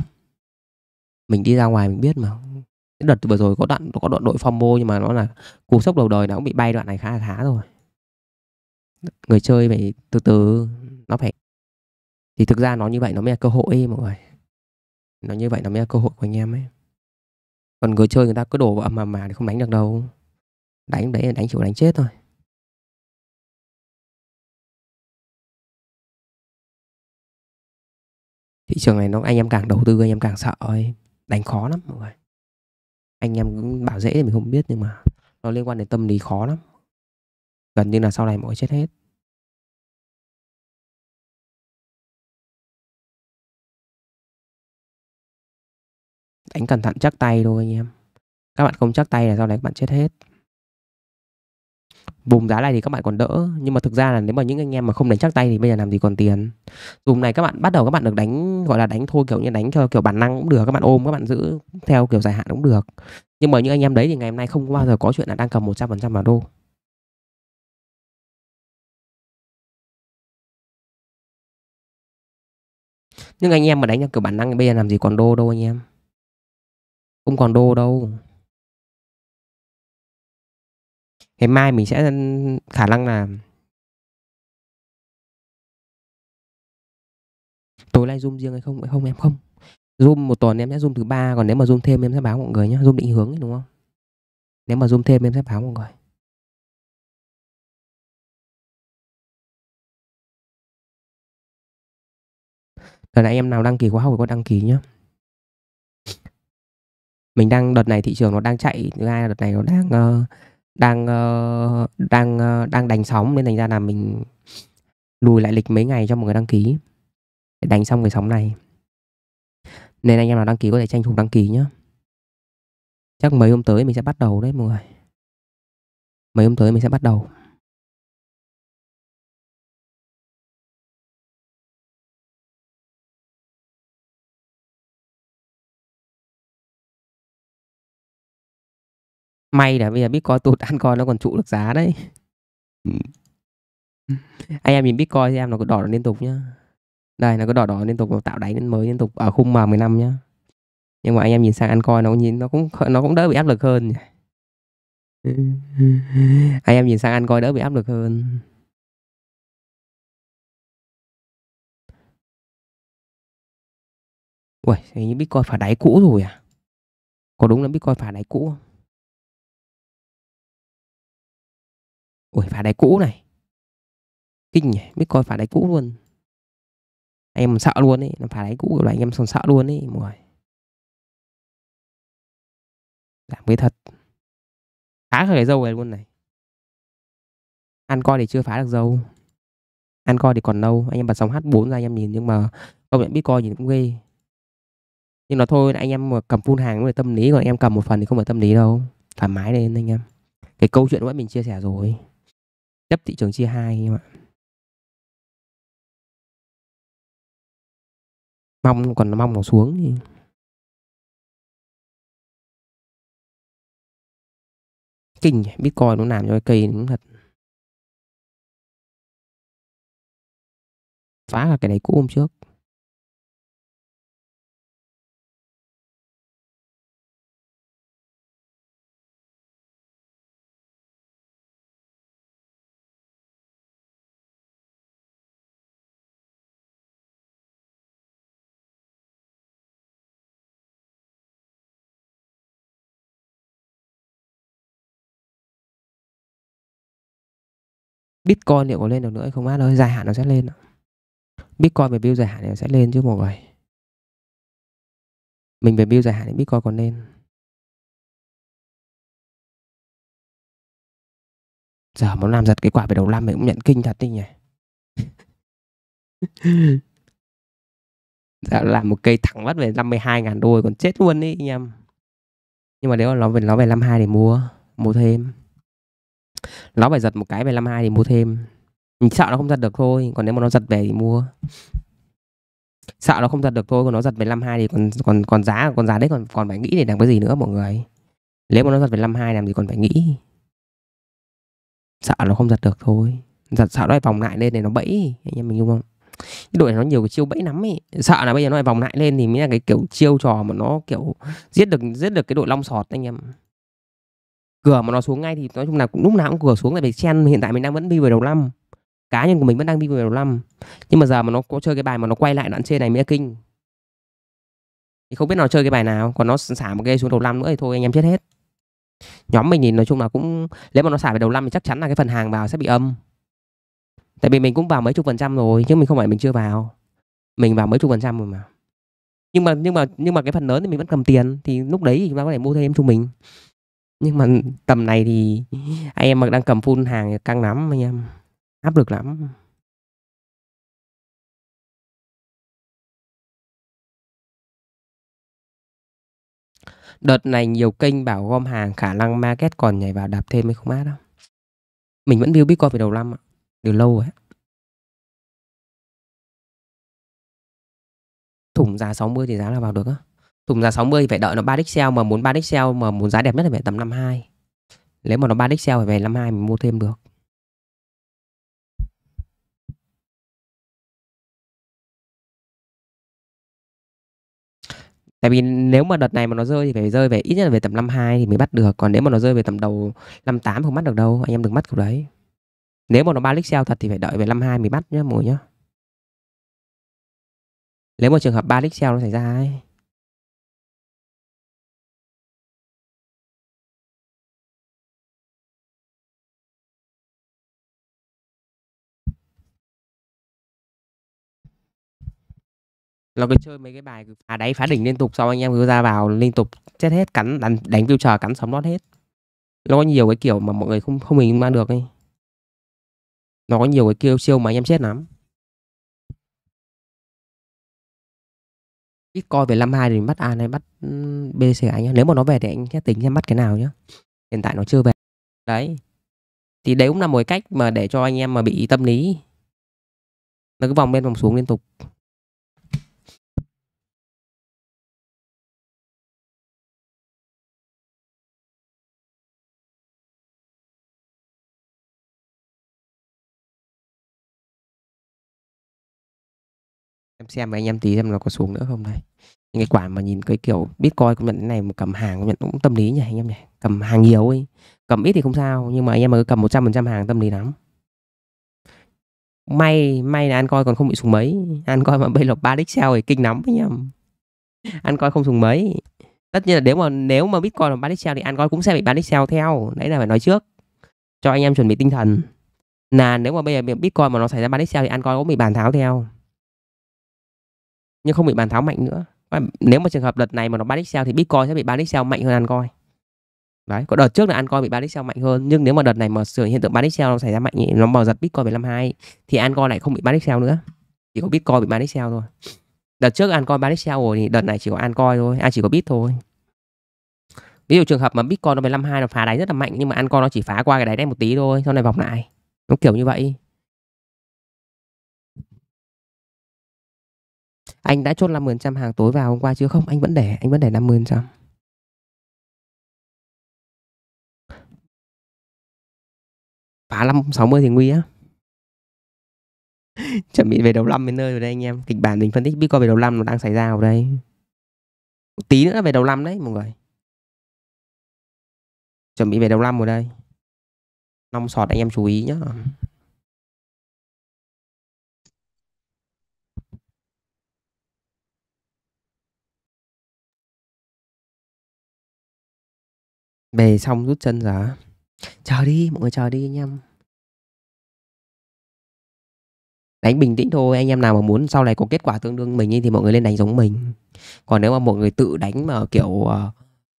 Mình đi ra ngoài mình biết mà Đợt vừa rồi có đoạn có đoạn đội FOMO nhưng mà nó là Cú sốc đầu đời nó cũng bị bay đoạn này khá là khá rồi Người chơi phải từ từ Nó phải Thì thực ra nó như vậy nó mới là cơ hội ấy mọi người Nó như vậy nó mới là cơ hội của anh em ấy Còn người chơi người ta cứ đổ vào mà mà thì không đánh được đâu Đánh đấy là đánh chịu đánh chết thôi thị trường này nó anh em càng đầu tư anh em càng sợ ấy đánh khó lắm mọi người anh em cũng bảo dễ thì mình không biết nhưng mà nó liên quan đến tâm lý khó lắm gần như là sau này mọi chết hết đánh cẩn thận chắc tay thôi anh em các bạn không chắc tay là sau này các bạn chết hết vùng giá này thì các bạn còn đỡ nhưng mà thực ra là nếu mà những anh em mà không đánh chắc tay thì bây giờ làm gì còn tiền vùng này các bạn bắt đầu các bạn được đánh gọi là đánh thôi kiểu như đánh theo kiểu bản năng cũng được các bạn ôm các bạn giữ theo kiểu dài hạn cũng được nhưng mà những anh em đấy thì ngày hôm nay không bao giờ có chuyện là đang cầm 100% vào đô nhưng anh em mà đánh theo kiểu bản năng thì bây giờ làm gì còn đô đâu anh em không còn đô đâu ngày mai mình sẽ ừ, khả năng là tối nay zoom riêng hay không không em không zoom một tuần em sẽ zoom thứ ba còn nếu mà zoom thêm em sẽ báo mọi người nhé zoom định hướng ấy, đúng không nếu mà zoom thêm em sẽ báo mọi người Đợt này em nào đăng ký khóa học thì có đăng ký nhá Mình đang đợt này thị trường nó đang chạy Thứ hai là đợt này nó đang uh, đang uh, đang uh, đang đánh sóng nên thành ra là mình lùi lại lịch mấy ngày cho mọi người đăng ký để đánh xong cái sóng này nên anh em nào đăng ký có thể tranh thủ đăng ký nhé chắc mấy hôm tới mình sẽ bắt đầu đấy mọi người mấy hôm tới mình sẽ bắt đầu may là bây giờ bitcoin tụt coi nó còn trụ được giá đấy ừ. anh em nhìn bitcoin thì em nó có đỏ liên tục nhá đây nó có đỏ đỏ liên tục nó tạo đáy mới liên tục ở khung m năm nhá nhưng mà anh em nhìn sang coi nó nhìn nó cũng nó cũng đỡ bị áp lực hơn anh em nhìn sang coi đỡ bị áp lực hơn Ui, hình như Bitcoin phải đáy cũ rồi à? Có đúng là Bitcoin phải đáy cũ không? Ui phá đáy cũ này Kinh nhỉ Biết coi phá đáy cũ luôn Anh em sợ luôn ấy Phá đáy cũ rồi anh em còn sợ luôn ấy Mọi người Giảm cái thật khá cái dâu này luôn này Ăn coi thì chưa phá được dâu Ăn coi thì còn lâu Anh em bật sóng H4 ra anh em nhìn Nhưng mà không nhận Bitcoin nhìn cũng ghê nhưng mà thôi anh em mà cầm full hàng mới tâm lý còn anh em cầm một phần thì không phải tâm lý đâu thoải mái lên anh em cái câu chuyện của mình chia sẻ rồi chấp thị trường chia hai em ạ mong còn mong nó xuống thì kinh nhỉ bitcoin nó làm cho cái cây đúng thật phá cả cái này cũ hôm trước Bitcoin liệu có lên được nữa hay không mát ơi dài hạn nó sẽ lên Bitcoin về view dài hạn thì sẽ lên chứ mọi người mình về view dài hạn thì Bitcoin còn lên giờ muốn làm giật cái quả về đầu năm mình cũng nhận kinh thật đi nhỉ dạ, làm một cây thẳng vắt về 52 ngàn đô còn chết luôn đấy anh em nhưng mà nếu nó về nó về 52 thì mua mua thêm nó phải giật một cái về 52 thì mua thêm mình sợ nó không giật được thôi còn nếu mà nó giật về thì mua sợ nó không giật được thôi còn nó giật về 52 thì còn còn còn giá còn giá đấy còn còn phải nghĩ để làm cái gì nữa mọi người nếu mà nó giật về 52 làm gì còn phải nghĩ sợ nó không giật được thôi giật sợ nó lại vòng lại lên để nó bẫy anh em mình đúng không cái đội này nó nhiều cái chiêu bẫy lắm ấy sợ là bây giờ nó lại vòng lại lên thì mới là cái kiểu chiêu trò mà nó kiểu giết được giết được cái đội long sọt anh em cửa mà nó xuống ngay thì nói chung là cũng lúc nào cũng cửa xuống tại vì chen hiện tại mình đang vẫn đi về đầu năm cá nhân của mình vẫn đang đi về đầu năm nhưng mà giờ mà nó có chơi cái bài mà nó quay lại đoạn trên này mới kinh thì không biết nó chơi cái bài nào còn nó xả một cái xuống đầu năm nữa thì thôi anh em chết hết nhóm mình nhìn nói chung là cũng nếu mà nó xả về đầu năm thì chắc chắn là cái phần hàng vào sẽ bị âm tại vì mình cũng vào mấy chục phần trăm rồi chứ mình không phải mình chưa vào mình vào mấy chục phần trăm rồi mà nhưng mà nhưng mà nhưng mà cái phần lớn thì mình vẫn cầm tiền thì lúc đấy thì chúng ta có thể mua thêm cho mình nhưng mà tầm này thì anh em mà đang cầm full hàng căng lắm anh em áp lực lắm đợt này nhiều kênh bảo gom hàng khả năng market còn nhảy vào đạp thêm hay không mát đâu mình vẫn view bitcoin về đầu năm ạ từ lâu rồi thủng giá 60 thì giá là vào được á thùng giá 60 phải đợi nó 3 pixel mà muốn 3 pixel mà muốn giá đẹp nhất thì phải tầm 52 nếu mà nó 3 đích thì phải về 52 mình mua thêm được Tại vì nếu mà đợt này mà nó rơi thì phải rơi về ít nhất là về tầm 52 thì mới bắt được Còn nếu mà nó rơi về tầm đầu 58 không bắt được đâu Anh em đừng bắt kiểu đấy Nếu mà nó 3 pixel thật thì phải đợi về 52 mới bắt nhá mọi nhá Nếu mà trường hợp 3 pixel nó xảy ra ấy nó cứ chơi mấy cái bài cứ phá đáy phá đỉnh liên tục xong anh em cứ ra vào liên tục chết hết cắn đánh đánh chờ cắn sóng lót hết nó có nhiều cái kiểu mà mọi người không không hình mang được ấy nó có nhiều cái kêu siêu mà anh em chết lắm ít coi về năm hai thì bắt an hay bắt bc anh nhá nếu mà nó về thì anh sẽ tính xem bắt cái nào nhá hiện tại nó chưa về đấy thì đấy cũng là một cách mà để cho anh em mà bị tâm lý nó cứ vòng lên vòng xuống liên tục em xem với anh em tí xem nó có xuống nữa không đây những cái quả mà nhìn cái kiểu bitcoin công nhận này mà cầm hàng công nhận cũng tâm lý nhỉ anh em nhỉ cầm hàng nhiều ấy cầm ít thì không sao nhưng mà anh em mà cứ cầm một phần trăm hàng tâm lý lắm may may là ăn coi còn không bị sùng mấy ăn coi mà bây giờ ba đích xeo thì kinh lắm anh em ăn coi không sùng mấy tất nhiên là nếu mà nếu mà bitcoin là ba đích xeo thì ăn coi cũng sẽ bị ba đích xeo theo đấy là phải nói trước cho anh em chuẩn bị tinh thần là nếu mà bây giờ bitcoin mà nó xảy ra ba đích xeo thì ăn coi cũng bị bàn tháo theo nhưng không bị bàn tháo mạnh nữa và nếu mà trường hợp đợt này mà nó bán xl thì bitcoin sẽ bị bán xl mạnh hơn ancoin đấy có đợt trước là ancoin bị bán xl mạnh hơn nhưng nếu mà đợt này mà sự hiện tượng bán xl nó xảy ra mạnh nó bò giật bitcoin về năm hai thì ancoin lại không bị bán xl nữa chỉ có bitcoin bị bán xl thôi đợt trước ancoin bán xl rồi thì đợt này chỉ có ancoin thôi à chỉ có bit thôi ví dụ trường hợp mà bitcoin nó 152 nó phá đáy rất là mạnh nhưng mà ancoin nó chỉ phá qua cái đáy đây một tí thôi sau này vòng lại nó kiểu như vậy anh đã chốt trăm hàng tối vào hôm qua chưa không anh vẫn để anh vẫn để 50% ừ. phá 5 60 thì nguy á chuẩn bị về đầu năm đến nơi rồi đây anh em kịch bản mình phân tích bitcoin về đầu năm nó đang xảy ra ở đây Một tí nữa là về đầu năm đấy mọi người chuẩn bị về đầu năm rồi đây long sọt anh em chú ý nhá về xong rút chân ra chờ đi mọi người chờ đi anh em đánh bình tĩnh thôi anh em nào mà muốn sau này có kết quả tương đương mình thì mọi người lên đánh giống mình còn nếu mà mọi người tự đánh mà kiểu ờ,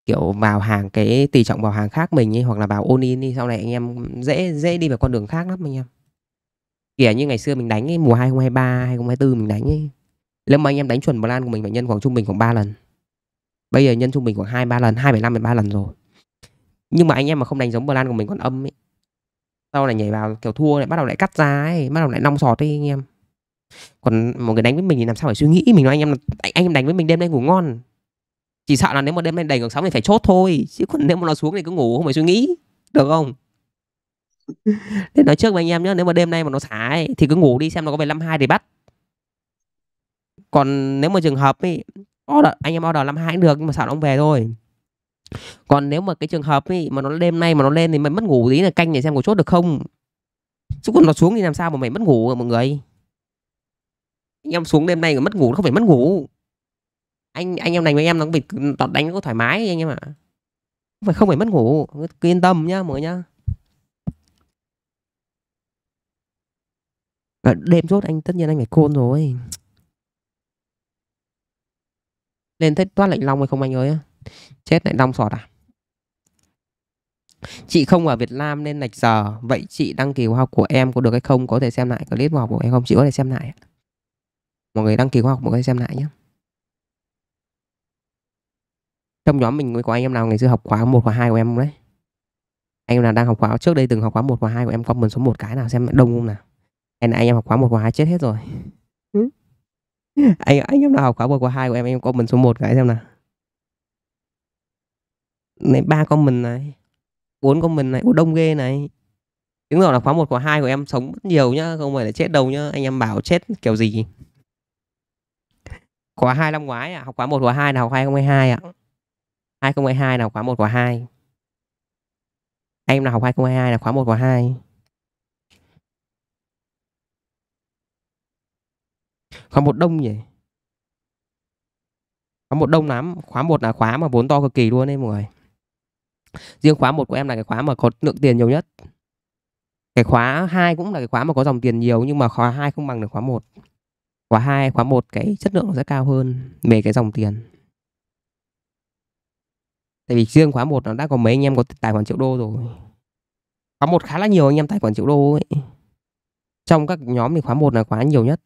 kiểu vào hàng cái tỷ trọng vào hàng khác mình ấy, hoặc là vào ôn in đi sau này anh em dễ dễ đi vào con đường khác lắm anh em kiểu như ngày xưa mình đánh ấy, mùa 2023 2024 mình đánh ấy nếu mà anh em đánh chuẩn plan của mình phải nhân khoảng trung bình khoảng 3 lần bây giờ nhân trung bình khoảng hai ba lần hai phẩy năm đến ba lần rồi nhưng mà anh em mà không đánh giống plan của mình còn âm ấy sau này nhảy vào kiểu thua lại bắt đầu lại cắt ra ấy bắt đầu lại nong sọt ấy anh em còn một người đánh với mình thì làm sao phải suy nghĩ mình nói anh em là anh em đánh với mình đêm nay ngủ ngon chỉ sợ là nếu mà đêm nay đầy ngược sóng thì phải chốt thôi chứ còn nếu mà nó xuống thì cứ ngủ không phải suy nghĩ được không thế nói trước với anh em nhé nếu mà đêm nay mà nó xả ấy, thì cứ ngủ đi xem nó có về năm hai thì bắt còn nếu mà trường hợp ấy order, anh em order năm hai cũng được nhưng mà sợ nó không về thôi còn nếu mà cái trường hợp ấy mà nó đêm nay mà nó lên thì mày mất ngủ tí là canh để xem có chốt được không chứ còn nó xuống thì làm sao mà mày mất ngủ mọi người anh em xuống đêm nay mà mất ngủ nó không phải mất ngủ anh anh em này với em nó bị bị đánh có thoải mái anh em ạ không phải không phải mất ngủ cứ yên tâm nhá mọi người nhá ờ, đêm chốt anh tất nhiên anh phải côn rồi lên thấy toát lạnh lòng hay không anh ơi chết lại long sọt à chị không ở Việt Nam nên lệch giờ vậy chị đăng ký khóa học của em có được hay không có thể xem lại clip khóa học của em không chị có thể xem lại mọi người đăng ký khóa học mọi người xem lại nhé trong nhóm mình có anh em nào ngày xưa học khóa 1 khóa 2 của em đấy anh em nào đang học khóa trước đây từng học khóa 1 khóa 2 của em comment số một cái nào xem đông không nào hay là anh em học khóa 1 khóa 2 chết hết rồi ừ. anh anh em nào học khóa 1 khóa 2 của em em comment số một cái xem nào này ba con mình này bốn con mình này ủa đông ghê này chứng tỏ là khóa một khóa hai của em sống rất nhiều nhá không phải là chết đâu nhá anh em bảo chết kiểu gì khóa hai năm ngoái à học khóa một khóa hai nào học 2022 ạ à? hai nào khóa một khóa hai em nào học hai là khóa một khóa hai khóa một đông nhỉ khóa một đông lắm khóa một là khóa mà vốn to cực kỳ luôn đấy mọi người riêng khóa một của em là cái khóa mà có lượng tiền nhiều nhất cái khóa 2 cũng là cái khóa mà có dòng tiền nhiều nhưng mà khóa 2 không bằng được khóa 1 khóa 2, khóa 1 cái chất lượng nó sẽ cao hơn về cái dòng tiền tại vì riêng khóa 1 nó đã có mấy anh em có tài khoản triệu đô rồi khóa 1 khá là nhiều anh em tài khoản triệu đô ấy trong các nhóm thì khóa 1 là khóa nhiều nhất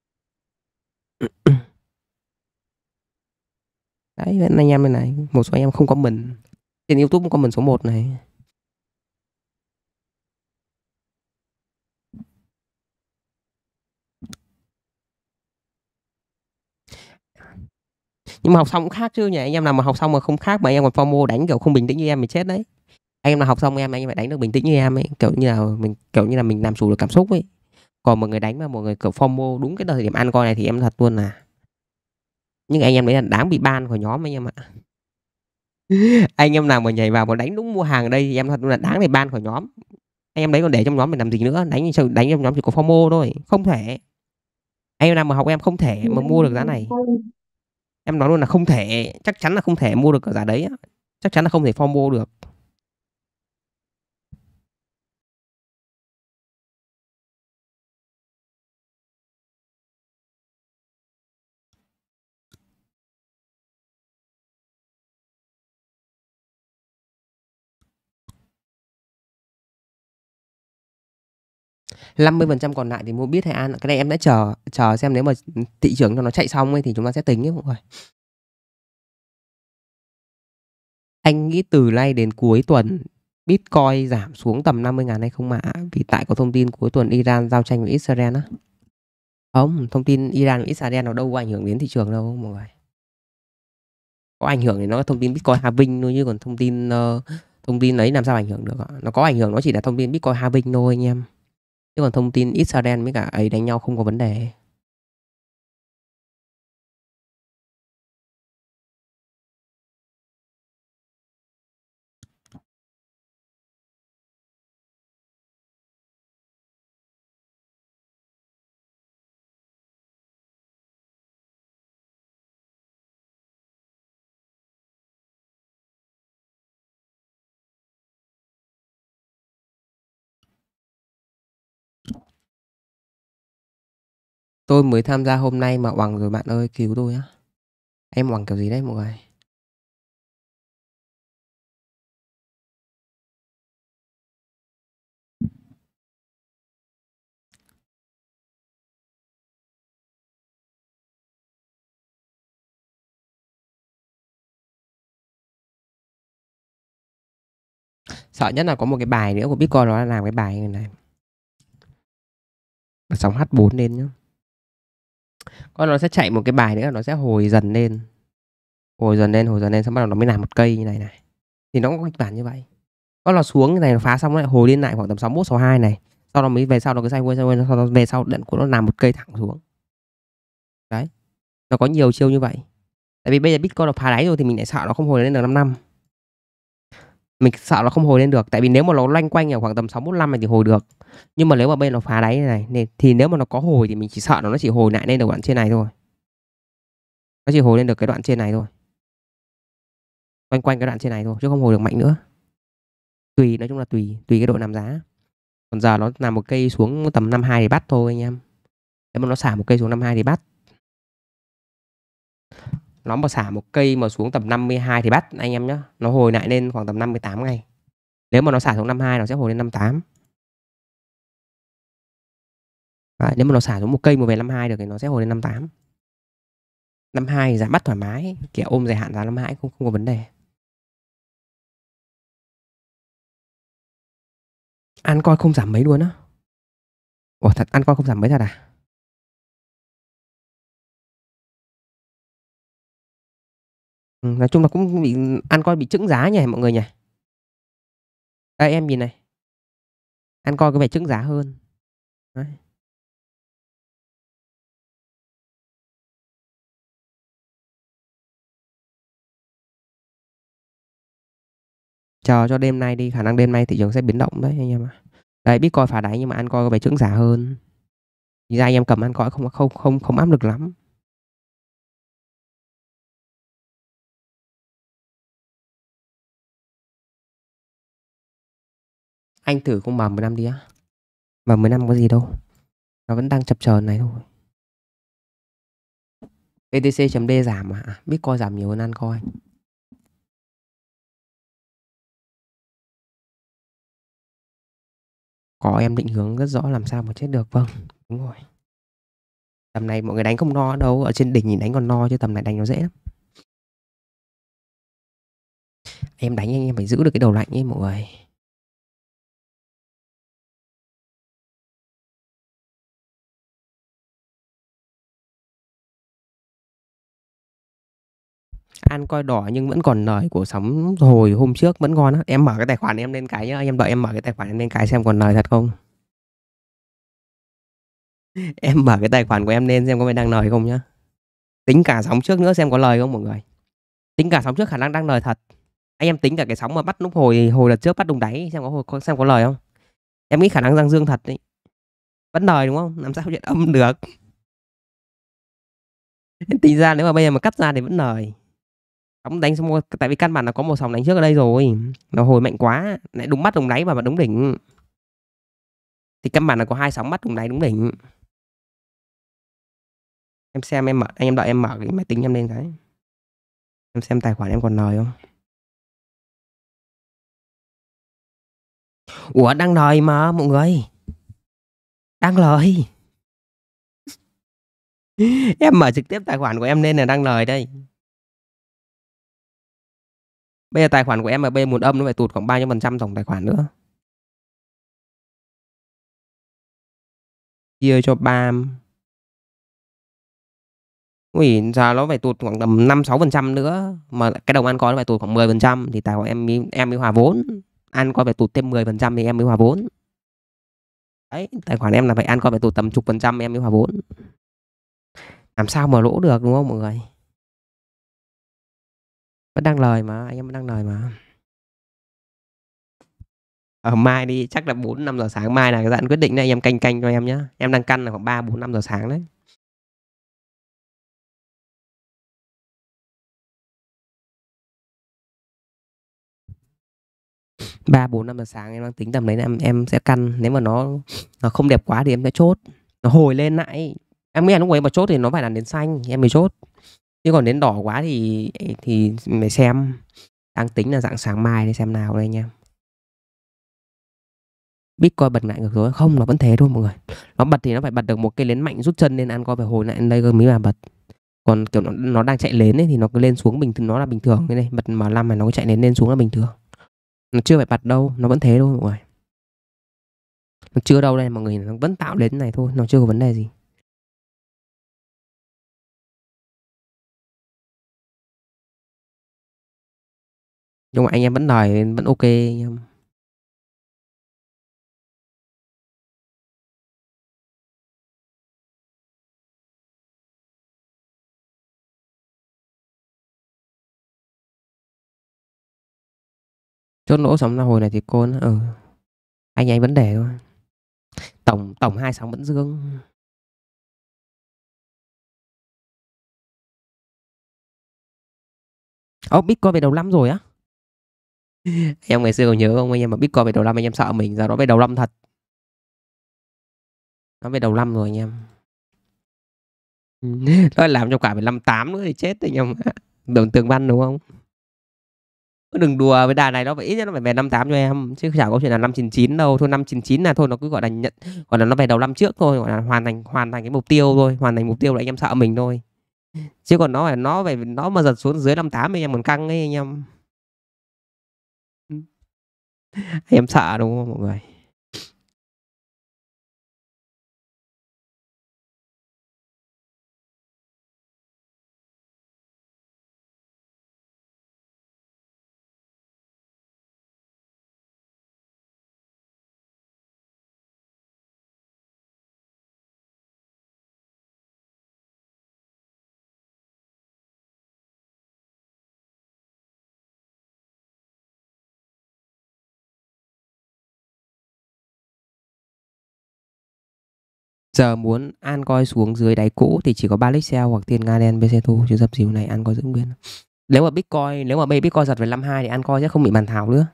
đấy vẫn anh em bên này một số anh em không có mình trên YouTube comment số 1 này. nhưng mà học xong cũng khác chứ nhỉ anh em nào mà học xong mà không khác mà anh em còn formo đánh kiểu không bình tĩnh như em mình chết đấy anh em nào học xong em anh em phải đánh được bình tĩnh như em ấy kiểu như là mình kiểu như là mình làm chủ được cảm xúc ấy còn một người đánh mà một người kiểu formo đúng cái thời điểm ăn coi này thì em thật luôn là nhưng anh em đấy là đáng bị ban khỏi nhóm anh em ạ anh em nào mà nhảy vào mà đánh đúng mua hàng ở đây thì em thật là đáng để ban khỏi nhóm anh em đấy còn để trong nhóm mình làm gì nữa đánh sao đánh trong nhóm chỉ có fomo thôi không thể anh em nào mà học em không thể mà mua được giá này em nói luôn là không thể chắc chắn là không thể mua được ở giá đấy chắc chắn là không thể fomo được 50% còn lại thì mua biết hay an cái này em đã chờ chờ xem nếu mà thị trường cho nó chạy xong ấy thì chúng ta sẽ tính ấy mọi người anh nghĩ từ nay đến cuối tuần Bitcoin giảm xuống tầm 50 ngàn hay không mà Vì tại có thông tin cuối tuần Iran giao tranh với Israel á Không, thông tin Iran với Israel nó đâu có ảnh hưởng đến thị trường đâu mọi người Có ảnh hưởng thì nó thông tin Bitcoin halving thôi Chứ còn thông tin uh, thông tin đấy làm sao ảnh hưởng được ạ Nó có ảnh hưởng nó chỉ là thông tin Bitcoin halving thôi anh em chứ còn thông tin Israel với cả ấy đánh nhau không có vấn đề Tôi mới tham gia hôm nay mà oằng rồi bạn ơi, cứu tôi á. Em oằng kiểu gì đấy mọi người? sợ nhất là có một cái bài nữa của Bitcoin nó là làm cái bài này này sóng H4 lên nhá con nó sẽ chạy một cái bài nữa nó sẽ hồi dần lên hồi dần lên hồi dần lên xong bắt đầu nó mới làm một cây như này này thì nó cũng có kịch bản như vậy con nó xuống như này nó phá xong lại hồi lên lại khoảng tầm 61 hai này sau đó mới về sau nó cứ sideways sideways sau đó về sau đận của nó làm một cây thẳng xuống đấy nó có nhiều chiêu như vậy tại vì bây giờ bitcoin nó phá đáy rồi thì mình lại sợ nó không hồi lên được 5 năm mình sợ nó không hồi lên được tại vì nếu mà nó loanh quanh ở khoảng tầm 645 này thì hồi được nhưng mà nếu mà bên nó phá đáy này, này thì, thì nếu mà nó có hồi thì mình chỉ sợ nó chỉ hồi lại lên được đoạn trên này thôi nó chỉ hồi lên được cái đoạn trên này thôi quanh quanh cái đoạn trên này thôi chứ không hồi được mạnh nữa tùy nói chung là tùy tùy cái độ nằm giá còn giờ nó nằm một cây xuống tầm 52 thì bắt thôi anh em nếu mà nó xả một cây xuống 52 thì bắt nó mà xả một cây mà xuống tầm 52 thì bắt anh em nhé nó hồi lại lên khoảng tầm 58 ngày nếu mà nó xả xuống 52 nó sẽ hồi lên 58 Đấy, nếu mà nó xả xuống một cây mà về 52 được thì nó sẽ hồi lên 58 52 giảm bắt thoải mái kiểu ôm dài hạn giá 52 cũng không có vấn đề ăn coi không giảm mấy luôn á Ủa thật ăn coi không giảm mấy thật à Ừ, nói chung là cũng bị ăn coi bị trứng giá nhỉ mọi người nhỉ. Đây em nhìn này. Ăn coi có vẻ trứng giá hơn. Đấy. chờ cho đêm nay đi khả năng đêm nay thị trường sẽ biến động đấy anh em ạ đấy coi phá đáy nhưng mà ăn coi có vẻ trứng giả hơn thì ra anh em cầm ăn coi không không không không áp lực lắm anh thử không vào năm đi á Vào năm có gì đâu Nó vẫn đang chập chờn này thôi BTC.D giảm à Bitcoin giảm nhiều hơn ăn coi Có em định hướng rất rõ làm sao mà chết được Vâng đúng rồi Tầm này mọi người đánh không no đâu Ở trên đỉnh nhìn đánh còn no chứ tầm này đánh nó dễ lắm Em đánh anh em phải giữ được cái đầu lạnh ấy mọi người ban coi đỏ nhưng vẫn còn lời của sóng hồi hôm trước vẫn ngon á em mở cái tài khoản em lên cái nhá em đợi em mở cái tài khoản em lên cái xem còn lời thật không em mở cái tài khoản của em lên xem có phải đang lời không nhá tính cả sóng trước nữa xem có lời không mọi người tính cả sóng trước khả năng đang lời thật anh em tính cả cái sóng mà bắt lúc hồi hồi lần trước bắt đùng đáy xem có hồi xem có lời không em nghĩ khả năng giang dương thật đấy vẫn lời đúng không làm sao chuyện âm được tính ra nếu mà bây giờ mà cắt ra thì vẫn lời sóng đánh xong tại vì căn bản là có một sóng đánh trước ở đây rồi nó hồi mạnh quá lại đúng mắt đúng đáy và đúng đỉnh thì căn bản là có hai sóng mắt đúng đáy đúng đỉnh em xem em mở anh em đợi em mở cái máy tính em lên cái em xem tài khoản em còn lời không ủa đang lời mà mọi người đang lời em mở trực tiếp tài khoản của em lên là đang lời đây Bây giờ tài khoản của MB muốn âm nó phải tụt khoảng bao nhiêu phần trăm tổng tài khoản nữa? Chia cho 3 Ui, giờ nó phải tụt khoảng tầm 5-6% nữa Mà cái đồng ăn có nó phải tụt khoảng 10% Thì tài khoản em em mới hòa vốn Ăn có phải tụt thêm 10% thì em mới hòa vốn Đấy, tài khoản em là phải ăn có phải tụt tầm chục phần trăm em mới hòa vốn Làm sao mà lỗ được đúng không mọi người vẫn đang lời mà anh em vẫn đang lời mà ở ờ, mai đi chắc là 4 5 giờ sáng mai là cái dặn quyết định này anh em canh canh cho em nhé em đang căn là khoảng 3 4 5 giờ sáng đấy ba bốn năm giờ sáng em đang tính tầm đấy em em sẽ căn nếu mà nó nó không đẹp quá thì em sẽ chốt nó hồi lên lại em nghĩ là lúc ấy mà chốt thì nó phải là đến xanh em mới chốt chứ còn đến đỏ quá thì thì mày xem đang tính là dạng sáng mai để xem nào đây nha Bitcoin bật lại ngược rồi không nó vẫn thế thôi mọi người nó bật thì nó phải bật được một cái lén mạnh rút chân nên ăn coi phải hồi lại đây cơ mới mà bật còn kiểu nó, nó đang chạy lên ấy, thì nó cứ lên xuống bình thường nó là bình thường cái này bật mà năm mà nó chạy lên lên xuống là bình thường nó chưa phải bật đâu nó vẫn thế thôi mọi người nó chưa đâu đây mọi người nó vẫn tạo lên này thôi nó chưa có vấn đề gì nhưng mà anh em vẫn đòi vẫn ok anh em chốt lỗ sóng ra hồi này thì cô ở ừ. anh anh vẫn để thôi tổng tổng hai sóng vẫn dương Ồ, oh, Bitcoin về đầu năm rồi á? em ngày xưa còn nhớ không anh em mà bitcoin về đầu năm anh em sợ mình ra nó về đầu năm thật nó về đầu năm rồi anh em nó làm cho cả về năm tám nữa thì chết anh em đồng tường văn đúng không đừng đùa với đà này nó phải ít nhất nó phải về năm tám cho em chứ chả có chuyện là năm chín chín đâu thôi năm chín chín là thôi nó cứ gọi là nhận gọi là nó về đầu năm trước thôi gọi là hoàn thành hoàn thành cái mục tiêu thôi hoàn thành mục tiêu là anh em sợ mình thôi chứ còn nó là nó về nó mà giật xuống dưới năm tám anh em còn căng ấy anh em em sợ đúng không mọi người Giờ muốn an coi xuống dưới đáy cũ thì chỉ có ba lít xeo hoặc tiền Nga đen Beseto chứ dập dìu này an coi giữ nguyên. Nếu mà Bitcoin, nếu mà bây Bitcoin giật về 52 thì an coi sẽ không bị bàn thảo nữa.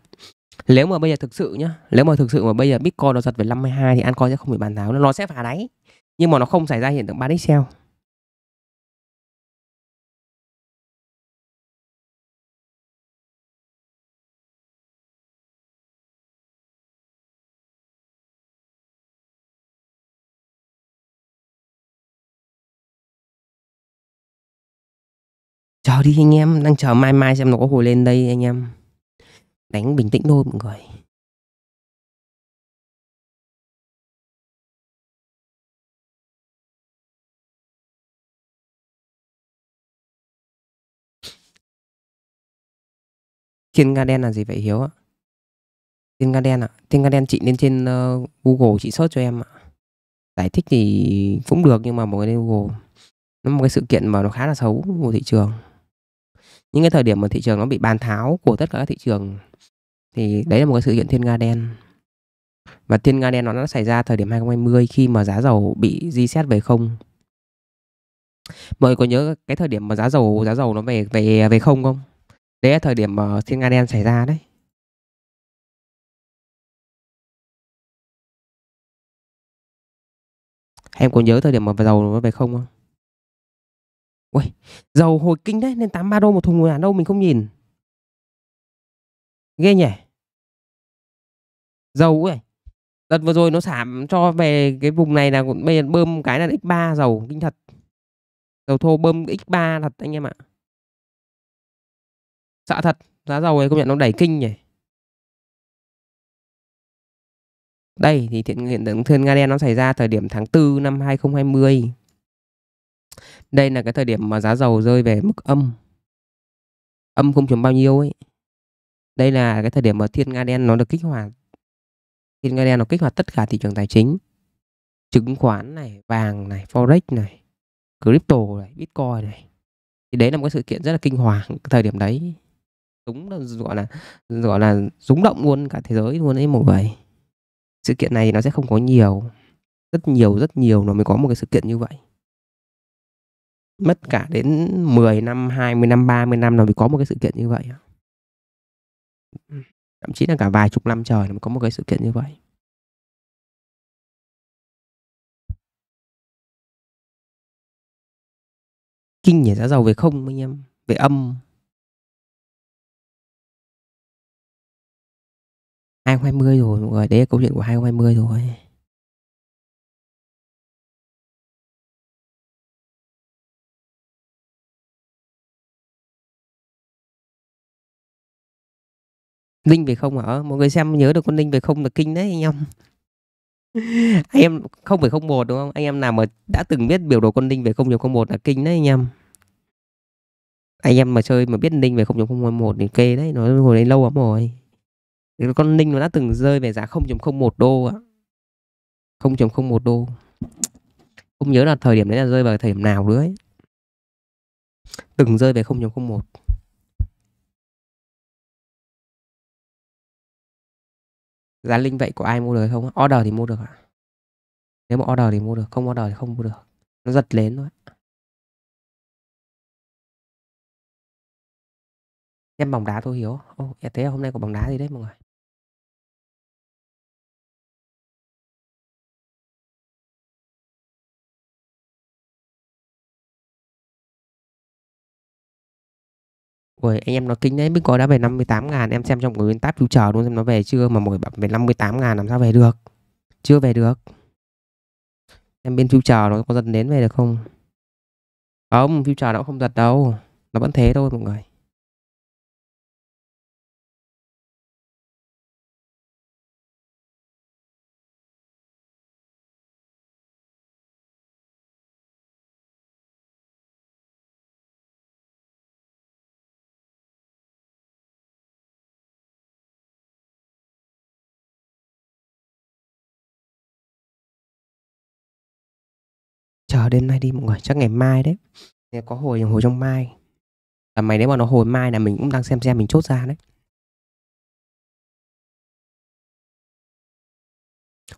Nếu mà bây giờ thực sự nhá, nếu mà thực sự mà bây giờ Bitcoin nó giật về 52 thì an coi sẽ không bị bàn thảo nó sẽ phá đáy. Nhưng mà nó không xảy ra hiện tượng ba lít Lexel. chờ đi anh em đang chờ mai mai xem nó có hồi lên đây anh em đánh bình tĩnh thôi mọi người thiên ga đen là gì vậy hiếu ạ thiên ga đen ạ à? thiên ga đen chị lên trên uh, google chị search cho em ạ giải thích thì cũng được nhưng mà mọi người lên google nó một cái sự kiện mà nó khá là xấu của thị trường những cái thời điểm mà thị trường nó bị bàn tháo của tất cả các thị trường thì đấy là một cái sự kiện thiên nga đen và thiên nga đen nó nó xảy ra thời điểm 2020 khi mà giá dầu bị di xét về không mọi người có nhớ cái thời điểm mà giá dầu giá dầu nó về về về không không đấy là thời điểm mà thiên nga đen xảy ra đấy em có nhớ thời điểm mà dầu nó về không không Ui, dầu hồi kinh đấy Nên 83 đô một thùng là đâu mình không nhìn Ghê nhỉ Dầu ấy Đợt vừa rồi nó giảm cho về cái vùng này là bây giờ bơm cái là x3 dầu kinh thật. Dầu thô bơm x3 thật anh em ạ. Sợ thật, giá dầu ấy công nhận nó đẩy kinh nhỉ. Đây thì hiện tượng thiên Nga đen nó xảy ra thời điểm tháng 4 năm 2020 đây là cái thời điểm mà giá dầu rơi về mức âm âm không chấm bao nhiêu ấy đây là cái thời điểm mà thiên nga đen nó được kích hoạt thiên nga đen nó kích hoạt tất cả thị trường tài chính chứng khoán này vàng này forex này crypto này bitcoin này thì đấy là một cái sự kiện rất là kinh hoàng cái thời điểm đấy đúng là gọi là gọi là rúng động luôn cả thế giới luôn ấy mọi người sự kiện này nó sẽ không có nhiều rất nhiều rất nhiều nó mới có một cái sự kiện như vậy mất cả đến 10 năm, 20 năm, 30 năm nó mới có một cái sự kiện như vậy. Thậm chí là cả vài chục năm trời nó mới có một cái sự kiện như vậy. Kinh nhảy giá dầu về không anh em, về âm. 2020 rồi mọi người, đấy là câu chuyện của 2020 rồi. Linh về không hả? Mọi người xem nhớ được con Linh về không là kinh đấy anh em. anh em không phải không một đúng không? Anh em nào mà đã từng biết biểu đồ con Linh về không nhiều không một là kinh đấy anh em. Anh em mà chơi mà biết Linh về không nhiều không một thì kê đấy, nó hồi đấy lâu lắm rồi. Con Linh nó đã từng rơi về giá 0.01 đô ạ. 0.01 đô. Không nhớ là thời điểm đấy là rơi vào thời điểm nào nữa ấy. Từng rơi về 0.01. giá linh vậy có ai mua được không order thì mua được ạ nếu mà order thì mua được không order thì không mua được nó giật lên thôi xem bóng đá tôi hiểu. ô oh, thế hôm nay có bóng đá gì đấy mọi người Ôi, anh em nó kinh đấy, Bitcoin đã về 58 ngàn Em xem trong cái nguyên tab future luôn xem nó về chưa Mà mỗi bạn về 58 ngàn làm sao về được Chưa về được Em bên future nó có dần đến về được không Không, future nó không giật đâu Nó vẫn thế thôi mọi người à, đêm nay đi mọi người chắc ngày mai đấy nếu có hồi hồi trong mai là mày nếu mà nó hồi mai là mình cũng đang xem xem mình chốt ra đấy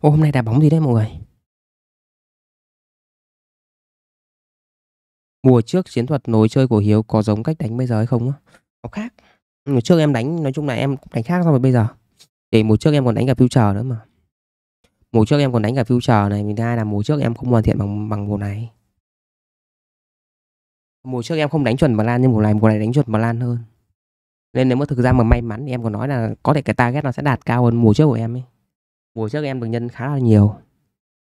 Ô, hôm nay đá bóng gì đấy mọi người mùa trước chiến thuật nối chơi của hiếu có giống cách đánh bây giờ hay không nó khác mùa trước em đánh nói chung là em đánh khác so với bây giờ Để mùa trước em còn đánh cả future nữa mà mùa trước em còn đánh cả future này mình thứ hai là mùa trước em không hoàn thiện bằng bằng mùa này mùa trước em không đánh chuẩn bà lan nhưng mùa này mùa này đánh chuẩn bà lan hơn nên nếu mà thực ra mà may mắn thì em còn nói là có thể cái target nó sẽ đạt cao hơn mùa trước của em ấy mùa trước em được nhân khá là nhiều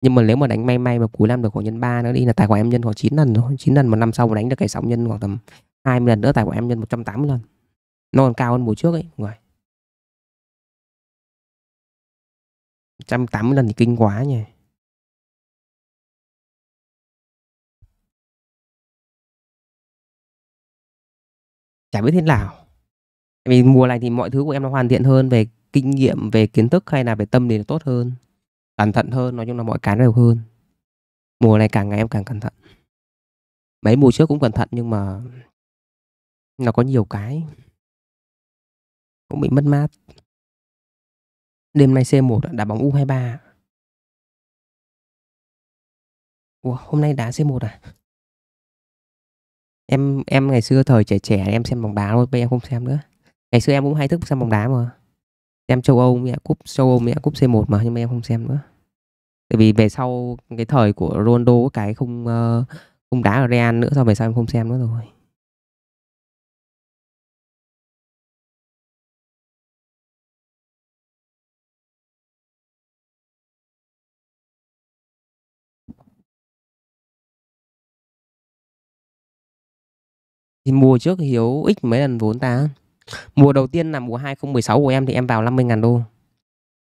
nhưng mà nếu mà đánh may may mà cuối năm được khoảng nhân 3 nữa đi là tài khoản em nhân khoảng 9 lần thôi 9 lần một năm sau mà đánh được cái sóng nhân khoảng tầm 20 lần nữa tài khoản em nhân 180 lần nó còn cao hơn mùa trước ấy người 180 lần thì kinh quá nhỉ. Chả biết thế nào. Tại vì mùa này thì mọi thứ của em nó hoàn thiện hơn về kinh nghiệm, về kiến thức hay là về tâm lý tốt hơn. Cẩn thận hơn, nói chung là mọi cái đều hơn. Mùa này càng ngày em càng cẩn thận. Mấy mùa trước cũng cẩn thận nhưng mà nó có nhiều cái cũng bị mất mát Đêm nay C1 đá bóng U23 Ủa, hôm nay đá C1 à? Em em ngày xưa thời trẻ trẻ em xem bóng đá thôi, bây em không xem nữa. Ngày xưa em cũng hay thức xem bóng đá mà. Xem châu Âu nghĩa cúp châu Âu nghĩa cúp C1 mà nhưng mà em không xem nữa. Tại vì về sau cái thời của Ronaldo cái không uh, ờ, không đá ở Real nữa sau về sau em không xem nữa rồi. thì mùa trước Hiếu ít mấy lần vốn ta mùa đầu tiên là mùa 2016 của em thì em vào 50.000 đô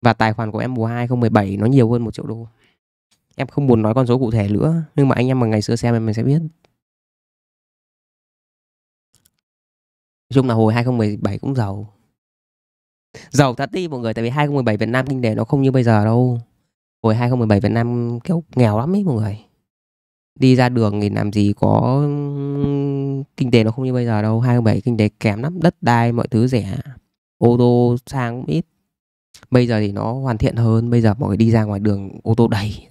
và tài khoản của em mùa 2017 nó nhiều hơn một triệu đô em không muốn nói con số cụ thể nữa nhưng mà anh em mà ngày xưa xem em mình sẽ biết Nói chung là hồi 2017 cũng giàu Giàu thật đi mọi người Tại vì 2017 Việt Nam kinh tế nó không như bây giờ đâu Hồi 2017 Việt Nam kiểu nghèo lắm ấy mọi người Đi ra đường thì làm gì có kinh tế nó không như bây giờ đâu 2007 kinh tế kém lắm đất đai mọi thứ rẻ ô tô sang cũng ít bây giờ thì nó hoàn thiện hơn bây giờ mọi người đi ra ngoài đường ô tô đầy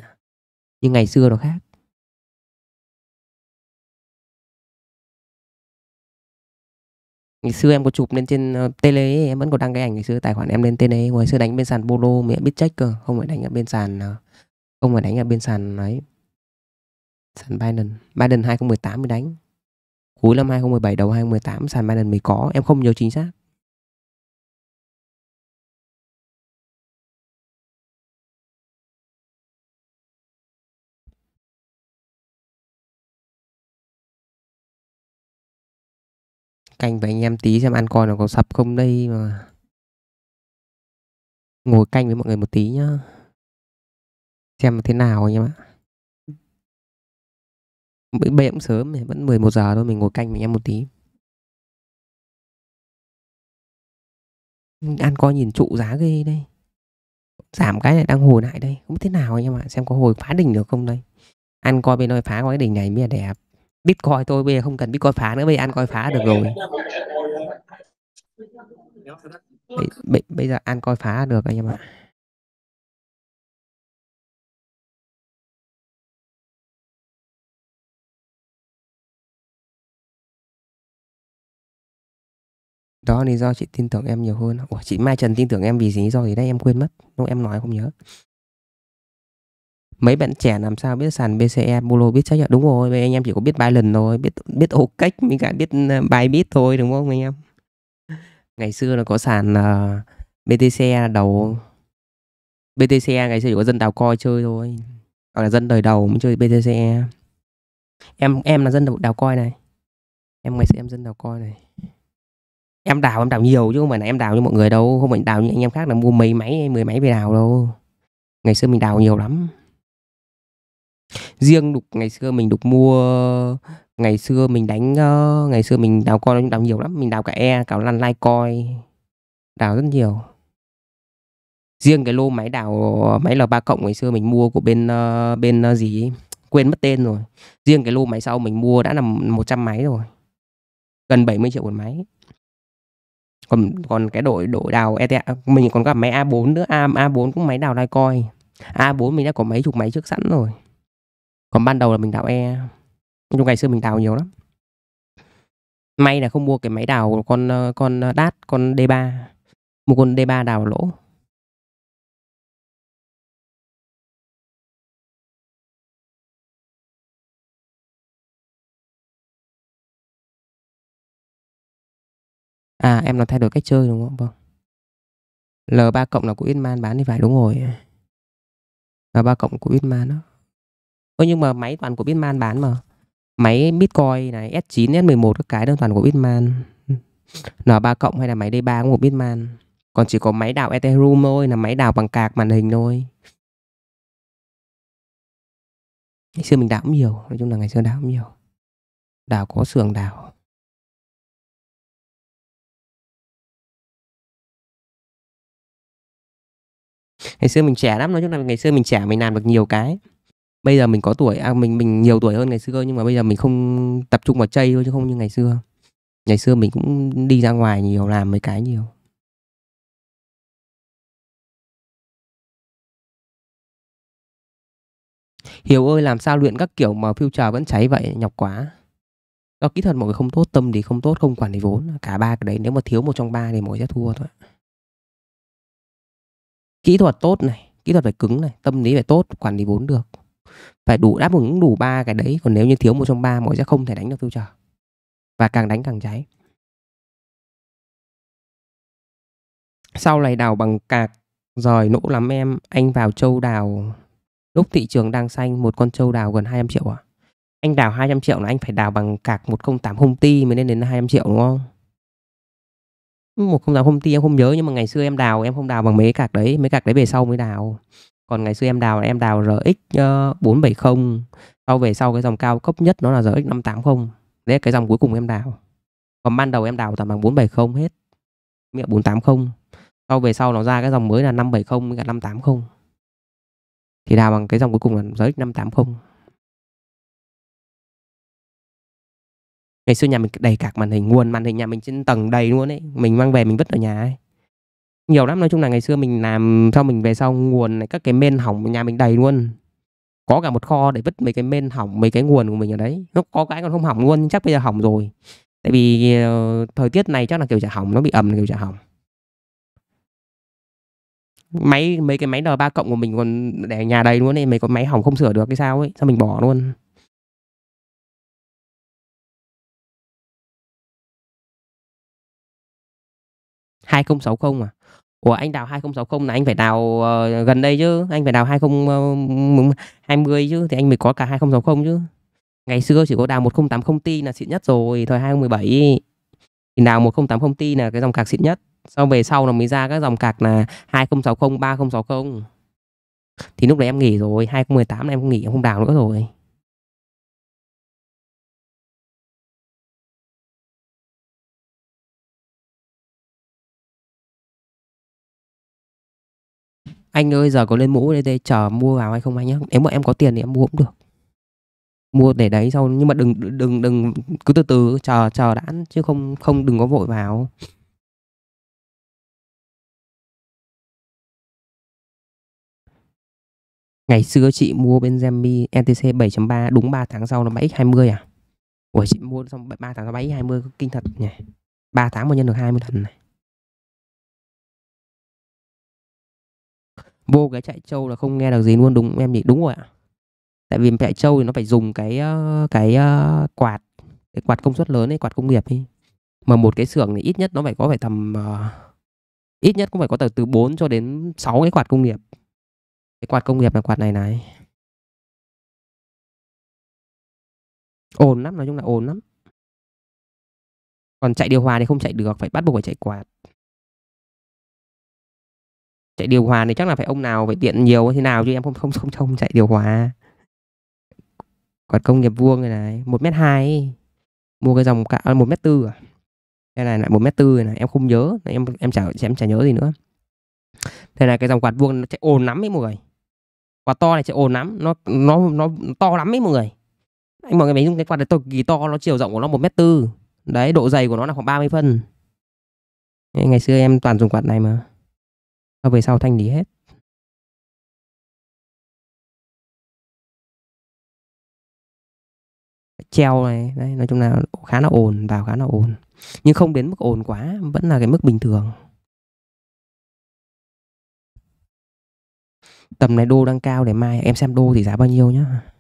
nhưng ngày xưa nó khác ngày xưa em có chụp lên trên ờ, tele ấy, em vẫn còn đăng cái ảnh ngày xưa tài khoản em lên tele ngày xưa đánh bên sàn polo mẹ biết check cơ không phải đánh ở bên sàn ờ, không phải đánh ở bên sàn ấy sàn Biden Biden 2018 mới đánh cuối năm 2017 đầu 2018 sàn Binance mới có em không nhớ chính xác canh với anh em tí xem ăn coi nó có sập không đây mà ngồi canh với mọi người một tí nhá xem thế nào anh em ạ bây giờ cũng sớm vẫn 11 giờ thôi mình ngồi canh mình em một tí ăn coi nhìn trụ giá ghê đây giảm cái này đang hồi lại đây không thế nào anh em ạ xem có hồi phá đỉnh được không đây ăn coi bên nơi phá coi cái đỉnh này mới là đẹp bitcoin tôi bây giờ không cần bitcoin phá nữa bây giờ ăn coi phá được rồi bây, bây giờ ăn coi phá được anh em ạ đó là lý do chị tin tưởng em nhiều hơn Ủa, chị Mai Trần tin tưởng em vì gì lý do gì đấy em quên mất lúc em nói không nhớ mấy bạn trẻ làm sao biết sàn BCE Bolo biết trách nhiệm đúng rồi mấy anh em chỉ có biết bài lần thôi biết biết ô cách với cả biết ờ, bài biết thôi đúng không anh em ngày xưa là có sàn uh, ờ, BTC e đầu BTC e ngày xưa chỉ có dân đào coi chơi thôi hoặc là dân đời đầu mới chơi BTC e. em em là dân đào coi này em ngày xưa em dân đào coi này em đào em đào nhiều chứ không phải là em đào như mọi người đâu không phải đào như anh em khác là mua mấy máy hay mười máy về đào đâu ngày xưa mình đào nhiều lắm riêng đục ngày xưa mình đục mua ngày xưa mình đánh uh, ngày xưa mình đào con đào nhiều lắm mình đào cả e cả lăn lai coi đào rất nhiều riêng cái lô máy đào máy l 3 cộng ngày xưa mình mua của bên uh, bên uh, gì quên mất tên rồi riêng cái lô máy sau mình mua đã là 100 máy rồi gần 70 triệu một máy còn còn cái đổi đổi đào ETA à, mình còn có máy A4 nữa A A4 cũng máy đào Litecoin A4 mình đã có mấy chục máy trước sẵn rồi còn ban đầu là mình đào E trong ngày xưa mình đào nhiều lắm may là không mua cái máy đào con ờ, con ờ, đát con D3 một con D3 đào lỗ À em nó thay đổi cách chơi đúng không? Vâng. L3 cộng là của Itman bán thì phải đúng rồi. L3 cộng của Itman đó. Ơ nhưng mà máy toàn của Bitman bán mà. Máy Bitcoin này S9, S11 các cái đơn toàn của Bitman. N3 cộng hay là máy D3 cũng của Bitman. Còn chỉ có máy đào Ethereum thôi là máy đào bằng cạc màn hình thôi. Ngày xưa mình đào cũng nhiều, nói chung là ngày xưa đào cũng nhiều. Đào có xưởng đào. ngày xưa mình trẻ lắm nói chung là ngày xưa mình trẻ mình làm được nhiều cái bây giờ mình có tuổi à, mình mình nhiều tuổi hơn ngày xưa nhưng mà bây giờ mình không tập trung vào chơi thôi chứ không như ngày xưa ngày xưa mình cũng đi ra ngoài nhiều làm mấy cái nhiều Hiểu ơi làm sao luyện các kiểu mà future vẫn cháy vậy nhọc quá Do kỹ thuật mọi người không tốt, tâm thì không tốt, không quản lý vốn Cả ba cái đấy nếu mà thiếu một trong ba thì mọi người sẽ thua thôi kỹ thuật tốt này kỹ thuật phải cứng này tâm lý phải tốt quản lý vốn được phải đủ đáp ứng đủ ba cái đấy còn nếu như thiếu một trong ba mọi sẽ không thể đánh được tiêu chờ và càng đánh càng cháy sau này đào bằng cạc rồi nỗ lắm em anh vào châu đào lúc thị trường đang xanh một con châu đào gần 200 triệu à anh đào 200 triệu là anh phải đào bằng cạc 108 hôm ti mới lên đến 200 triệu đúng không một không dám không ti em không nhớ nhưng mà ngày xưa em đào em không đào bằng mấy cạc đấy mấy cạc đấy về sau mới đào còn ngày xưa em đào em đào rx ờ, bốn bảy không sau về sau cái dòng cao cấp nhất nó là rx năm tám không đấy là cái dòng cuối cùng em đào còn ban đầu em đào toàn bằng bốn bảy không hết miệng bốn tám không sau về sau nó ra cái dòng mới là năm bảy không với cả năm tám không thì đào bằng cái dòng cuối cùng là rx năm tám không ngày xưa nhà mình đầy cả màn hình nguồn màn hình nhà mình trên tầng đầy luôn ấy mình mang về mình vứt ở nhà ấy nhiều lắm nói chung là ngày xưa mình làm sau mình về sau nguồn này các cái men hỏng nhà mình đầy luôn có cả một kho để vứt mấy cái men hỏng mấy cái nguồn của mình ở đấy nó có cái còn không hỏng luôn chắc bây giờ hỏng rồi tại vì ờ, thời tiết này chắc là kiểu chả hỏng nó bị ẩm kiểu chả hỏng máy mấy cái máy n ba cộng của mình còn để nhà đầy luôn ấy mấy cái máy hỏng không sửa được cái sao ấy sao mình bỏ luôn 2060 à, của anh đào 2060 là anh phải đào uh, gần đây chứ anh phải đào 2020 ờ, chứ thì anh mới có cả 2060 chứ ngày xưa chỉ có đào 1080 ti là xịn nhất rồi thời 2017 thì đào 1080 ti là cái dòng cạc xịn nhất sau về sau là mới ra các dòng cạc là 2060 3060 thì lúc đấy em nghỉ rồi 2018 là em không nghỉ em không đào nữa rồi anh ơi giờ có lên mũ đây đây chờ mua vào hay không anh nhá? nếu mà em có tiền thì em mua cũng được mua để đấy sau nhưng mà đừng đừng đừng cứ từ từ chờ chờ đã chứ không không đừng có vội vào Ngày xưa chị mua bên Zemi NTC 7.3 đúng 3 tháng sau nó 7x20 à? Ủa chị mua xong 3 tháng sau 7x20 kinh thật nhỉ. 3 tháng mà nhân được 20 lần này. vô cái chạy trâu là không nghe được gì luôn đúng em nhỉ đúng rồi ạ tại vì chạy trâu thì nó phải dùng cái ờ, cái ờ, quạt cái quạt công suất lớn ấy quạt công nghiệp ấy mà một cái xưởng thì ít nhất nó phải có phải tầm uh, ít nhất cũng phải có từ từ 4 cho đến 6 cái quạt công nghiệp cái quạt công nghiệp là quạt này này ồn lắm nói chung là ồn lắm còn chạy điều hòa thì không chạy được phải bắt buộc phải chạy quạt chạy điều hòa thì chắc là phải ông nào phải tiện nhiều thế nào chứ em không không không không chạy điều hòa quạt công nghiệp vuông này này một mét hai mua cái dòng cả à, một mét tư à đây này lại một mét tư này em không nhớ em em chả em chả nhớ gì nữa thế này cái dòng quạt vuông nó chạy ồn lắm ấy mọi người quạt to này chạy ồn lắm nó nó nó to lắm ấy mọi người anh mọi người mình dùng cái quạt này tôi kỳ to nó chiều rộng của nó một mét tư đấy độ dày của nó là khoảng 30 phân ngày xưa em toàn dùng quạt này mà và về sau thanh lý hết treo này đấy nói chung là khá là ồn vào khá là ồn nhưng không đến mức ồn quá vẫn là cái mức bình thường tầm này đô đang cao để mai em xem đô thì giá bao nhiêu nhá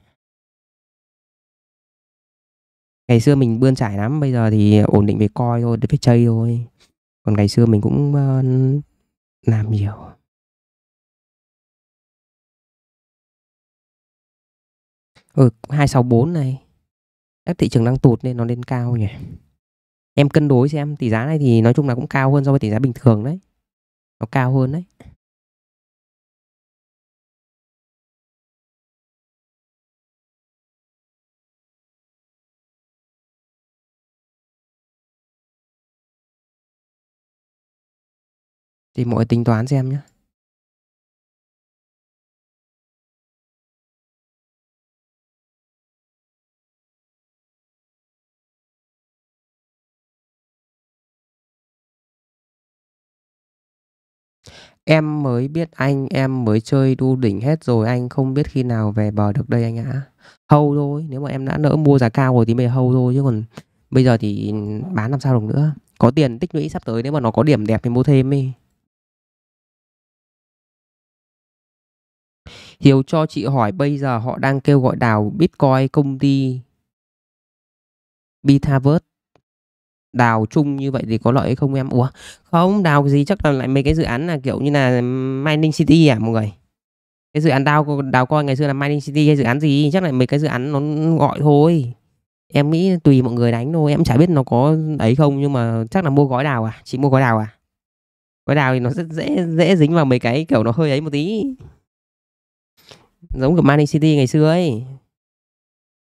ngày xưa mình bươn trải lắm bây giờ thì ổn định về coi thôi để phải chơi thôi còn ngày xưa mình cũng uh, Nam nhiều Ừ, 264 này Các thị trường đang tụt nên nó lên cao nhỉ Em cân đối xem tỷ giá này thì nói chung là cũng cao hơn so với tỷ giá bình thường đấy Nó cao hơn đấy Thì mỗi tính toán xem nhé. Em mới biết anh, em mới chơi đu đỉnh hết rồi anh không biết khi nào về bờ được đây anh ạ. hầu thôi, nếu mà em đã nỡ mua giá cao rồi thì mày hầu thôi chứ còn bây giờ thì bán làm sao được nữa. Có tiền tích lũy sắp tới nếu mà nó có điểm đẹp thì mua thêm đi. Hiếu cho chị hỏi bây giờ họ đang kêu gọi đào Bitcoin công ty Bitaverse đào chung như vậy thì có lợi không em? Ủa không đào cái gì chắc là lại mấy cái dự án là kiểu như là Mining City à mọi người cái dự án đào đào coi ngày xưa là Mining City hay dự án gì chắc là mấy cái dự án nó gọi thôi em nghĩ tùy mọi người đánh thôi em chả biết nó có ấy không nhưng mà chắc là mua gói đào à chị mua gói đào à gói đào thì nó rất dễ dễ dính vào mấy cái kiểu nó hơi ấy một tí giống kiểu Man City ngày xưa ấy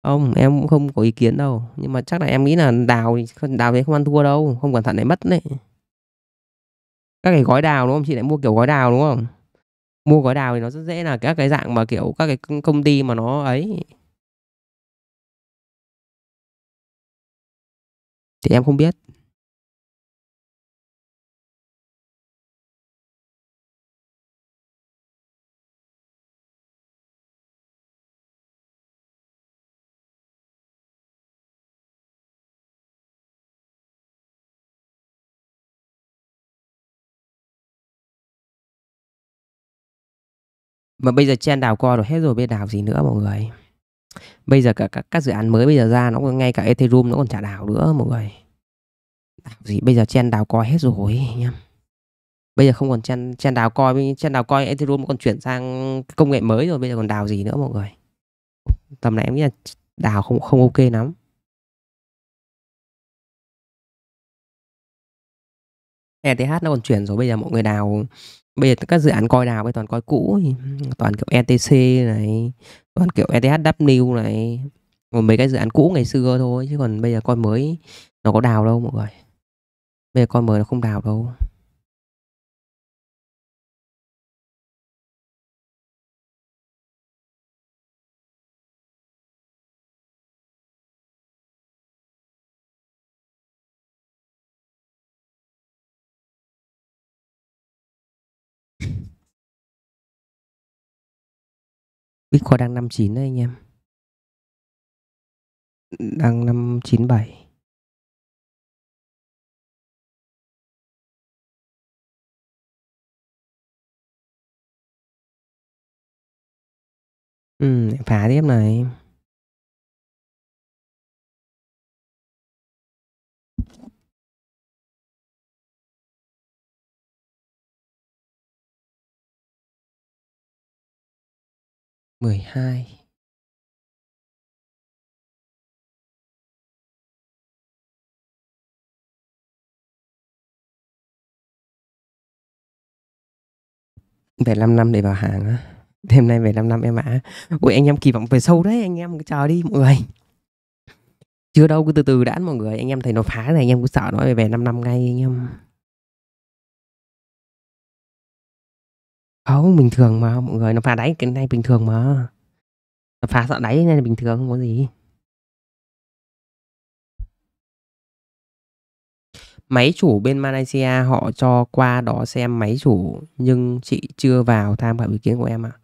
không em cũng không có ý kiến đâu nhưng mà chắc là em nghĩ là đào đào thì không ăn thua đâu không cẩn thận lại mất đấy các cái gói đào đúng không chị lại mua kiểu gói đào đúng không mua gói đào thì nó rất dễ là các cái dạng mà kiểu các cái công ty mà nó ấy thì em không biết mà bây giờ chen đào co rồi hết rồi bây đào gì nữa mọi người bây giờ cả, cả các dự án mới bây giờ ra nó còn ngay cả ethereum nó còn chả đào nữa mọi người đào gì bây giờ chen đào co hết rồi nhá bây giờ không còn chen chen đào coi chen đào coi ethereum còn chuyển sang công nghệ mới rồi bây giờ còn đào gì nữa mọi người tầm này em nghĩ là đào không không ok lắm ETH nó còn chuyển rồi bây giờ mọi người đào bây giờ các dự án coi nào bây toàn coi cũ toàn kiểu ETC này toàn kiểu ETHW này còn mấy cái dự án cũ ngày xưa thôi chứ còn bây giờ coi mới nó có đào đâu mọi người bây giờ coi mới nó không đào đâu Bitcoin đang 59 đấy anh em Đang 597 Ừ, phá tiếp này 12 về 5 năm để vào hàng á đêm nay về 5 năm em ạ à. ui anh em kỳ vọng về sâu đấy anh em chờ đi mọi người chưa đâu cứ từ từ đã mọi người anh em thấy nó phá này anh em cứ sợ nó về 5 năm ngay anh em Không, bình thường mà mọi người, nó phá đáy cái này bình thường mà. Nó phá sợ đáy này là bình thường, không có gì. Máy chủ bên Malaysia họ cho qua đó xem máy chủ nhưng chị chưa vào tham khảo ý kiến của em ạ. À.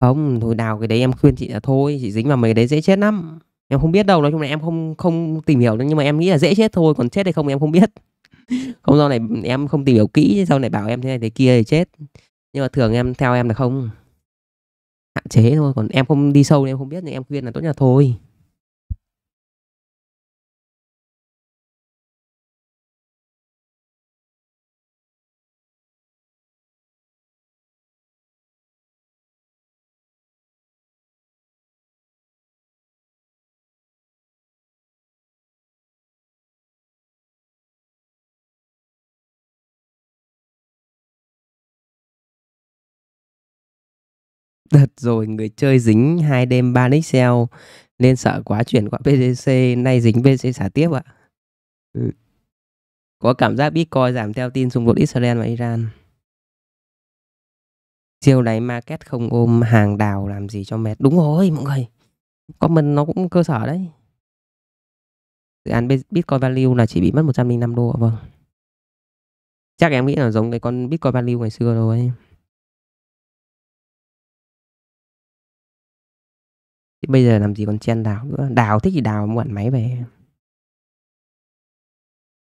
Không, thôi đào cái đấy em khuyên chị là thôi, chị dính vào mấy đấy dễ chết lắm. Em không biết đâu, nói chung là em không không tìm hiểu nhưng mà em nghĩ là dễ chết thôi, còn chết hay không em không biết. Không do này em không tìm hiểu kỹ sau này bảo em thế này thế kia thì chết nhưng mà thường em theo em là không hạn chế thôi còn em không đi sâu nên em không biết nhưng em khuyên là tốt nhất là thôi Đợt rồi người chơi dính hai đêm 3 Excel nên sợ quá chuyển qua BTC, nay dính BTC xả tiếp ạ. Ừ. Có cảm giác Bitcoin giảm theo tin xung đột Israel và Iran. Chiều này market không ôm hàng đào làm gì cho mệt. Đúng rồi mọi người. Comment nó cũng cơ sở đấy. Dự án Bitcoin Value là chỉ bị mất 105 đô ạ vâng. Chắc em nghĩ là giống cái con Bitcoin Value ngày xưa rồi. Thế bây giờ làm gì còn chen đào nữa Đào thích thì đào mượn máy về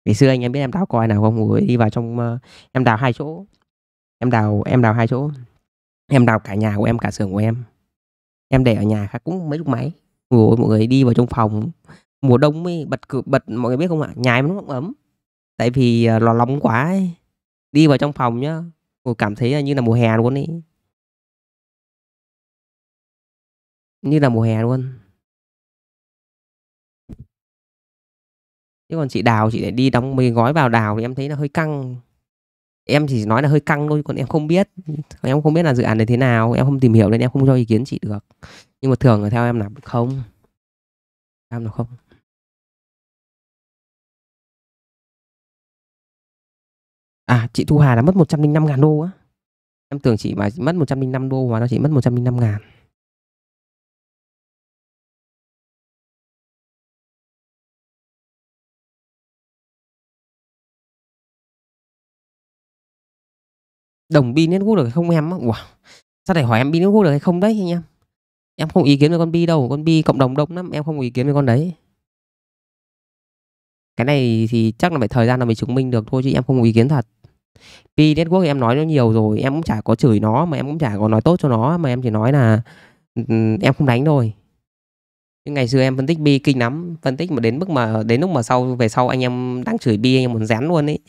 ngày xưa anh em biết em đào coi nào không ngồi đi vào trong ờ, em đào hai chỗ em đào em đào hai chỗ em đào cả nhà của em cả xưởng của em em để ở nhà khác cũng mấy chục máy ngồi mọi người đi vào trong phòng mùa đông ấy bật cửa bật mọi người biết không ạ nhà em nó cũng ấm tại vì ờ, lò nóng quá ấy. đi vào trong phòng nhá ngồi cảm thấy như là mùa hè luôn ấy như là mùa hè luôn chứ còn chị đào chị để đi đóng mấy gói vào đào thì em thấy là hơi căng em chỉ nói là hơi căng thôi còn em không biết em không biết là dự án này thế nào em không tìm hiểu nên em không cho ý kiến chị được nhưng mà thường là theo em là không em là không à chị thu hà đã mất 105 ngàn đô á em tưởng chị mà mất 105 đô mà nó chỉ mất 105 ngàn đồng bi network được hay không em wow. sao lại hỏi em bi network được hay không đấy anh em em không ý kiến về con bi đâu con bi cộng đồng đông lắm em không ý kiến về con đấy cái này thì chắc là phải thời gian là mình chứng minh được thôi chứ em không ý kiến thật pi network em nói nó nhiều rồi em cũng chả có chửi nó mà em cũng chả có nói tốt cho nó mà em chỉ nói là ừ, em không đánh thôi nhưng ngày xưa em phân tích bi kinh lắm phân tích mà đến mức mà đến lúc mà sau về sau anh em đang chửi bi anh em muốn rén luôn ấy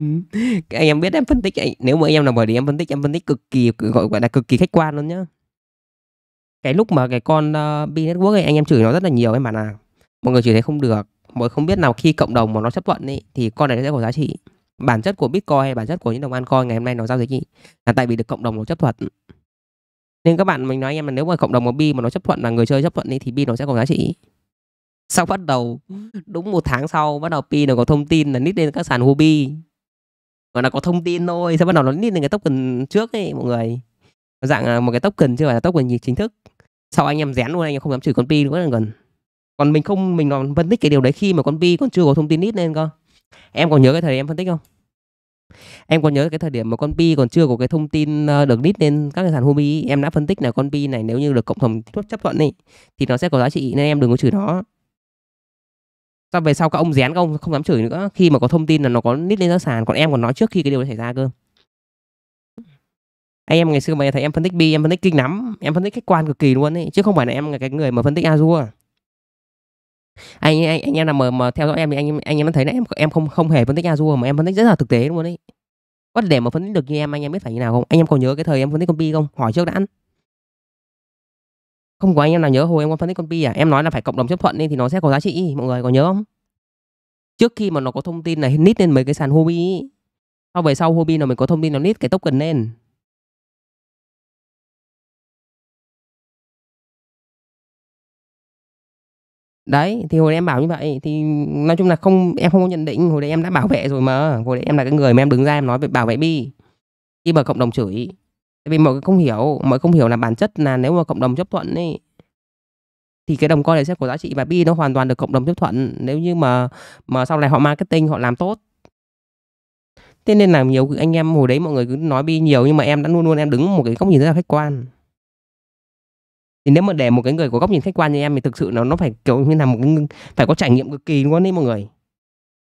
Ừm. anh em biết em phân tích anh nếu mà anh em nào bởi thì em phân tích em phân tích cực kỳ, gọi, là, cực kỳ khách quan luôn nhá. Cái lúc mà cái con, ơ, ờ, B-Network ấy, anh em chửi nó rất là nhiều, em bạn à "Mọi người chửi thế không được, mọi không biết nào khi cộng đồng mà nó chấp thuận ấy, thì con này nó sẽ có giá trị." Bản chất của Bitcoin hay bản chất của những đồng an coin ngày hôm nay nó giao dịch ấy, là tại vì được cộng đồng nó chấp thuận. Nên các bạn mình nói anh em là nếu mà cộng đồng mà Bi mà nó chấp thuận là người chơi chấp thuận ấy, thì Bi nó sẽ có giá trị. sau bắt đầu đúng một tháng sau bắt đầu Pi nó có thông tin là nít lên các sàn Huobi gọi là có thông tin thôi sẽ bắt đầu nó lên cái token trước ấy mọi người dạng à, một cái token chứ phải là token chính thức sau anh em dán luôn anh em không dám chửi con pi nữa là gần còn mình không mình còn phân tích cái điều đấy khi mà con pi còn chưa có thông tin ít nên cơ em còn nhớ cái thời em phân tích không em còn nhớ cái thời điểm mà con pi còn chưa có cái thông tin ờ, được lít lên các cái sàn homie em đã phân tích là con pi này nếu như được cộng đồng chấp thuận ấy, thì nó sẽ có giá trị nên em đừng có chửi nó sau về sau các ông dán các ông không dám chửi nữa khi mà có thông tin là nó có nít lên giá sàn còn em còn nói trước khi cái điều này xảy ra cơ anh em ngày xưa mày thấy em phân tích bi em phân tích kinh lắm em phân tích khách quan cực kỳ luôn ấy chứ không phải là em là cái người mà phân tích azure anh anh anh em là mà, mà theo dõi em thì anh anh em đã thấy là em em không không hề phân tích azure mà em phân tích rất là thực tế luôn đấy có để mà phân tích được như em anh em biết phải như nào không anh em còn nhớ cái thời em phân tích công ty không hỏi trước đã ăn không có anh em nào nhớ hồi em có phân tích con pi à em nói là phải cộng đồng chấp thuận nên thì nó sẽ có giá trị mọi người có nhớ không trước khi mà nó có thông tin này nít lên mấy cái sàn hobby sau về sau hobby là mình có thông tin nó nít cái token lên đấy thì hồi em bảo như vậy thì nói chung là không em không có nhận định hồi đấy em đã bảo vệ rồi mà hồi đấy em là cái người mà em đứng ra em nói về bảo vệ bi khi mà cộng đồng chửi Tại vì mọi người không hiểu, mọi người không hiểu là bản chất là nếu mà cộng đồng chấp thuận ấy thì cái đồng coin này sẽ có giá trị và bi nó hoàn toàn được cộng đồng chấp thuận nếu như mà mà sau này họ marketing họ làm tốt thế nên là nhiều anh em hồi đấy mọi người cứ nói bi nhiều nhưng mà em đã luôn luôn em đứng một cái góc nhìn rất là khách quan thì nếu mà để một cái người có góc nhìn khách quan như em thì thực sự nó nó phải kiểu như là một cái phải có trải nghiệm cực kỳ luôn đấy mọi người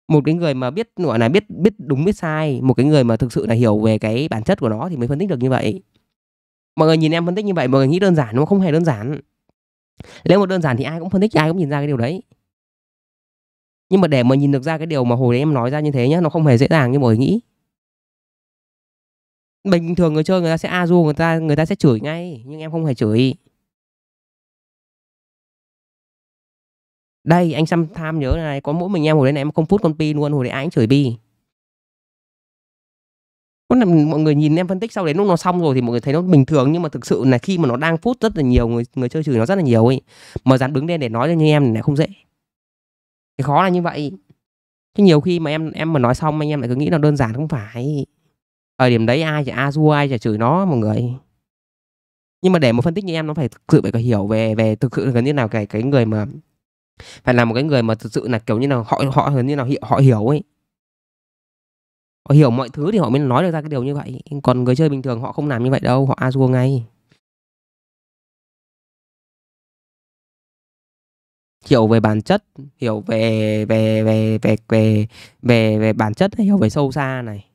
một cái người mà biết gọi là biết biết đúng biết sai một cái người mà thực sự là hiểu về cái bản chất của nó thì mới phân tích được như vậy mọi người nhìn em phân tích như vậy mọi người nghĩ đơn giản nó không hề đơn giản nếu mà đơn giản thì ai cũng phân tích ai cũng nhìn ra cái điều đấy nhưng mà để mà nhìn được ra cái điều mà hồi đấy em nói ra như thế nhá nó không hề dễ dàng như mọi người nghĩ bình thường người chơi người ta sẽ a du người ta người ta sẽ chửi ngay nhưng em không hề chửi đây anh xăm tham nhớ này có mỗi mình em hồi đấy này em không phút con pi luôn hồi đấy ai cũng chửi bi mọi người nhìn em phân tích sau đấy lúc nó xong rồi thì mọi người thấy nó bình thường nhưng mà thực sự là khi mà nó đang phút rất là nhiều người người chơi chửi nó rất là nhiều ấy mà dán đứng lên để nói cho như em này không dễ cái khó là như vậy chứ nhiều khi mà em em mà nói xong anh em lại cứ nghĩ là đơn giản không phải ở điểm đấy ai chả a ai chả chửi nó mọi người nhưng mà để mà phân tích như em nó phải thực sự phải có hiểu về về thực sự gần như nào cái cái người mà phải là một cái người mà thực sự là kiểu như là họ họ hình như là họ hiểu ấy họ hiểu mọi thứ thì họ mới nói được ra cái điều như vậy còn người chơi bình thường họ không làm như vậy đâu họ a ngay hiểu về bản chất hiểu về về về về về về về bản chất hiểu về sâu xa này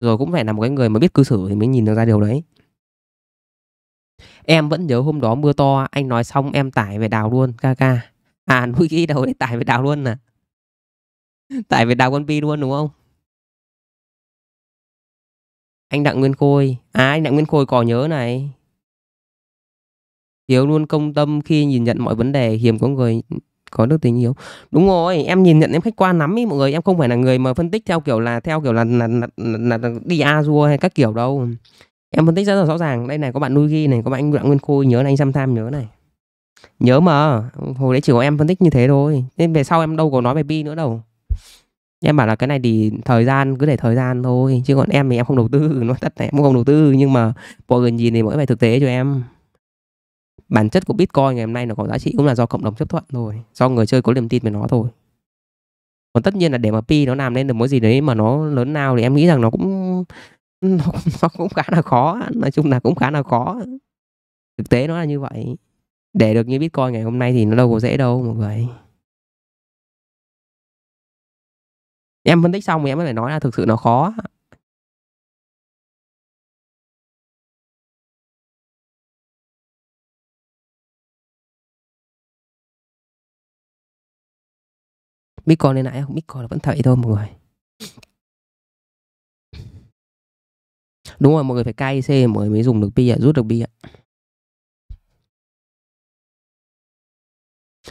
rồi cũng phải là một cái người mà biết cư xử thì mới nhìn được ra điều đấy em vẫn nhớ hôm đó mưa to anh nói xong em tải về đào luôn ca ca à nuôi ghi đầu đấy tải về đào luôn nè à? tải về đào con pi luôn đúng không anh đặng nguyên khôi à anh đặng nguyên khôi có nhớ này hiếu luôn công tâm khi nhìn nhận mọi vấn đề hiểm có người có được tình yêu đúng rồi em nhìn nhận em khách quan lắm ý mọi người em không phải là người mà phân tích theo kiểu là theo kiểu là là là, là, là đi azure hay các kiểu đâu em phân tích rất là rõ ràng đây này có bạn nuôi ghi này có bạn anh đặng nguyên khôi nhớ này anh sam tham nhớ này nhớ mà hồi đấy chỉ có em phân tích như thế thôi nên về sau em đâu có nói về pi nữa đâu em bảo là cái này thì thời gian cứ để thời gian thôi chứ còn em thì em không đầu tư nói thật này em không đầu tư nhưng mà mọi người nhìn thì mỗi phải thực tế cho em bản chất của bitcoin ngày hôm nay nó có giá trị cũng là do cộng đồng chấp thuận thôi do người chơi có niềm tin về nó thôi còn tất nhiên là để mà pi nó làm nên được mỗi gì đấy mà nó lớn nào thì em nghĩ rằng nó cũng nó, nó cũng khá là khó nói chung là cũng khá là khó thực tế nó là như vậy để được như bitcoin ngày hôm nay thì nó đâu có dễ đâu mọi người em phân tích xong thì em mới phải nói là thực sự nó khó Bitcoin lên nãy không? Bitcoin là vẫn thầy thôi mọi người Đúng rồi mọi người phải KIC mọi người mới dùng được pi ạ, rút được pi ạ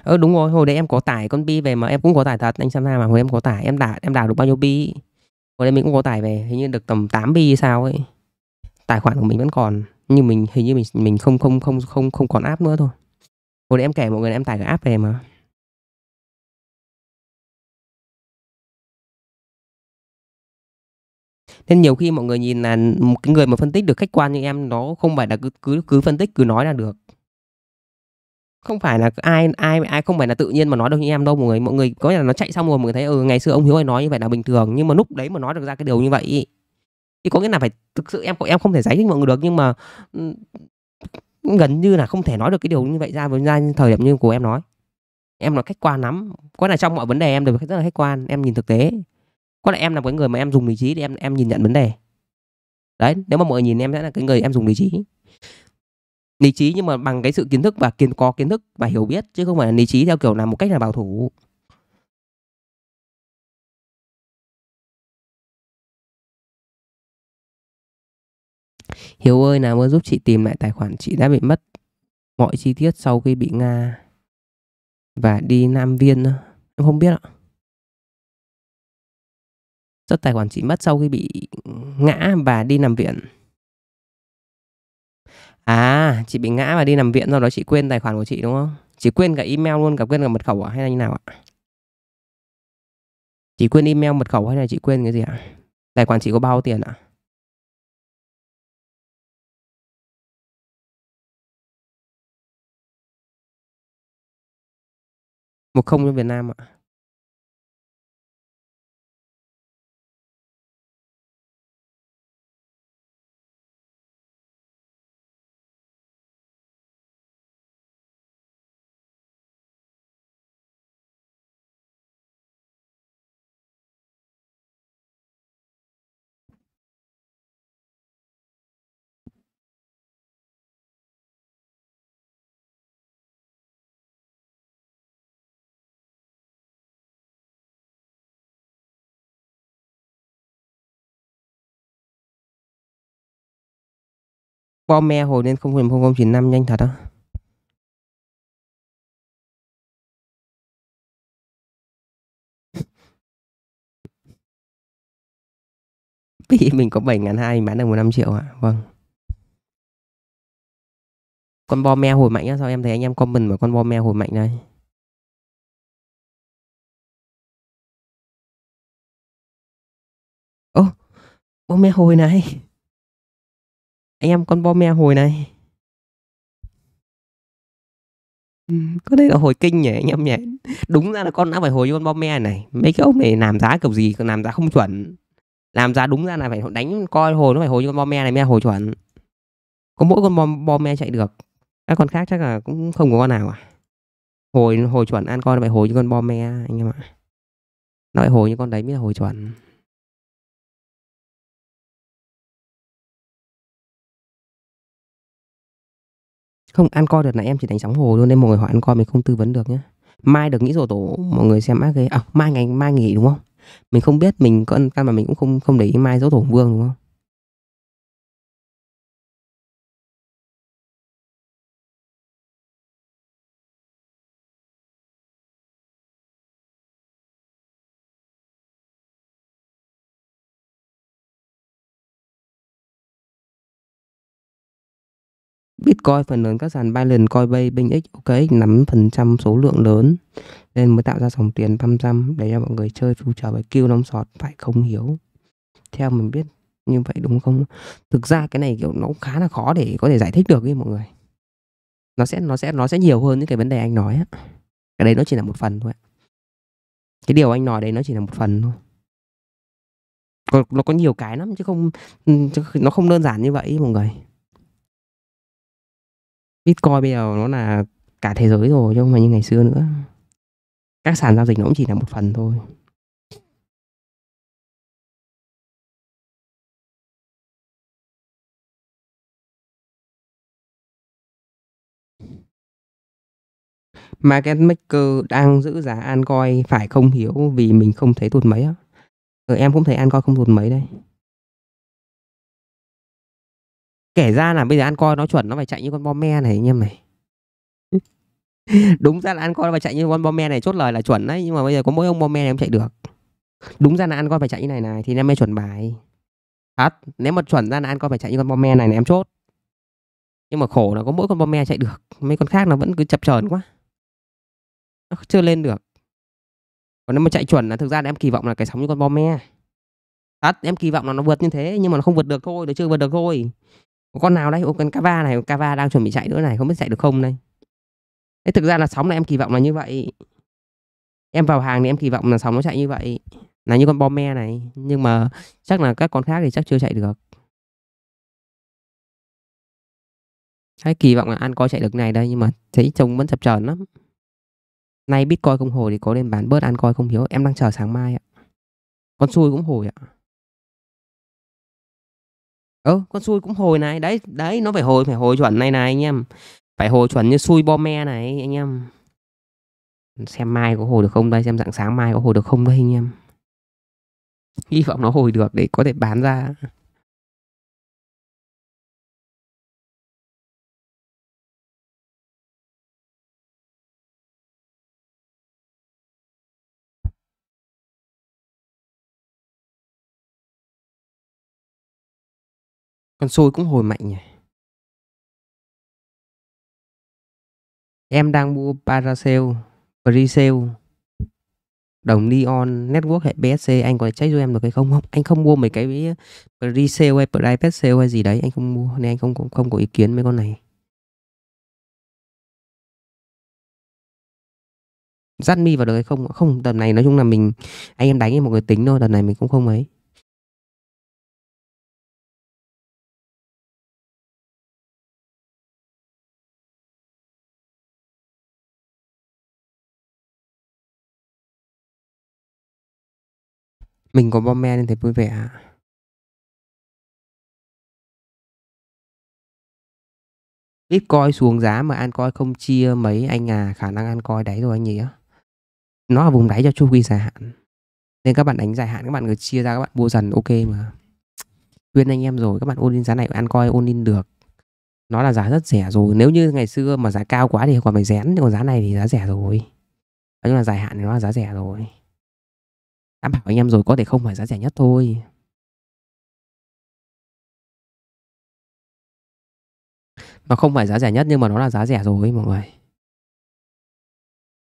ờ đúng rồi hồi đấy em có tải con bi về mà em cũng có tải thật anh xem ra mà hồi em có tải em đã em đào được bao nhiêu bi hồi đấy mình cũng có tải về hình như được tầm 8 bi sao ấy tài khoản của mình vẫn còn nhưng mình hình như mình mình không không không không không còn app nữa thôi hồi đấy em kể mọi người em tải cái app về mà nên nhiều khi mọi người nhìn là một cái người mà phân tích được khách quan như em nó không phải là cứ cứ cứ phân tích cứ nói là được không phải là ai ai ai không phải là tự nhiên mà nói được như em đâu mọi người mọi người có nghĩa là nó chạy xong rồi mọi người thấy ừ ngày xưa ông hiếu ấy nói như vậy là bình thường nhưng mà lúc đấy mà nói được ra cái điều như vậy thì có nghĩa là phải thực sự em em không thể giải thích mọi người được nhưng mà ừ, gần như là không thể nói được cái điều như vậy ra với ra thời điểm như của em nói em nói khách quan lắm có là trong mọi vấn đề em đều rất là khách quan em nhìn thực tế có là em là cái người mà em dùng lý trí để em em nhìn nhận vấn đề đấy nếu mà mọi người nhìn em sẽ là cái người em dùng lý trí lý trí nhưng mà bằng cái sự kiến thức và kiến có kiến thức và hiểu biết chứ không phải là lý trí theo kiểu là một cách là bảo thủ Hiếu ơi nào ơn giúp chị tìm lại tài khoản chị đã bị mất mọi chi tiết sau khi bị Nga và đi Nam Viên em không biết ạ do tài khoản chị mất sau khi bị ngã và đi nằm viện À, chị bị ngã và đi nằm viện do đó chị quên tài khoản của chị đúng không? Chị quên cả email luôn, cả quên cả mật khẩu à? hay là như nào ạ? Chị quên email mật khẩu hay là chị quên cái gì ạ? Tài khoản chị có bao tiền ạ? Một không cho Việt Nam ạ. Forme hồi lên 0.0095 nhanh thật á. Vì mình có 7 ngàn hai bán được 15 triệu ạ. À? Vâng. Con bo me hồi mạnh á, sao em thấy anh em comment mà con bo me hồi mạnh đây. Ô, oh, bo me hồi này anh em con bo me hồi này ừ, có đây là hồi kinh nhỉ anh em nhỉ đúng ra là con đã phải hồi cho con bo me này mấy cái ông này làm giá kiểu gì làm giá không chuẩn làm giá đúng ra là phải đánh coi hồi nó phải hồi cho con bo me này me hồi chuẩn có mỗi con bom bom me chạy được các con khác chắc là cũng không có con nào à hồi hồi chuẩn ăn con nó phải hồi như con bom me anh em ạ nó phải hồi như con đấy mới là hồi chuẩn không ăn coi được này em chỉ đánh sóng hồ luôn nên mọi người hỏi ăn coi mình không tư vấn được nhé mai được nghĩ rồi tổ mọi người xem ác ghê à mai ngày mai nghỉ đúng không mình không biết mình có ăn mà mình cũng không không để ý mai dỗ tổ vương đúng không Bitcoin phần lớn các sàn Binance, Coinbase, BingX, OKX nắm phần trăm số lượng lớn nên mới tạo ra dòng tiền trăm trăm để cho mọi người chơi trợ và kêu nóng sọt phải không hiếu. Theo mình biết như vậy đúng không? Thực ra cái này kiểu nó cũng khá là khó để có thể giải thích được ấy mọi người. Nó sẽ nó sẽ nó sẽ nhiều hơn những cái vấn đề anh nói á. Cái đấy nó chỉ là một phần thôi. Cái điều anh nói đấy nó chỉ là một phần thôi có, nó có nhiều cái lắm chứ không ừ, chứ nó không đơn giản như vậy mọi người Bitcoin bây giờ nó là cả thế giới rồi chứ không phải như ngày xưa nữa các sàn giao dịch nó cũng chỉ là một phần thôi market maker đang giữ giá Ancoin phải không hiểu vì mình không thấy tụt mấy á. Ừ, em cũng thấy Ancoin không tụt mấy đây. kể ra là bây giờ ăn coi nó chuẩn nó phải chạy như con bom me này anh em này đúng ra là ăn coi phải chạy như con bom me này chốt lời là chuẩn đấy nhưng mà bây giờ có mỗi ông bom me này không chạy được đúng ra là ăn coi phải chạy như này này thì em mới chuẩn bài thật à, nếu mà chuẩn ra là ăn coi phải chạy như con bom me này này em chốt nhưng mà khổ là có mỗi con bom me chạy được mấy con khác nó vẫn cứ chập chờn quá nó chưa lên được còn nếu mà chạy chuẩn là thực ra là em kỳ vọng là cái sóng như con bom me thật em kỳ vọng là nó vượt như thế nhưng mà nó không vượt được thôi nó chưa vượt được thôi con nào đấy ô con cava này cava đang chuẩn bị chạy nữa này không biết chạy được không đây thế thực ra là sóng này em kỳ vọng là như vậy em vào hàng thì em kỳ vọng là sóng nó chạy như vậy là như con bom me này nhưng mà chắc là các con khác thì chắc chưa chạy được Hay kỳ vọng là ăn coi chạy được này đây nhưng mà thấy trông vẫn chập chờn lắm nay bitcoin không hồi thì có nên bán bớt ăn coi không hiểu em đang chờ sáng mai ạ con xui cũng hồi ạ ơ ừ, con xui cũng hồi này đấy đấy nó phải hồi phải hồi chuẩn này này anh em phải hồi chuẩn như xui bo me này anh em xem mai có hồi được không đây xem dạng sáng mai có hồi được không đây anh em hy vọng nó hồi được để có thể bán ra Con xôi cũng hồi mạnh nhỉ. Em đang mua Paracel, Presale, đồng Neon, Network hệ BSC. Anh có thể trách cho em được hay không? Không, anh không mua mấy cái Presale hay Private Sale hay gì đấy. Anh không mua nên anh không không, không có ý kiến mấy con này. dắt mi vào được hay không không tầm này nói chung là mình anh em đánh em một người tính thôi tầm này mình cũng không ấy Mình có bom me nên thấy vui vẻ. Bitcoin xuống giá mà an Ancoin không chia mấy anh à khả năng an Ancoin đáy rồi anh nhỉ nó ở vùng đáy cho chu kỳ dài hạn nên các bạn đánh dài hạn các bạn cứ chia ra các bạn mua dần ok mà khuyên anh em rồi các bạn ôn in giá này Ancoin ôn in được nó là giá rất rẻ rồi nếu như ngày xưa mà giá cao quá thì còn phải rén còn giá này thì giá rẻ rồi nói chung là dài hạn thì nó là giá rẻ rồi đã bảo anh em rồi có thể không phải giá rẻ nhất thôi mà không phải giá rẻ nhất nhưng mà nó là giá rẻ rồi mọi người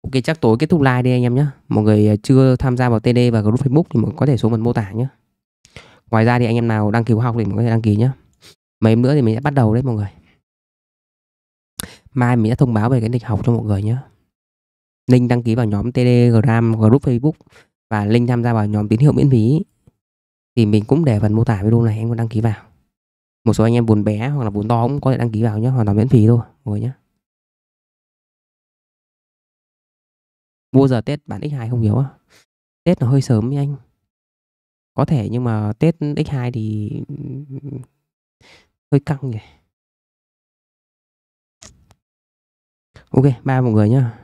Ok chắc tối kết thúc like đi anh em nhé Mọi người à, chưa tham gia vào TD và group Facebook thì mọi người có thể xuống phần mô tả nhé Ngoài ra thì anh em nào đăng ký học thì mọi người đăng ký nhé Mấy em nữa thì mình sẽ bắt đầu đấy mọi người Mai mình sẽ thông báo về cái lịch học cho mọi người nhé ninh đăng ký vào nhóm TD Gram Group Facebook và link tham gia vào nhóm tín hiệu miễn phí thì mình cũng để phần mô tả video này anh có đăng ký vào một số anh em buồn bé hoặc là buồn to cũng có thể đăng ký vào nhé hoàn toàn miễn phí thôi mọi nhé mua giờ tết bản x2 không hiếu à tết nó hơi sớm nha anh có thể nhưng mà tết x2 thì hơi căng nhỉ ok ba mọi người nhá